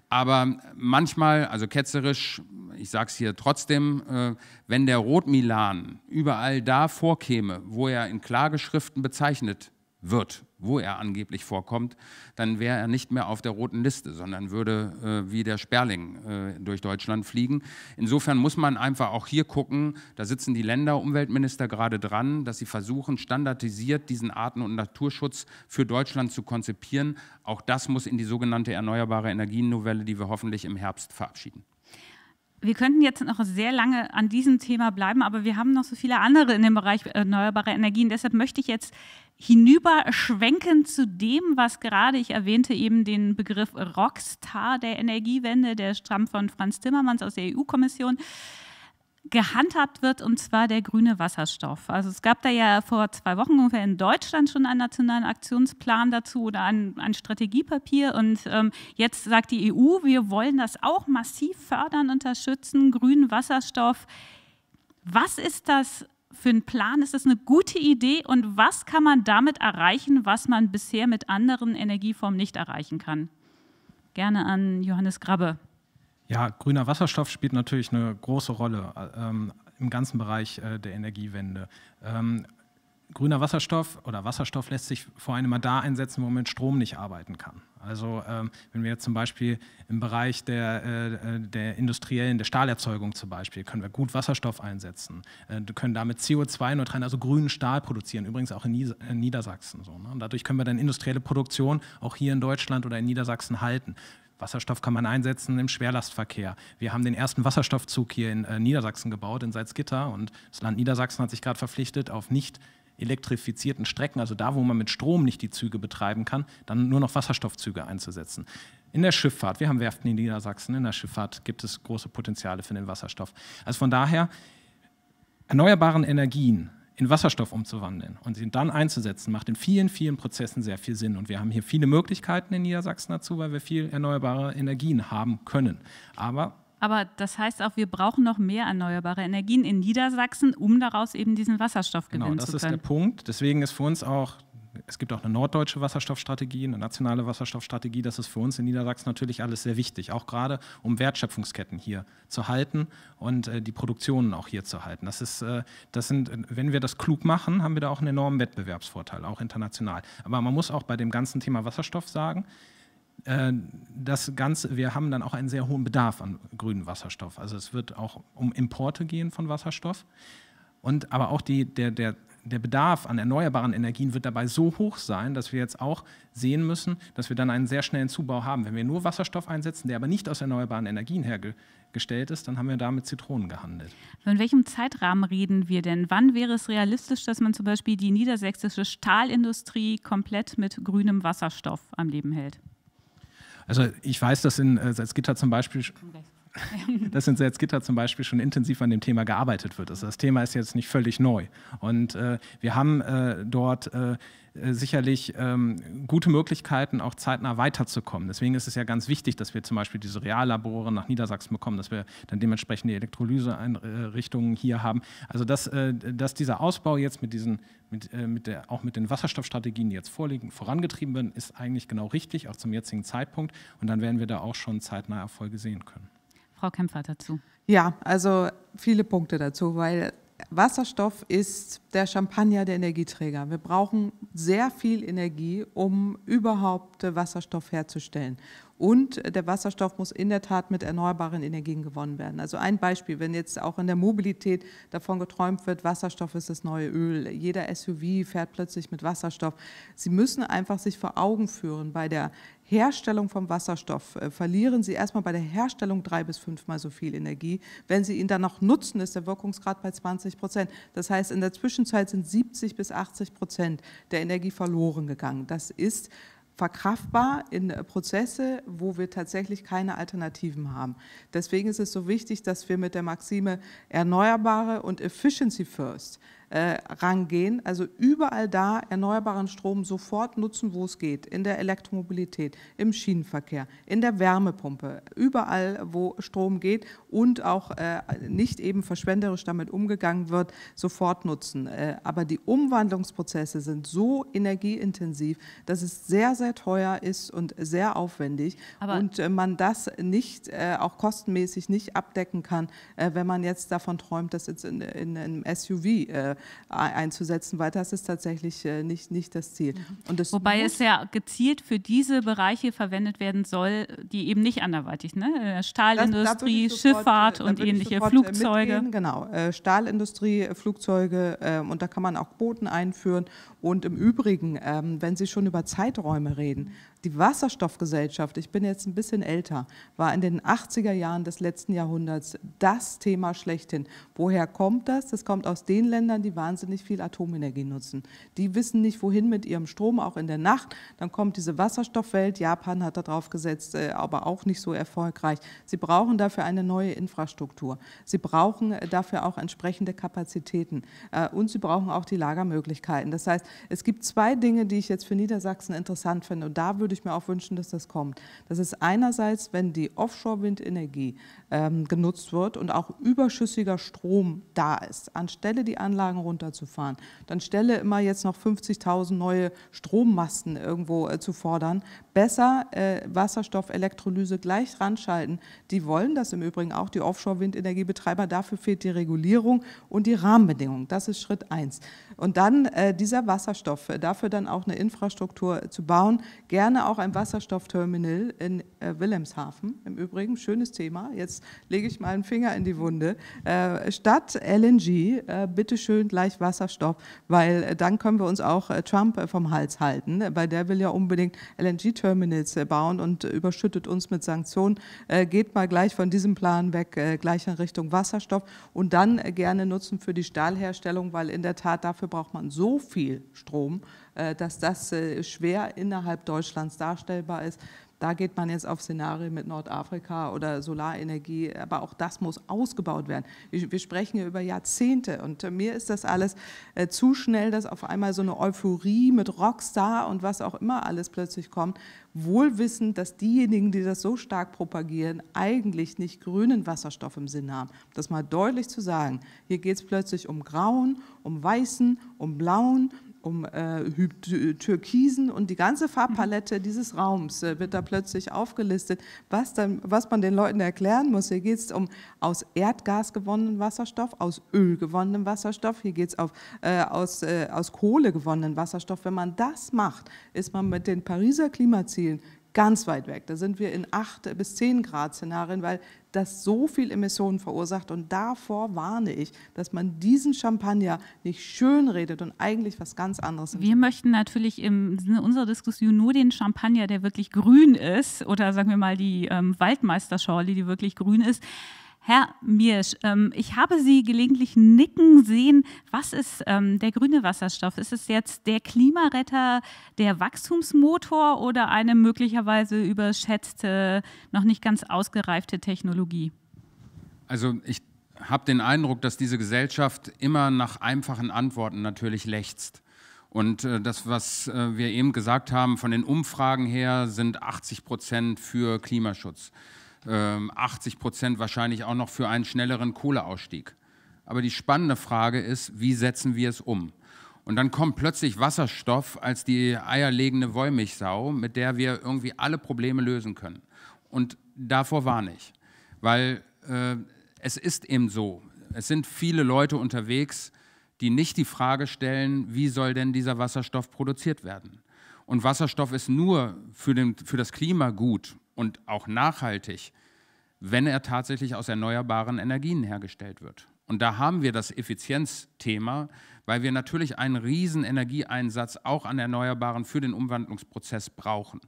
[SPEAKER 4] Aber manchmal, also ketzerisch, ich sage es hier trotzdem, äh, wenn der Rotmilan überall da vorkäme, wo er in Klageschriften bezeichnet wird, wo er angeblich vorkommt, dann wäre er nicht mehr auf der roten Liste, sondern würde äh, wie der Sperling äh, durch Deutschland fliegen. Insofern muss man einfach auch hier gucken, da sitzen die Länder, Umweltminister gerade dran, dass sie versuchen, standardisiert diesen Arten- und Naturschutz für Deutschland zu konzipieren. Auch das muss in die sogenannte Erneuerbare Energiennovelle, die wir hoffentlich im Herbst verabschieden.
[SPEAKER 2] Wir könnten jetzt noch sehr lange an diesem Thema bleiben, aber wir haben noch so viele andere in dem Bereich äh, erneuerbare Energien. Deshalb möchte ich jetzt hinüberschwenken zu dem, was gerade ich erwähnte, eben den Begriff Rockstar der Energiewende, der stammt von Franz Timmermans aus der EU-Kommission gehandhabt wird, und zwar der grüne Wasserstoff. Also es gab da ja vor zwei Wochen ungefähr in Deutschland schon einen nationalen Aktionsplan dazu oder ein, ein Strategiepapier. Und ähm, jetzt sagt die EU, wir wollen das auch massiv fördern, unterstützen, grünen Wasserstoff. Was ist das für ein Plan? Ist das eine gute Idee? Und was kann man damit erreichen, was man bisher mit anderen Energieformen nicht erreichen kann? Gerne an Johannes Grabbe.
[SPEAKER 5] Ja, grüner Wasserstoff spielt natürlich eine große Rolle äh, ähm, im ganzen Bereich äh, der Energiewende. Ähm, grüner Wasserstoff oder Wasserstoff lässt sich vor allem mal da einsetzen, wo man mit Strom nicht arbeiten kann. Also ähm, wenn wir jetzt zum Beispiel im Bereich der, äh, äh der industriellen, der Stahlerzeugung zum Beispiel, können wir gut Wasserstoff einsetzen, äh, können damit CO2-neutralen, also grünen Stahl produzieren, übrigens auch in, in Niedersachsen. So, ne? Und dadurch können wir dann industrielle Produktion auch hier in Deutschland oder in Niedersachsen halten. Wasserstoff kann man einsetzen im Schwerlastverkehr. Wir haben den ersten Wasserstoffzug hier in äh, Niedersachsen gebaut, in Salzgitter. Und das Land Niedersachsen hat sich gerade verpflichtet, auf nicht elektrifizierten Strecken, also da, wo man mit Strom nicht die Züge betreiben kann, dann nur noch Wasserstoffzüge einzusetzen. In der Schifffahrt, wir haben Werften in Niedersachsen, in der Schifffahrt gibt es große Potenziale für den Wasserstoff. Also von daher, erneuerbaren Energien in Wasserstoff umzuwandeln und sie dann einzusetzen, macht in vielen, vielen Prozessen sehr viel Sinn. Und wir haben hier viele Möglichkeiten in Niedersachsen dazu, weil wir viel erneuerbare Energien haben können. Aber
[SPEAKER 2] aber das heißt auch, wir brauchen noch mehr erneuerbare Energien in Niedersachsen, um daraus eben diesen Wasserstoff genau, gewinnen genau, zu können. Genau, das ist
[SPEAKER 5] der Punkt. Deswegen ist für uns auch es gibt auch eine norddeutsche Wasserstoffstrategie, eine nationale Wasserstoffstrategie. Das ist für uns in Niedersachsen natürlich alles sehr wichtig, auch gerade um Wertschöpfungsketten hier zu halten und äh, die Produktionen auch hier zu halten. Das ist, äh, das sind, wenn wir das klug machen, haben wir da auch einen enormen Wettbewerbsvorteil, auch international. Aber man muss auch bei dem ganzen Thema Wasserstoff sagen, äh, das Ganze, wir haben dann auch einen sehr hohen Bedarf an grünem Wasserstoff. Also es wird auch um Importe gehen von Wasserstoff. Und aber auch die, der, der der Bedarf an erneuerbaren Energien wird dabei so hoch sein, dass wir jetzt auch sehen müssen, dass wir dann einen sehr schnellen Zubau haben. Wenn wir nur Wasserstoff einsetzen, der aber nicht aus erneuerbaren Energien hergestellt ist, dann haben wir da mit Zitronen gehandelt.
[SPEAKER 2] Von welchem Zeitrahmen reden wir denn? Wann wäre es realistisch, dass man zum Beispiel die niedersächsische Stahlindustrie komplett mit grünem Wasserstoff am Leben hält?
[SPEAKER 5] Also ich weiß, dass in äh, Salzgitter zum Beispiel (laughs) dass in Salzgitter zum Beispiel schon intensiv an dem Thema gearbeitet wird. Also das Thema ist jetzt nicht völlig neu. Und äh, wir haben äh, dort äh, sicherlich ähm, gute Möglichkeiten, auch zeitnah weiterzukommen. Deswegen ist es ja ganz wichtig, dass wir zum Beispiel diese Reallabore nach Niedersachsen bekommen, dass wir dann dementsprechend die Elektrolyseeinrichtungen hier haben. Also dass, äh, dass dieser Ausbau jetzt mit diesen, mit, äh, mit der, auch mit den Wasserstoffstrategien, die jetzt vorliegen, vorangetrieben werden, ist eigentlich genau richtig, auch zum jetzigen Zeitpunkt. Und dann werden wir da auch schon zeitnah Erfolge sehen können.
[SPEAKER 3] Frau Kämpfer dazu? Ja, also viele Punkte dazu, weil Wasserstoff ist der Champagner der Energieträger. Wir brauchen sehr viel Energie, um überhaupt Wasserstoff herzustellen. Und der Wasserstoff muss in der Tat mit erneuerbaren Energien gewonnen werden. Also ein Beispiel, wenn jetzt auch in der Mobilität davon geträumt wird, Wasserstoff ist das neue Öl, jeder SUV fährt plötzlich mit Wasserstoff. Sie müssen einfach sich vor Augen führen bei der Herstellung vom Wasserstoff äh, verlieren Sie erstmal bei der Herstellung drei bis fünfmal so viel Energie. Wenn Sie ihn dann noch nutzen, ist der Wirkungsgrad bei 20 Prozent. Das heißt, in der Zwischenzeit sind 70 bis 80 Prozent der Energie verloren gegangen. Das ist verkraftbar in äh, Prozesse, wo wir tatsächlich keine Alternativen haben. Deswegen ist es so wichtig, dass wir mit der Maxime Erneuerbare und Efficiency First äh, rangehen. Also überall da erneuerbaren Strom sofort nutzen, wo es geht. In der Elektromobilität, im Schienenverkehr, in der Wärmepumpe, überall, wo Strom geht und auch äh, nicht eben verschwenderisch damit umgegangen wird, sofort nutzen. Äh, aber die Umwandlungsprozesse sind so energieintensiv, dass es sehr, sehr teuer ist und sehr aufwendig. Aber und äh, man das nicht, äh, auch kostenmäßig nicht abdecken kann, äh, wenn man jetzt davon träumt, dass jetzt in, in, in einem SUV äh, einzusetzen, weil das ist tatsächlich äh, nicht, nicht das Ziel. Mhm. Das Wobei es
[SPEAKER 2] ja gezielt für diese Bereiche verwendet werden soll, die eben nicht anderweitig, ne? Äh, Stahlindustrie, das, sofort, Schifffahrt äh, und ähnliche Flugzeuge. Mitgehen.
[SPEAKER 3] Genau, Stahlindustrie, Flugzeuge ähm, und da kann man auch Quoten einführen. Und im Übrigen, ähm, wenn Sie schon über Zeiträume reden, die Wasserstoffgesellschaft, ich bin jetzt ein bisschen älter, war in den 80er Jahren des letzten Jahrhunderts das Thema schlechthin. Woher kommt das? Das kommt aus den Ländern, die wahnsinnig viel Atomenergie nutzen. Die wissen nicht, wohin mit ihrem Strom, auch in der Nacht. Dann kommt diese Wasserstoffwelt. Japan hat darauf gesetzt, äh, aber auch nicht so erfolgreich. Sie brauchen dafür eine neue Infrastruktur. Sie brauchen äh, dafür auch entsprechende Kapazitäten. Äh, und sie brauchen auch die Lagermöglichkeiten. Das heißt, es gibt zwei Dinge, die ich jetzt für Niedersachsen interessant finde. Und da würde würde ich mir auch wünschen, dass das kommt. Das ist einerseits, wenn die Offshore-Windenergie ähm, genutzt wird und auch überschüssiger Strom da ist, anstelle die Anlagen runterzufahren, dann stelle immer jetzt noch 50.000 neue Strommasten irgendwo äh, zu fordern, besser äh, Wasserstoff-Elektrolyse gleich ranschalten. Die wollen das im Übrigen auch, die Offshore-Windenergiebetreiber. Dafür fehlt die Regulierung und die Rahmenbedingungen. Das ist Schritt eins. Und dann äh, dieser Wasserstoff, äh, dafür dann auch eine Infrastruktur äh, zu bauen, gerne plane auch ein Wasserstoffterminal in äh, Wilhelmshaven. Im Übrigen, schönes Thema. Jetzt lege ich mal einen Finger in die Wunde. Äh, statt LNG, äh, bitte schön gleich Wasserstoff, weil äh, dann können wir uns auch äh, Trump äh, vom Hals halten, weil der will ja unbedingt LNG-Terminals bauen und überschüttet uns mit Sanktionen. geht mal gleich von diesem Plan weg, gleich in Richtung Wasserstoff und dann gerne nutzen für die Stahlherstellung, weil in der Tat dafür braucht man so viel Strom. Äh, dass das äh, schwer innerhalb Deutschlands darstellbar ist. Da geht man jetzt auf Szenarien mit Nordafrika oder Solarenergie, aber auch das muss ausgebaut werden. Wir sprechen hier über Jahrzehnte und äh, mir ist das alles zu schnell, dass auf einmal so eine Euphorie mit Rockstar und was auch immer alles plötzlich kommt, wohlwissend, dass diejenigen, die das so stark propagieren, eigentlich nicht grünen Wasserstoff im Sinn haben. Das mal deutlich zu sagen, hier geht es plötzlich um Grauen, um Weißen, um Blauen, um äh, äh, Türkisen und die ganze Farbpalette dieses Raums äh, wird da plötzlich aufgelistet, was, dann, was man den Leuten erklären muss. Hier geht es um aus Erdgas gewonnenen Wasserstoff, aus Öl gewonnenen Wasserstoff, hier geht es äh, aus, äh, aus Kohle gewonnenen Wasserstoff. Wenn man das macht, ist man mit den Pariser Klimazielen ganz weit weg. Da sind wir in 8 bis 10 Grad Szenarien, weil das so viel Emissionen verursacht. Und davor warne ich, dass man diesen Champagner nicht schön redet und eigentlich was ganz anderes. Wir möchten
[SPEAKER 2] natürlich im Sinne unserer Diskussion nur den Champagner, der wirklich grün ist, oder sagen wir mal die ähm, Waldmeisterschorle, die wirklich grün ist. Herr Miersch, ähm, ich habe Sie gelegentlich nicken sehen. Was ist ähm, der grüne Wasserstoff? Ist es jetzt der Klimaretter, der Wachstumsmotor oder eine möglicherweise überschätzte, noch nicht ganz ausgereifte Technologie?
[SPEAKER 4] Also ich habe den Eindruck, dass diese Gesellschaft immer nach einfachen Antworten natürlich lechzt. Und äh, das, was äh, wir eben gesagt haben, von den Umfragen her sind 80 Prozent für Klimaschutz. 80 ähm, Prozent wahrscheinlich auch noch für einen schnelleren Kohleausstieg. Aber die spannende Frage ist, wie setzen wir es um? Und dann kommt plötzlich Wasserstoff als die eierlegende Wollmilchsau, mit der wir irgendwie alle Probleme lösen können. Und davor warne ich, weil äh, es ist eben so, es sind viele Leute unterwegs, die nicht die Frage stellen, wie soll denn dieser Wasserstoff produziert werden? Und Wasserstoff ist nur für, den, für das Klima gut, und auch nachhaltig, wenn er tatsächlich aus erneuerbaren Energien hergestellt wird. Und da haben wir das Effizienzthema, weil wir natürlich einen riesen Energieeinsatz auch an Erneuerbaren für den Umwandlungsprozess brauchen.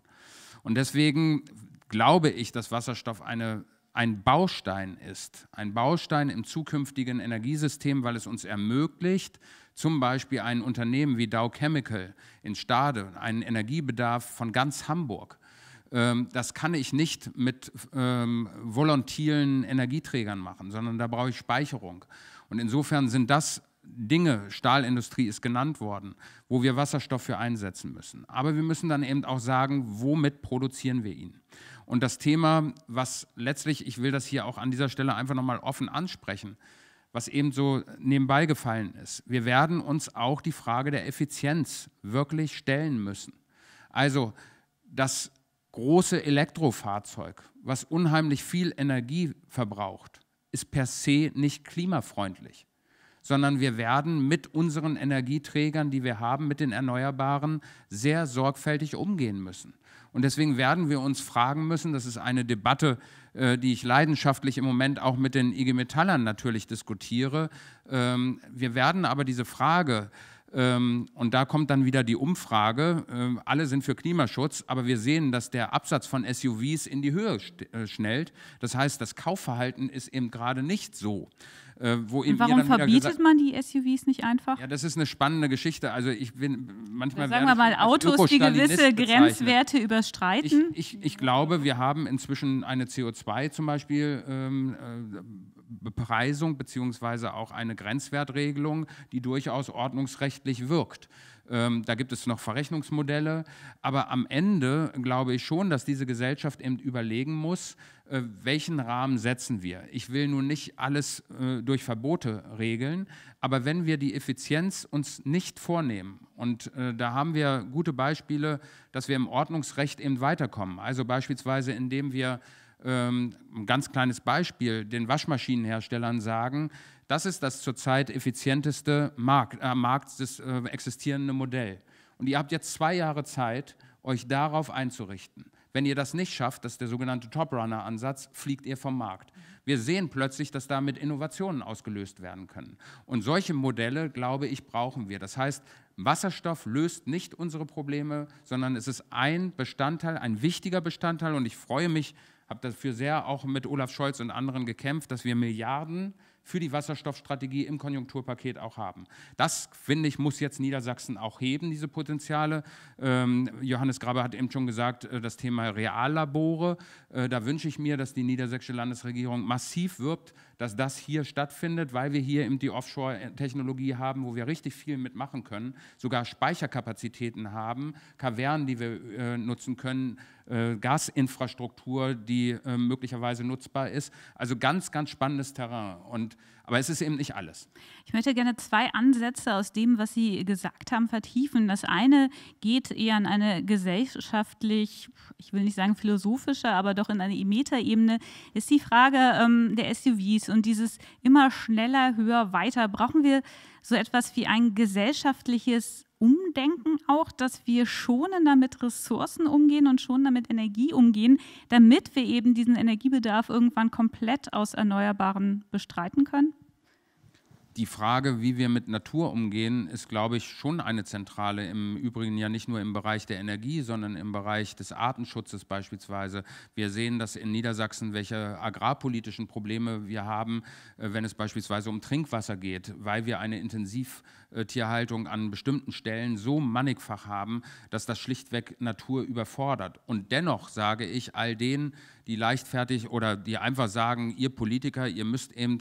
[SPEAKER 4] Und deswegen glaube ich, dass Wasserstoff eine, ein Baustein ist, ein Baustein im zukünftigen Energiesystem, weil es uns ermöglicht, zum Beispiel ein Unternehmen wie Dow Chemical in Stade einen Energiebedarf von ganz Hamburg ähm, das kann ich nicht mit ähm, volontilen Energieträgern machen, sondern da brauche ich Speicherung. Und insofern sind das Dinge, Stahlindustrie ist genannt worden, wo wir Wasserstoff für einsetzen müssen. Aber wir müssen dann eben auch sagen, womit produzieren wir ihn? Und das Thema, was letztlich, ich will das hier auch an dieser Stelle einfach nochmal offen ansprechen, was eben so nebenbei gefallen ist. Wir werden uns auch die Frage der Effizienz wirklich stellen müssen. Also, dass große Elektrofahrzeug, was unheimlich viel Energie verbraucht, ist per se nicht klimafreundlich, sondern wir werden mit unseren Energieträgern, die wir haben, mit den Erneuerbaren, sehr sorgfältig umgehen müssen. Und deswegen werden wir uns fragen müssen, das ist eine Debatte, äh, die ich leidenschaftlich im Moment auch mit den IG Metallern natürlich diskutiere. Ähm, wir werden aber diese Frage, ähm, und da kommt dann wieder die Umfrage, ähm, alle sind für Klimaschutz, aber wir sehen, dass der Absatz von SUVs in die Höhe äh, schnellt. Das heißt, das Kaufverhalten ist eben gerade nicht so. Äh, und warum verbietet man
[SPEAKER 2] die SUVs nicht einfach? Ja,
[SPEAKER 4] das ist eine spannende Geschichte. Also ich bin manchmal... Sagen wir mal, Autos, die gewisse Grenzwerte
[SPEAKER 2] überstreiten. Ich,
[SPEAKER 4] ich, ich, glaube, wir haben inzwischen eine CO2 zum Beispiel... Ähm, äh, Bepreisung beziehungsweise auch eine Grenzwertregelung, die durchaus ordnungsrechtlich wirkt. Ähm, da gibt es noch Verrechnungsmodelle, aber am Ende glaube ich schon, dass diese Gesellschaft eben überlegen muss, äh, welchen Rahmen setzen wir. Ich will nun nicht alles äh, durch Verbote regeln, aber wenn wir die Effizienz uns nicht vornehmen, und äh, da haben wir gute Beispiele, dass wir im Ordnungsrecht eben weiterkommen, also beispielsweise indem wir ähm, ein ganz kleines Beispiel, den Waschmaschinenherstellern sagen, das ist das zurzeit effizienteste Markt, äh, Markt das äh, existierende Modell. Und ihr habt jetzt zwei Jahre Zeit, euch darauf einzurichten. Wenn ihr das nicht schafft, das ist der sogenannte Top-Runner-Ansatz, fliegt ihr vom Markt. Wir sehen plötzlich, dass damit Innovationen ausgelöst werden können. Und solche Modelle, glaube ich, brauchen wir. Das heißt, Wasserstoff löst nicht unsere Probleme, sondern es ist ein Bestandteil, ein wichtiger Bestandteil. Und ich freue mich, habe dafür sehr auch mit Olaf Scholz und anderen gekämpft, dass wir Milliarden für die Wasserstoffstrategie im Konjunkturpaket auch haben. Das, finde ich, muss jetzt Niedersachsen auch heben, diese Potenziale. Ähm, Johannes Grabe hat eben schon gesagt, äh, das Thema Reallabore. Äh, da wünsche ich mir, dass die niedersächsische Landesregierung massiv wirbt dass das hier stattfindet, weil wir hier eben die Offshore-Technologie haben, wo wir richtig viel mitmachen können, sogar Speicherkapazitäten haben, Kavernen, die wir äh, nutzen können, äh, Gasinfrastruktur, die äh, möglicherweise nutzbar ist. Also ganz, ganz spannendes Terrain. Und aber es ist eben nicht alles.
[SPEAKER 2] Ich möchte gerne zwei Ansätze aus dem, was Sie gesagt haben, vertiefen. Das eine geht eher an eine gesellschaftlich, ich will nicht sagen philosophische, aber doch in eine Meta-Ebene, ist die Frage ähm, der SUVs und dieses immer schneller, höher, weiter. Brauchen wir so etwas wie ein gesellschaftliches Umdenken auch, dass wir schonender mit Ressourcen umgehen und schonender mit Energie umgehen, damit wir eben diesen Energiebedarf irgendwann komplett aus Erneuerbaren bestreiten können?
[SPEAKER 4] die Frage, wie wir mit Natur umgehen, ist, glaube ich, schon eine zentrale. Im Übrigen ja nicht nur im Bereich der Energie, sondern im Bereich des Artenschutzes beispielsweise. Wir sehen dass in Niedersachsen, welche agrarpolitischen Probleme wir haben, äh, wenn es beispielsweise um Trinkwasser geht, weil wir eine Intensivtierhaltung äh, an bestimmten Stellen so mannigfach haben, dass das schlichtweg Natur überfordert. Und dennoch sage ich all denen, die leichtfertig oder die einfach sagen, ihr Politiker, ihr müsst eben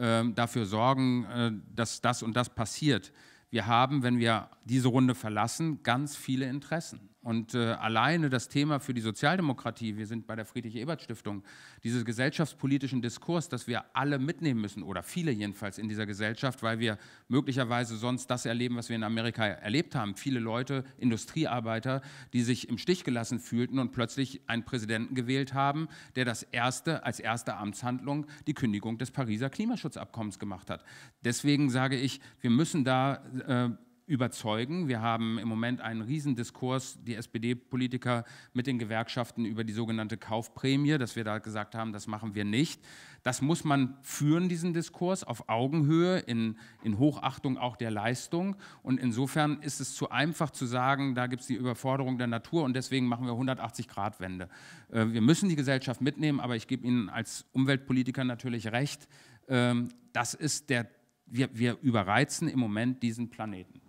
[SPEAKER 4] ähm, dafür sorgen, äh, dass das und das passiert. Wir haben, wenn wir diese Runde verlassen, ganz viele Interessen. Und äh, alleine das Thema für die Sozialdemokratie, wir sind bei der Friedrich-Ebert-Stiftung, dieses gesellschaftspolitischen Diskurs, dass wir alle mitnehmen müssen, oder viele jedenfalls in dieser Gesellschaft, weil wir möglicherweise sonst das erleben, was wir in Amerika erlebt haben. Viele Leute, Industriearbeiter, die sich im Stich gelassen fühlten und plötzlich einen Präsidenten gewählt haben, der das erste, als erste Amtshandlung die Kündigung des Pariser Klimaschutzabkommens gemacht hat. Deswegen sage ich, wir müssen da äh, überzeugen. Wir haben im Moment einen Riesendiskurs, die SPD-Politiker mit den Gewerkschaften über die sogenannte Kaufprämie, dass wir da gesagt haben, das machen wir nicht. Das muss man führen, diesen Diskurs, auf Augenhöhe, in, in Hochachtung auch der Leistung. Und insofern ist es zu einfach zu sagen, da gibt es die Überforderung der Natur und deswegen machen wir 180-Grad-Wende. Äh, wir müssen die Gesellschaft mitnehmen, aber ich gebe Ihnen als Umweltpolitiker natürlich recht, ähm, das ist der wir, wir überreizen im Moment diesen Planeten.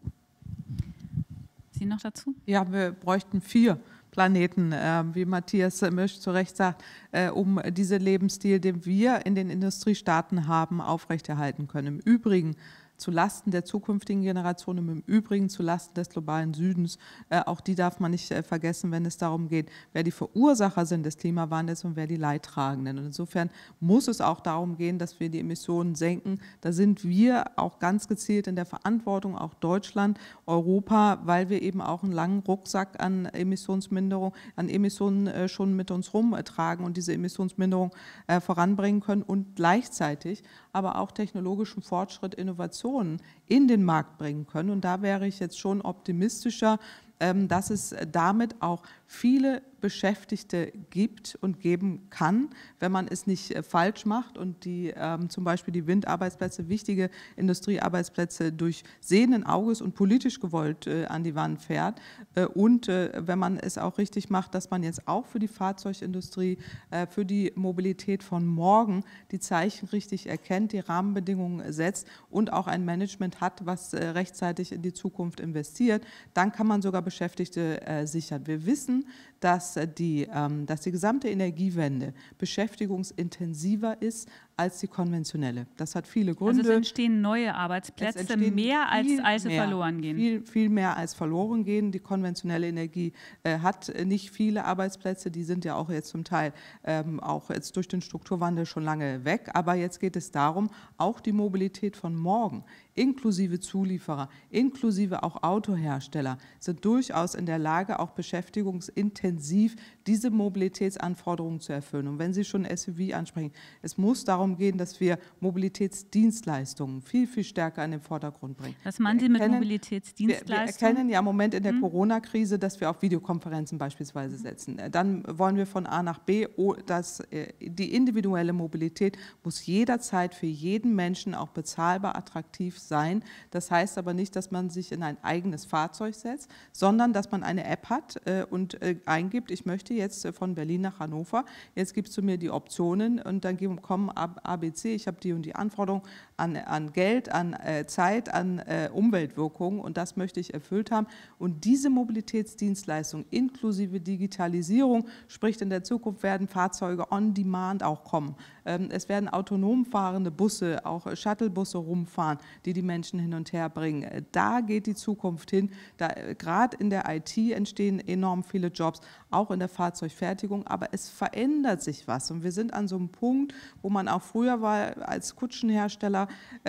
[SPEAKER 3] Sie noch dazu? Ja, wir bräuchten vier. Planeten, äh, wie Matthias äh, Misch zu Recht sagt, äh, um diesen Lebensstil, den wir in den Industriestaaten haben, aufrechterhalten können. Im Übrigen zu Lasten der zukünftigen Generationen, im Übrigen zu Lasten des globalen Südens. Äh, auch die darf man nicht äh, vergessen, wenn es darum geht, wer die Verursacher sind des Klimawandels und wer die Leidtragenden. Und insofern muss es auch darum gehen, dass wir die Emissionen senken. Da sind wir auch ganz gezielt in der Verantwortung, auch Deutschland, Europa, weil wir eben auch einen langen Rucksack an Emissionsminderung, an Emissionen äh, schon mit uns rumtragen und diese Emissionsminderung äh, voranbringen können und gleichzeitig aber auch technologischen Fortschritt, Innovationen in den Markt bringen können. Und da wäre ich jetzt schon optimistischer, ähm, dass es damit auch viele Beschäftigte gibt und geben kann, wenn man es nicht äh, falsch macht und die ähm, zum Beispiel die Windarbeitsplätze, wichtige Industriearbeitsplätze durch sehenden Auges und politisch gewollt äh, an die Wand fährt äh, und äh, wenn man es auch richtig macht, dass man jetzt auch für die Fahrzeugindustrie, äh, für die Mobilität von morgen die Zeichen richtig erkennt, die Rahmenbedingungen setzt und auch ein Management hat, was äh, rechtzeitig in die Zukunft investiert, dann kann man sogar Beschäftigte sichern. Wir wissen, lassen, dass äh, die, ähm, dass die gesamte Energiewende beschäftigungsintensiver ist als die konventionelle. Das hat viele Gründe. Also es
[SPEAKER 2] entstehen neue Arbeitsplätze, entstehen mehr als alte mehr, verloren gehen. Viel,
[SPEAKER 3] viel mehr als verloren gehen. Die konventionelle Energie äh, hat nicht viele Arbeitsplätze. Die sind ja auch jetzt zum Teil ähm, auch jetzt durch den Strukturwandel schon lange weg. Aber jetzt geht es darum, auch die Mobilität von morgen inklusive Zulieferer, inklusive auch Autohersteller sind durchaus in der Lage, auch beschäftigungsintensiver intensiv diese Mobilitätsanforderungen zu erfüllen. Und wenn Sie schon SUV ansprechen, es muss darum gehen, dass wir Mobilitätsdienstleistungen viel, viel stärker in den Vordergrund bringen. Was meinen Sie mit
[SPEAKER 2] Mobilitätsdienstleistungen? Wir, wir erkennen ja
[SPEAKER 3] im Moment in der hm. Corona-Krise, dass wir auf Videokonferenzen beispielsweise mhm. setzen. Äh, dann wollen wir von A nach B, oh, dass äh, die individuelle Mobilität muss jederzeit für jeden Menschen auch bezahlbar attraktiv sein. Das heißt aber nicht, dass man sich in ein eigenes Fahrzeug setzt, sondern dass man eine App hat äh, und eingibt, ich möchte jetzt äh, von Berlin nach Hannover. Jetzt gibst du mir die Optionen und dann kommen ABC, ich habe die und die Anforderungen an, an Geld, an äh, Zeit, an äh, Umweltwirkungen und das möchte ich erfüllt haben. Und diese Mobilitätsdienstleistung inklusive Digitalisierung, sprich in der Zukunft werden Fahrzeuge on demand auch kommen. Ähm, es werden autonom fahrende Busse, auch äh, Shuttlebusse rumfahren, die die Menschen hin und her bringen. Äh, da geht die Zukunft hin. Da äh, gerade in der IT entstehen enorm viele Jobs, auch in der Fahrzeugfertigung. Aber es verändert sich was und wir sind an so einem Punkt, wo man auch früher war als Kutschenhersteller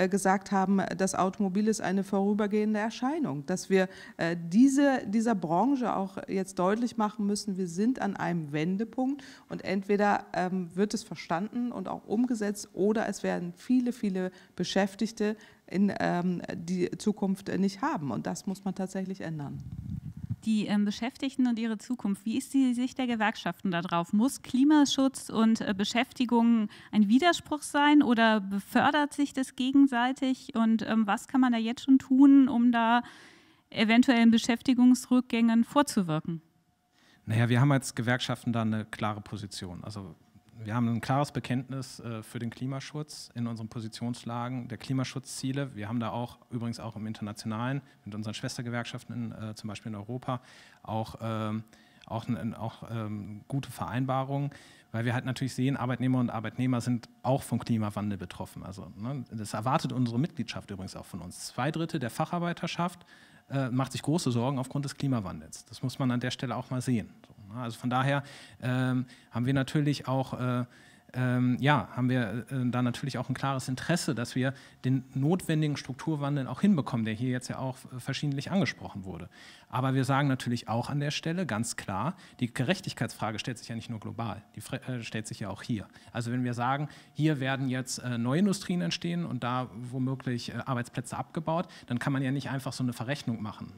[SPEAKER 3] gesagt haben, das Automobil ist eine vorübergehende Erscheinung, dass wir diese, dieser Branche auch jetzt deutlich machen müssen, wir sind an einem Wendepunkt und entweder ähm, wird es verstanden und auch umgesetzt oder es werden viele, viele Beschäftigte in ähm, die Zukunft nicht haben. Und das muss man tatsächlich ändern. Die
[SPEAKER 2] ähm, Beschäftigten und ihre Zukunft, wie ist die Sicht der Gewerkschaften darauf? Muss Klimaschutz und äh, Beschäftigung ein Widerspruch sein oder befördert sich das gegenseitig? Und ähm, was kann man da jetzt schon tun, um da eventuellen Beschäftigungsrückgängen vorzuwirken?
[SPEAKER 5] Naja, wir haben als Gewerkschaften da eine klare Position. Also wir haben ein klares Bekenntnis äh, für den Klimaschutz in unseren Positionslagen der Klimaschutzziele. Wir haben da auch übrigens auch im Internationalen mit unseren Schwestergewerkschaften, in, äh, zum Beispiel in Europa, auch, ähm, auch, auch ähm, gute Vereinbarungen, weil wir halt natürlich sehen, Arbeitnehmer und Arbeitnehmer sind auch vom Klimawandel betroffen. Also, ne, das erwartet unsere Mitgliedschaft übrigens auch von uns. Zwei Drittel der Facharbeiterschaft äh, macht sich große Sorgen aufgrund des Klimawandels. Das muss man an der Stelle auch mal sehen. So. Ne? Also von daher ähm, haben wir natürlich auch äh, ähm, ja, haben wir äh, da natürlich auch ein klares Interesse, dass wir den notwendigen Strukturwandel auch hinbekommen, der hier jetzt ja auch verschiedentlich angesprochen wurde. Aber wir sagen natürlich auch an der Stelle ganz klar, die Gerechtigkeitsfrage stellt sich ja nicht nur global, die äh, stellt sich ja auch hier. Also wenn wir sagen, hier werden jetzt äh, neue Industrien entstehen und da womöglich äh, Arbeitsplätze abgebaut, dann kann man ja nicht einfach so eine Verrechnung machen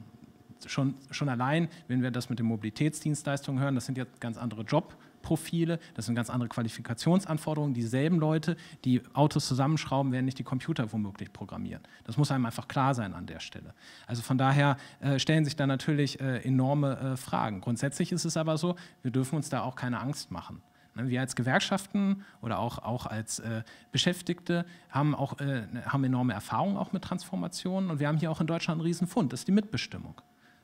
[SPEAKER 5] schon, schon allein, wenn wir das mit den Mobilitätsdienstleistungen hören, das sind jetzt ganz andere Jobprofile, das sind ganz andere Qualifikationsanforderungen. Dieselben Leute, die Autos zusammenschrauben, werden nicht die Computer womöglich programmieren. Das muss einem einfach klar sein an der Stelle. Also von daher äh, stellen sich da natürlich äh, enorme äh, Fragen. Grundsätzlich ist es aber so, wir dürfen uns da auch keine Angst machen. Ne, wir als Gewerkschaften oder auch, auch als äh, Beschäftigte haben, auch, äh, haben enorme Erfahrungen auch mit Transformationen und wir haben hier auch in Deutschland einen Riesenfund, das ist die Mitbestimmung.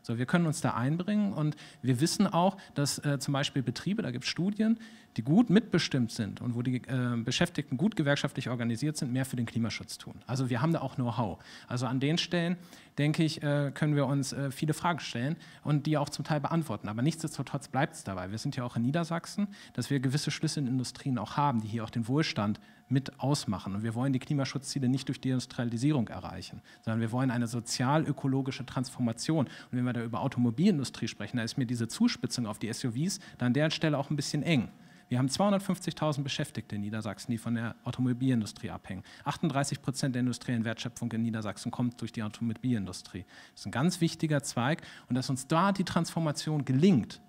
[SPEAKER 5] So, wir können uns da einbringen und wir wissen auch, dass äh, zum Beispiel Betriebe, da gibt es Studien, die gut mitbestimmt sind und wo die äh, Beschäftigten gut gewerkschaftlich organisiert sind, mehr für den Klimaschutz tun. Also wir haben da auch Know-how. Also an den Stellen, denke ich, äh, können wir uns äh, viele Fragen stellen und die auch zum Teil beantworten. Aber nichtsdestotrotz bleibt es dabei. Wir sind ja auch in Niedersachsen, dass wir gewisse Schlüssel in Industrien auch haben, die hier auch den Wohlstand äh, mit ausmachen. Und wir wollen die Klimaschutzziele nicht durch Deindustrialisierung erreichen, sondern wir wollen eine sozial-ökologische Transformation. Und wenn wir da über Automobilindustrie sprechen, da ist mir diese Zuspitzung auf die SUVs da an der Stelle auch ein bisschen eng. Wir haben 250.000 Beschäftigte in Niedersachsen, die von der Automobilindustrie abhängen. 38 Prozent der industriellen Wertschöpfung in Niedersachsen kommt durch die Automobilindustrie. Das ist ein ganz wichtiger Zweig und dass uns da die Transformation gelingt,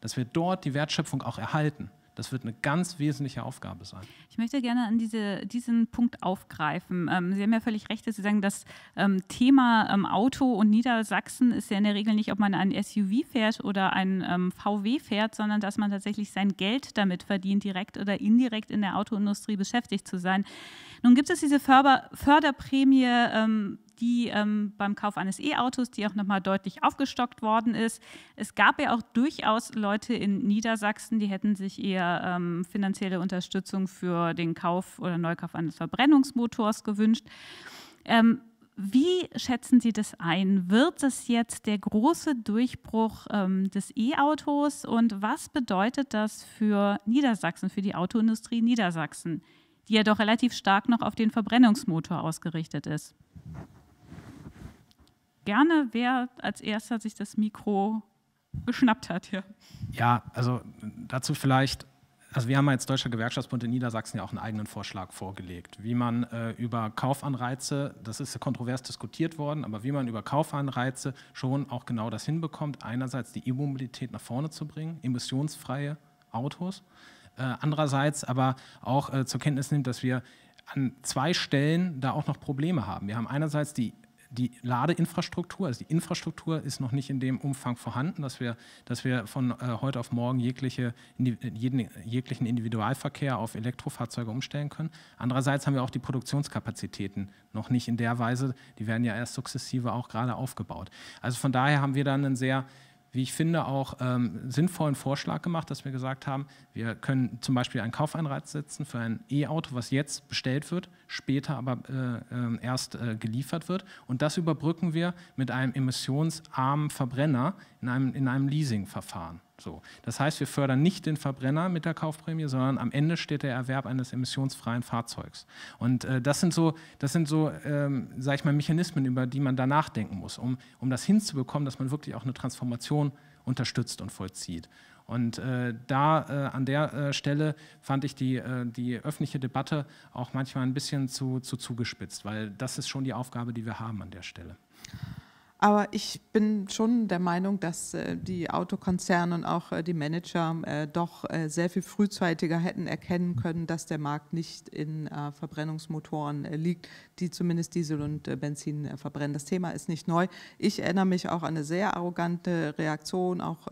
[SPEAKER 5] dass wir dort die Wertschöpfung auch erhalten das wird eine ganz wesentliche Aufgabe sein.
[SPEAKER 2] Ich möchte gerne an diese, diesen Punkt aufgreifen. Ähm, Sie haben ja völlig recht, dass Sie sagen, das ähm, Thema ähm, Auto und Niedersachsen ist ja in der Regel nicht, ob man ein SUV fährt oder ein ähm, VW fährt, sondern dass man tatsächlich sein Geld damit verdient, direkt oder indirekt in der Autoindustrie beschäftigt zu sein. Nun gibt es diese Förder Förderprämie ähm, die ähm, beim Kauf eines E-Autos, die auch nochmal deutlich aufgestockt worden ist. Es gab ja auch durchaus Leute in Niedersachsen, die hätten sich eher ähm, finanzielle Unterstützung für den Kauf oder Neukauf eines Verbrennungsmotors gewünscht. Ähm, wie schätzen Sie das ein? Wird das jetzt der große Durchbruch ähm, des E-Autos und was bedeutet das für Niedersachsen, für die Autoindustrie Niedersachsen, die ja doch relativ stark noch auf den Verbrennungsmotor ausgerichtet ist? gerne, wer als erster sich das Mikro geschnappt hat hier.
[SPEAKER 5] Ja, also dazu vielleicht, also wir haben als Deutscher Gewerkschaftsbund in Niedersachsen ja auch einen eigenen Vorschlag vorgelegt, wie man äh, über Kaufanreize, das ist kontrovers diskutiert worden, aber wie man über Kaufanreize schon auch genau das hinbekommt, einerseits die E-Mobilität nach vorne zu bringen, emissionsfreie Autos, äh, andererseits aber auch äh, zur Kenntnis nimmt, dass wir an zwei Stellen da auch noch Probleme haben. Wir haben einerseits die die Ladeinfrastruktur, also die Infrastruktur ist noch nicht in dem Umfang vorhanden, dass wir, dass wir von äh, heute auf morgen jegliche, jeden, jeglichen Individualverkehr auf Elektrofahrzeuge umstellen können. Andererseits haben wir auch die Produktionskapazitäten noch nicht in der Weise, die werden ja erst sukzessive auch gerade aufgebaut. Also von daher haben wir dann einen sehr wie ich finde, auch ähm, sinnvollen Vorschlag gemacht, dass wir gesagt haben, wir können zum Beispiel einen Kaufanreiz setzen für ein E-Auto, was jetzt bestellt wird, später aber äh, äh, erst äh, geliefert wird. Und das überbrücken wir mit einem emissionsarmen Verbrenner in einem, in einem Leasingverfahren. So. Das heißt, wir fördern nicht den Verbrenner mit der Kaufprämie, sondern am Ende steht der Erwerb eines emissionsfreien Fahrzeugs. Und äh, das sind so, das sind so ähm, sage ich mal, Mechanismen, über die man da nachdenken muss, um, um das hinzubekommen, dass man wirklich auch eine Transformation unterstützt und vollzieht. Und äh, da äh, an der äh, Stelle fand ich die, äh, die öffentliche Debatte auch manchmal ein bisschen zu, zu zugespitzt, weil das ist schon die Aufgabe, die wir haben an der Stelle.
[SPEAKER 3] Aber ich bin schon der Meinung, dass äh, die Autokonzerne und auch äh, die Manager äh, doch sehr viel frühzeitiger hätten erkennen können, dass der Markt nicht in Verbrennungsmotoren liegt, die zumindest Diesel und Benzin verbrennen. Das Thema ist nicht neu. Ich erinnere mich auch an eine sehr arrogante Reaktion, auch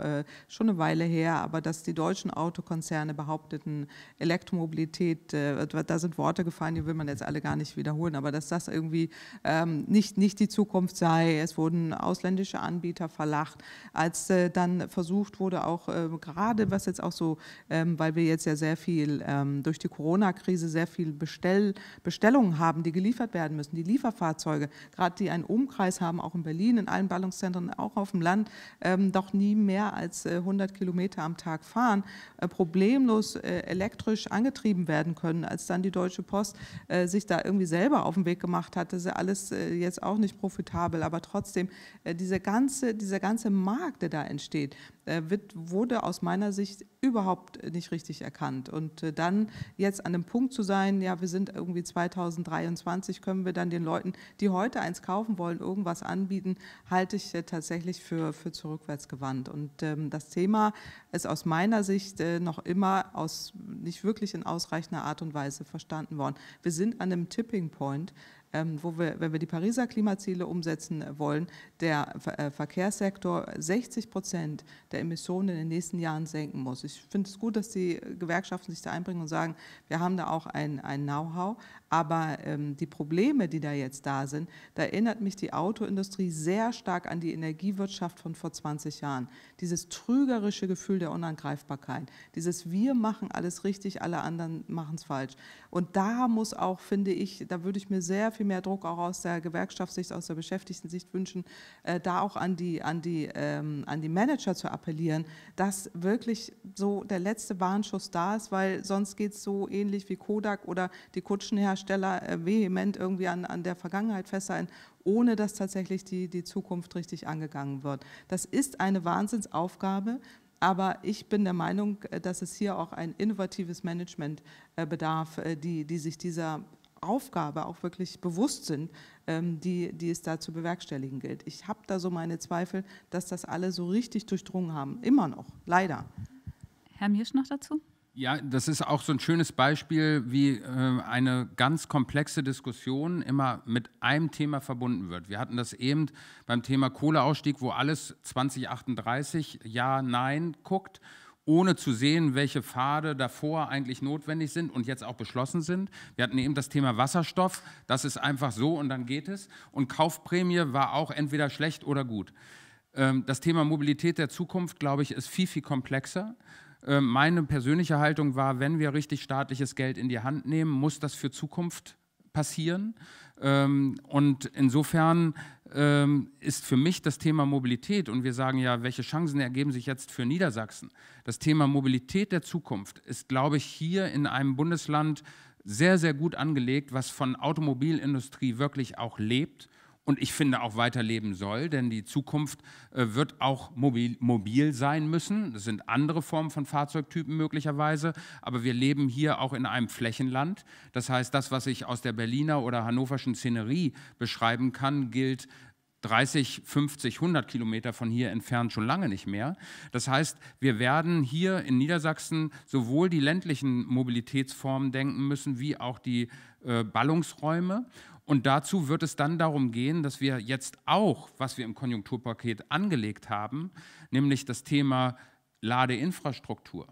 [SPEAKER 3] schon eine Weile her, aber dass die deutschen Autokonzerne behaupteten, Elektromobilität, da sind Worte gefallen, die will man jetzt alle gar nicht wiederholen, aber dass das irgendwie ähm, nicht, nicht die Zukunft sei. Es wurden wurden ausländische Anbieter verlacht. Als äh, dann versucht wurde, auch äh, gerade was jetzt auch so, ähm, weil wir jetzt ja sehr viel ähm, durch die Corona-Krise sehr viel Bestell Bestellungen haben, die geliefert werden müssen, die Lieferfahrzeuge, gerade die einen Umkreis haben, auch in Berlin, in allen Ballungszentren, auch auf dem Land, ähm, doch nie mehr als äh, 100 Kilometer am Tag fahren, äh, problemlos äh, elektrisch angetrieben werden können, als dann die Deutsche Post äh, sich da irgendwie selber auf den Weg gemacht hat. Das ist ja alles jetzt auch nicht profitabel, aber trotzdem trotzdem äh, dieser ganze, dieser ganze Markt, der da entsteht, äh, wird, wurde aus meiner Sicht überhaupt nicht richtig erkannt. Und äh, dann jetzt an dem Punkt zu sein, ja, wir sind irgendwie 2023, können wir dann den Leuten, die heute eins kaufen wollen, irgendwas anbieten, halte ich tatsächlich für, für zurückwärtsgewandt. Und ähm, das Thema ist aus meiner Sicht äh, noch immer aus, nicht wirklich in ausreichender Art und Weise verstanden worden. Wir sind an einem Tipping Point. Ähm, wo wir, wenn wir die Pariser Klimaziele umsetzen wollen, der äh, Verkehrssektor 60 Prozent der Emissionen in den nächsten Jahren senken muss. Ich finde es gut, dass die Gewerkschaften sich da einbringen und sagen, wir haben da auch ein, ein Know-how, aber ähm, die Probleme, die da jetzt da sind, da erinnert mich die Autoindustrie sehr stark an die Energiewirtschaft von vor 20 Jahren. Dieses trügerische Gefühl der Unangreifbarkeit, dieses Wir machen alles richtig, alle anderen machen es falsch. Und da muss auch, finde ich, da würde ich mir sehr viel mehr Druck auch aus der Gewerkschaftssicht, aus der Beschäftigten-Sicht wünschen, äh, da auch an die, an, die, ähm, an die Manager zu appellieren, dass wirklich so der letzte Warnschuss da ist, weil sonst geht es so ähnlich wie Kodak oder die Kutschenherstellung. Hersteller äh, vehement irgendwie an, an der Vergangenheit festhalten, ohne dass tatsächlich die, die Zukunft richtig angegangen wird. Das ist eine Wahnsinnsaufgabe, aber ich bin der Meinung, äh, dass es hier auch ein innovatives Management äh, bedarf, die, die sich dieser Aufgabe auch wirklich bewusst sind, ähm, die, die es da zu bewerkstelligen gilt. Ich habe da so meine Zweifel, dass das alle so richtig durchdrungen haben. Immer noch, leider. Herr Mirsch noch dazu?
[SPEAKER 4] Ja, das ist auch so ein schönes Beispiel, wie äh, eine ganz komplexe Diskussion immer mit einem Thema verbunden wird. Wir hatten das eben beim Thema Kohleausstieg, wo alles 2038 Ja, Nein guckt, ohne zu sehen, welche Pfade davor eigentlich notwendig sind und jetzt auch beschlossen sind. Wir hatten eben das Thema Wasserstoff, das ist einfach so und dann geht es. Und Kaufprämie war auch entweder schlecht oder gut. Ähm, das Thema Mobilität der Zukunft, glaube ich, ist viel, viel komplexer. Äh, meine persönliche Haltung war, wenn wir richtig staatliches Geld in die Hand nehmen, muss das für Zukunft passieren. Ähm, und insofern ähm, ist für mich das Thema Mobilität, und wir sagen ja, welche Chancen ergeben sich jetzt für Niedersachsen, das Thema Mobilität der Zukunft ist, glaube ich, hier in einem Bundesland sehr, sehr gut angelegt, was von Automobilindustrie wirklich auch lebt und ich finde auch weiterleben soll, denn die Zukunft äh, wird auch mobil, mobil sein müssen. Das sind andere Formen von Fahrzeugtypen möglicherweise, aber wir leben hier auch in einem Flächenland. Das heißt, das, was ich aus der Berliner oder hannoverschen Szenerie beschreiben kann, gilt 30, 50, 100 Kilometer von hier entfernt schon lange nicht mehr. Das heißt, wir werden hier in Niedersachsen sowohl die ländlichen Mobilitätsformen denken müssen, wie auch die äh, Ballungsräume. Und dazu wird es dann darum gehen, dass wir jetzt auch, was wir im Konjunkturpaket angelegt haben, nämlich das Thema Ladeinfrastruktur,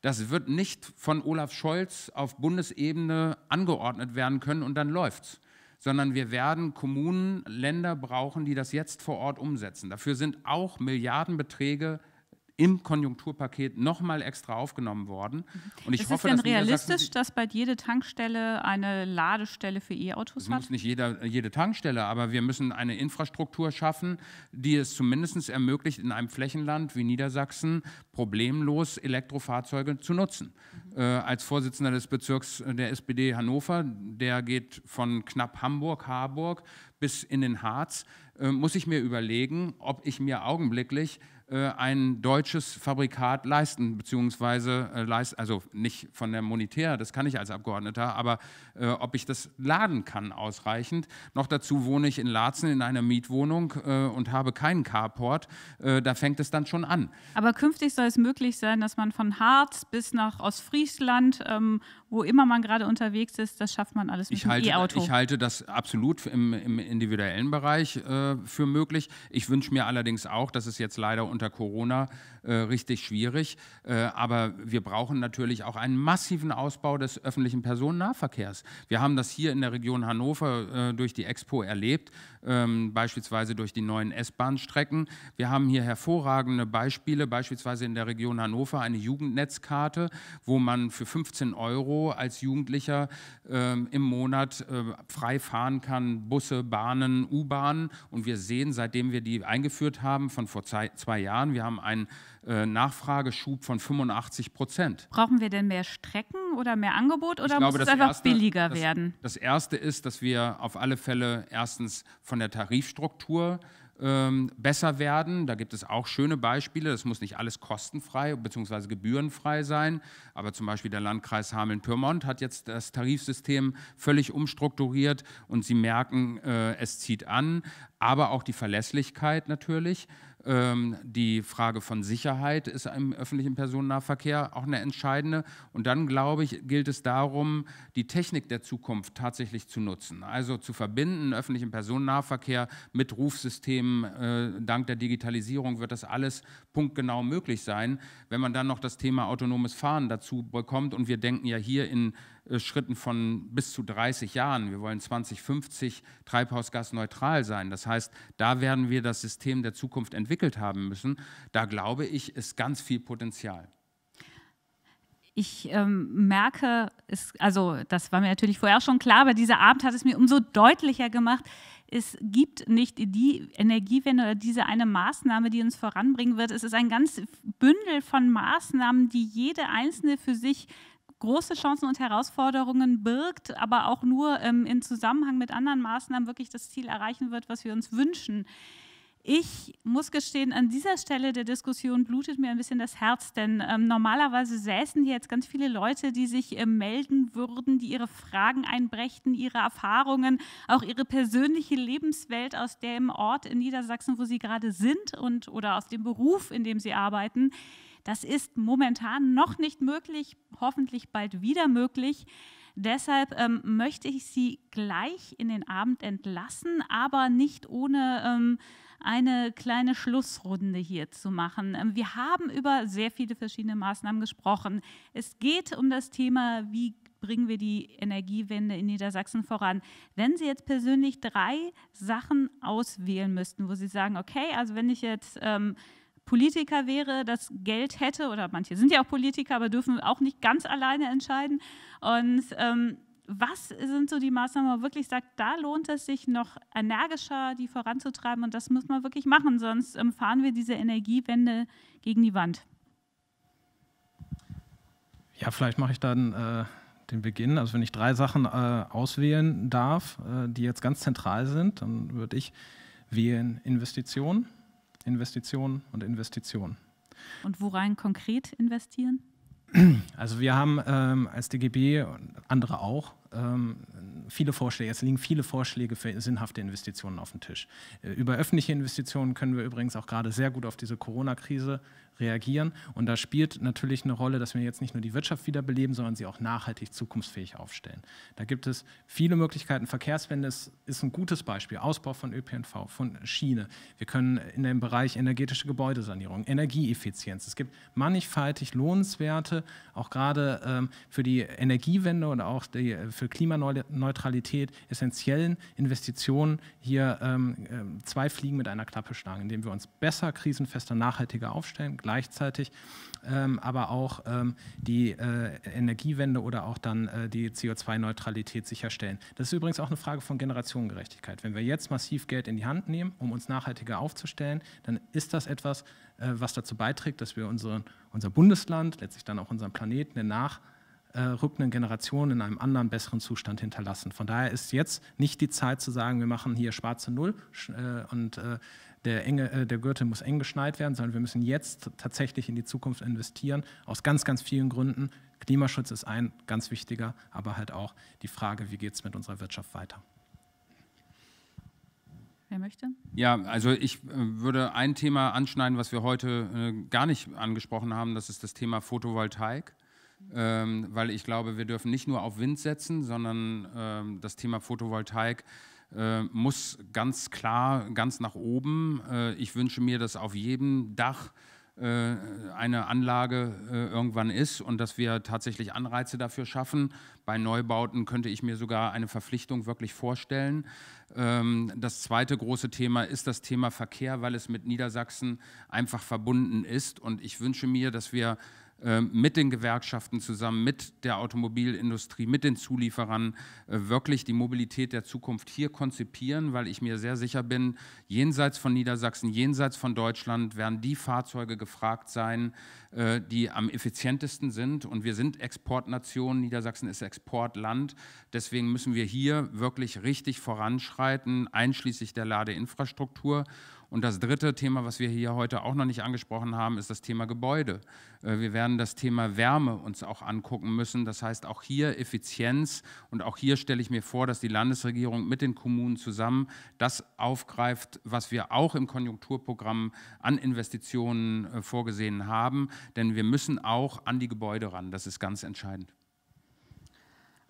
[SPEAKER 4] das wird nicht von Olaf Scholz auf Bundesebene angeordnet werden können und dann läuft's sondern wir werden Kommunen, Länder brauchen, die das jetzt vor Ort umsetzen. Dafür sind auch Milliardenbeträge im Konjunkturpaket nochmal extra aufgenommen worden. Mhm. Und ich ist hoffe, es denn realistisch,
[SPEAKER 2] dass bald jede Tankstelle eine Ladestelle für E-Autos hat? Muss
[SPEAKER 4] nicht jeder, jede Tankstelle, aber wir müssen eine Infrastruktur schaffen, die es zumindest ermöglicht, in einem Flächenland wie Niedersachsen problemlos Elektrofahrzeuge zu nutzen. Mhm. Äh, als Vorsitzender des Bezirks der SPD Hannover, der geht von knapp Hamburg, Harburg bis in den Harz, äh, muss ich mir überlegen, ob ich mir augenblicklich äh, ein deutsches Fabrikat leisten, beziehungsweise äh, leist, also nicht von der Monetär, das kann ich als Abgeordneter, aber äh, ob ich das laden kann ausreichend. Noch dazu wohne ich in Laatzen in einer Mietwohnung äh, und habe keinen Carport, äh, da fängt es dann schon an.
[SPEAKER 2] Aber künftig soll es möglich sein, dass man von Harz bis nach Ostfriesland, ähm, wo immer man gerade unterwegs ist, das schafft man alles mit dem E-Auto. Ich
[SPEAKER 4] halte das absolut im, im individuellen Bereich äh, für möglich. Ich wünsche mir allerdings auch, dass es jetzt leider unter unter Corona äh, richtig schwierig. Äh, aber wir brauchen natürlich auch einen massiven Ausbau des öffentlichen Personennahverkehrs. Wir haben das hier in der Region Hannover äh, durch die Expo erlebt, ähm, beispielsweise durch die neuen S-Bahn-Strecken. Wir haben hier hervorragende Beispiele, beispielsweise in der Region Hannover eine Jugendnetzkarte, wo man für 15 Euro als Jugendlicher ähm, im Monat äh, frei fahren kann, Busse, Bahnen, U-Bahnen. Und wir sehen, seitdem wir die eingeführt haben, von vor zwei, zwei Jahren, wir haben einen äh, Nachfrageschub von 85 Prozent.
[SPEAKER 2] Brauchen wir denn mehr Strecken oder mehr Angebot oder ich muss es einfach erste, billiger das, werden?
[SPEAKER 4] Das Erste ist, dass wir auf alle Fälle erstens von der Tarifstruktur ähm, besser werden. Da gibt es auch schöne Beispiele. Das muss nicht alles kostenfrei bzw. gebührenfrei sein. Aber zum Beispiel der Landkreis Hameln-Pyrmont hat jetzt das Tarifsystem völlig umstrukturiert und Sie merken, äh, es zieht an. Aber auch die Verlässlichkeit natürlich. Ähm, die Frage von Sicherheit ist im öffentlichen Personennahverkehr auch eine entscheidende. Und dann, glaube ich, gilt es darum, die Technik der Zukunft tatsächlich zu nutzen. Also zu verbinden, öffentlichen Personennahverkehr mit Rufsystemen. Äh, dank der Digitalisierung wird das alles punktgenau möglich sein. Wenn man dann noch das Thema autonomes Fahren dazu bekommt und wir denken ja hier in äh, Schritten von bis zu 30 Jahren. Wir wollen 2050 treibhausgasneutral sein. Das heißt, da werden wir das System der Zukunft entwickelt haben müssen. Da glaube ich, ist ganz viel Potenzial.
[SPEAKER 2] Ich ähm, merke, es, also das war mir natürlich vorher schon klar, aber dieser Abend hat es mir umso deutlicher gemacht, es gibt nicht die Energiewende oder diese eine Maßnahme, die uns voranbringen wird. Es ist ein ganz Bündel von Maßnahmen, die jede einzelne für sich große Chancen und Herausforderungen birgt, aber auch nur ähm, im Zusammenhang mit anderen Maßnahmen wirklich das Ziel erreichen wird, was wir uns wünschen. Ich muss gestehen, an dieser Stelle der Diskussion blutet mir ein bisschen das Herz, denn ähm, normalerweise säßen hier jetzt ganz viele Leute, die sich äh, melden würden, die ihre Fragen einbrächten, ihre Erfahrungen, auch ihre persönliche Lebenswelt aus dem Ort in Niedersachsen, wo sie gerade sind und oder aus dem Beruf, in dem sie arbeiten. Das ist momentan noch nicht möglich, hoffentlich bald wieder möglich. Deshalb ähm, möchte ich Sie gleich in den Abend entlassen, aber nicht ohne ähm, eine kleine Schlussrunde hier zu machen. Ähm, wir haben über sehr viele verschiedene Maßnahmen gesprochen. Es geht um das Thema, wie bringen wir die Energiewende in Niedersachsen voran. Wenn Sie jetzt persönlich drei Sachen auswählen müssten, wo Sie sagen, okay, also wenn ich jetzt ähm, Politiker wäre, das Geld hätte, oder manche sind ja auch Politiker, aber dürfen auch nicht ganz alleine entscheiden. Und ähm, was sind so die Maßnahmen, wo man wirklich sagt, da lohnt es sich noch energischer, die voranzutreiben und das muss man wirklich machen, sonst ähm, fahren wir diese Energiewende gegen die Wand.
[SPEAKER 5] Ja, vielleicht mache ich dann äh, den Beginn. Also wenn ich drei Sachen äh, auswählen darf, äh, die jetzt ganz zentral sind, dann würde ich wählen Investitionen Investitionen und Investitionen.
[SPEAKER 2] Und worin konkret investieren?
[SPEAKER 5] Also wir haben ähm, als DGB und andere auch ähm, viele Vorschläge. jetzt liegen viele Vorschläge für sinnhafte Investitionen auf dem Tisch. Äh, über öffentliche Investitionen können wir übrigens auch gerade sehr gut auf diese Corona-Krise reagieren. Und da spielt natürlich eine Rolle, dass wir jetzt nicht nur die Wirtschaft wiederbeleben, sondern sie auch nachhaltig zukunftsfähig aufstellen. Da gibt es viele Möglichkeiten. Verkehrswende ist, ist ein gutes Beispiel. Ausbau von ÖPNV, von Schiene. Wir können in dem Bereich energetische Gebäudesanierung, Energieeffizienz. Es gibt mannigfaltig lohnenswerte, auch gerade ähm, für die Energiewende und auch die, äh, für Klimaneutralität essentiellen Investitionen hier ähm, äh, zwei Fliegen mit einer Klappe schlagen, indem wir uns besser, krisenfester, nachhaltiger aufstellen, gleichzeitig, ähm, aber auch ähm, die äh, Energiewende oder auch dann äh, die CO2-Neutralität sicherstellen. Das ist übrigens auch eine Frage von Generationengerechtigkeit. Wenn wir jetzt massiv Geld in die Hand nehmen, um uns nachhaltiger aufzustellen, dann ist das etwas, äh, was dazu beiträgt, dass wir unseren, unser Bundesland, letztlich dann auch unseren Planeten, der nach äh, rückenden Generationen in einem anderen, besseren Zustand hinterlassen. Von daher ist jetzt nicht die Zeit zu sagen, wir machen hier schwarze Null äh, und äh, der, enge, äh, der Gürtel muss eng geschneit werden, sondern wir müssen jetzt tatsächlich in die Zukunft investieren, aus ganz, ganz vielen Gründen. Klimaschutz ist ein ganz wichtiger,
[SPEAKER 4] aber halt auch die Frage, wie geht es mit unserer Wirtschaft weiter. Wer möchte? Ja, also ich äh, würde ein Thema anschneiden, was wir heute äh, gar nicht angesprochen haben, das ist das Thema Photovoltaik. Ähm, weil ich glaube, wir dürfen nicht nur auf Wind setzen, sondern ähm, das Thema Photovoltaik äh, muss ganz klar, ganz nach oben. Äh, ich wünsche mir, dass auf jedem Dach äh, eine Anlage äh, irgendwann ist und dass wir tatsächlich Anreize dafür schaffen. Bei Neubauten könnte ich mir sogar eine Verpflichtung wirklich vorstellen. Ähm, das zweite große Thema ist das Thema Verkehr, weil es mit Niedersachsen einfach verbunden ist. Und ich wünsche mir, dass wir ähm, mit den Gewerkschaften zusammen, mit der Automobilindustrie, mit den Zulieferern äh, wirklich die Mobilität der Zukunft hier konzipieren, weil ich mir sehr sicher bin, jenseits von Niedersachsen, jenseits von Deutschland werden die Fahrzeuge gefragt sein, äh, die am effizientesten sind. Und wir sind Exportnation, Niedersachsen ist Exportland. Deswegen müssen wir hier wirklich richtig voranschreiten, einschließlich der Ladeinfrastruktur. Und das dritte Thema, was wir hier heute auch noch nicht angesprochen haben, ist das Thema Gebäude. Äh, wir werden das Thema Wärme uns auch angucken müssen. Das heißt, auch hier Effizienz und auch hier stelle ich mir vor, dass die Landesregierung mit den Kommunen zusammen das aufgreift, was wir auch im Konjunkturprogramm an Investitionen äh, vorgesehen haben. Denn wir müssen auch an die Gebäude ran. Das ist ganz entscheidend.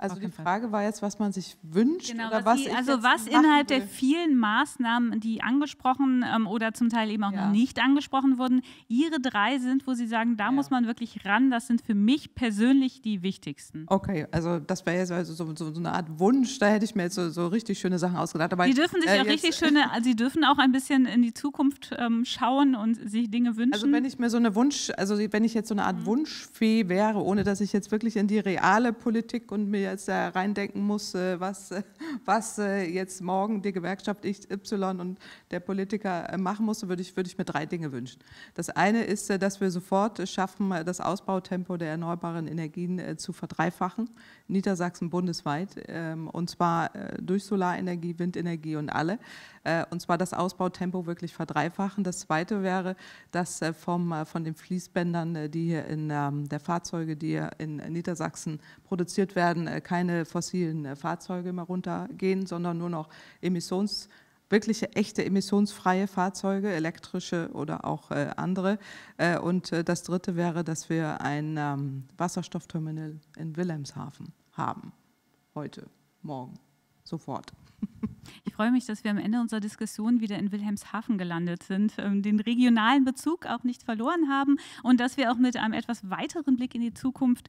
[SPEAKER 3] Also die Frage war jetzt, was man sich wünscht genau, oder was, was Sie, Also was innerhalb will. der
[SPEAKER 2] vielen Maßnahmen, die angesprochen ähm, oder zum Teil eben auch ja. noch nicht angesprochen wurden, Ihre drei sind, wo Sie sagen, da ja. muss man wirklich ran, das sind für mich persönlich die wichtigsten.
[SPEAKER 3] Okay, also das wäre jetzt also so, so, so, eine Art Wunsch, da hätte ich mir jetzt so, so richtig schöne Sachen ausgedacht. Aber Sie dürfen sich äh, auch richtig schöne,
[SPEAKER 2] also (laughs) Sie dürfen auch ein bisschen in die Zukunft ähm, schauen und sich Dinge wünschen. Also wenn ich
[SPEAKER 3] mir so eine Wunsch, also wenn ich jetzt so eine Art mhm. Wunschfee wäre, ohne dass ich jetzt wirklich in die reale Politik und mir jetzt da reindenken muss, was, (laughs) was äh, jetzt morgen die Gewerkschaft Y und der Politiker äh, machen muss, würde ich, würde ich mir drei Dinge wünschen. Das eine ist, äh, dass wir sofort schaffen, das Ausbautempo der erneuerbaren Energien zu verdreifachen, Niedersachsen bundesweit, ähm, und zwar durch Solarenergie, Windenergie und alle, und zwar das Ausbautempo wirklich verdreifachen. Das zweite wäre, dass vom, von den Fließbändern, die hier in ähm, der Fahrzeuge, die hier in Niedersachsen produziert werden, äh, keine fossilen äh, Fahrzeuge mehr runtergehen, sondern nur noch emissions wirkliche echte emissionsfreie Fahrzeuge, elektrische oder auch äh, andere. Äh, und äh, das Dritte wäre, dass wir ein ähm, Wasserstoffterminal in Wilhelmshaven haben. Heute, morgen, sofort. (laughs)
[SPEAKER 2] Ich freue mich, dass wir am Ende unserer Diskussion wieder in Wilhelmshaven gelandet sind, ähm, den regionalen Bezug auch nicht verloren haben und dass wir auch mit einem etwas weiteren Blick in die Zukunft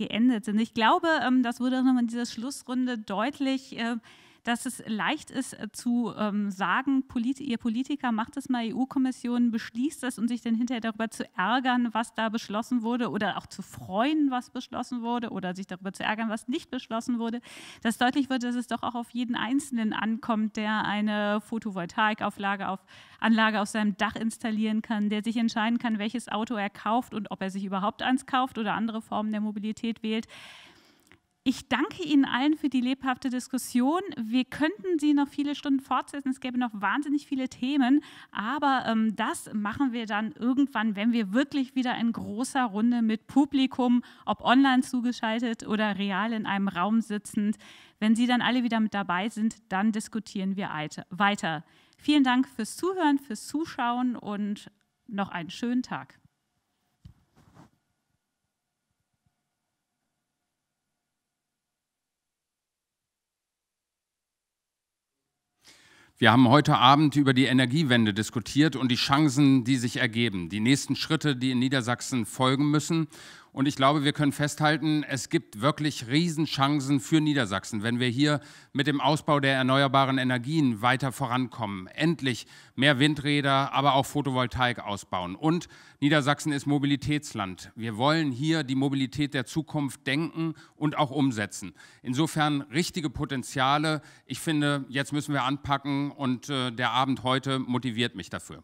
[SPEAKER 2] geendet sind. Ich glaube, ähm, das wurde auch nochmal in dieser Schlussrunde deutlich. Äh, dass es leicht ist äh, zu ähm, sagen, Polit ihr Politiker macht das mal, EU-Kommission beschließt das und sich dann hinterher darüber zu ärgern, was da beschlossen wurde oder auch zu freuen, was beschlossen wurde oder sich darüber zu ärgern, was nicht beschlossen wurde, dass deutlich wird, dass es doch auch auf jeden Einzelnen ankommt, der eine Photovoltaikauflage auf Anlage auf seinem Dach installieren kann, der sich entscheiden kann, welches Auto er kauft und ob er sich überhaupt eins kauft oder andere Formen der Mobilität wählt ich danke Ihnen allen für die lebhafte Diskussion. Wir könnten sie noch viele Stunden fortsetzen. Es gäbe noch wahnsinnig viele Themen. Aber ähm, das machen wir dann irgendwann, wenn wir wirklich wieder in großer Runde mit Publikum, ob online zugeschaltet oder real in einem Raum sitzend, wenn Sie dann alle wieder mit dabei sind, dann diskutieren wir weiter. Vielen Dank fürs Zuhören, fürs Zuschauen und noch einen schönen Tag.
[SPEAKER 4] Wir haben heute Abend über die Energiewende diskutiert und die Chancen, die sich ergeben, die nächsten Schritte, die in Niedersachsen folgen müssen und ich glaube, wir können festhalten, es gibt wirklich Riesenchancen für Niedersachsen, wenn wir hier mit dem Ausbau der erneuerbaren Energien weiter vorankommen. Endlich mehr Windräder, aber auch Photovoltaik ausbauen. Und Niedersachsen ist Mobilitätsland. Wir wollen hier die Mobilität der Zukunft denken und auch umsetzen. Insofern richtige Potenziale. Ich finde, jetzt müssen wir anpacken und äh, der Abend heute motiviert mich dafür.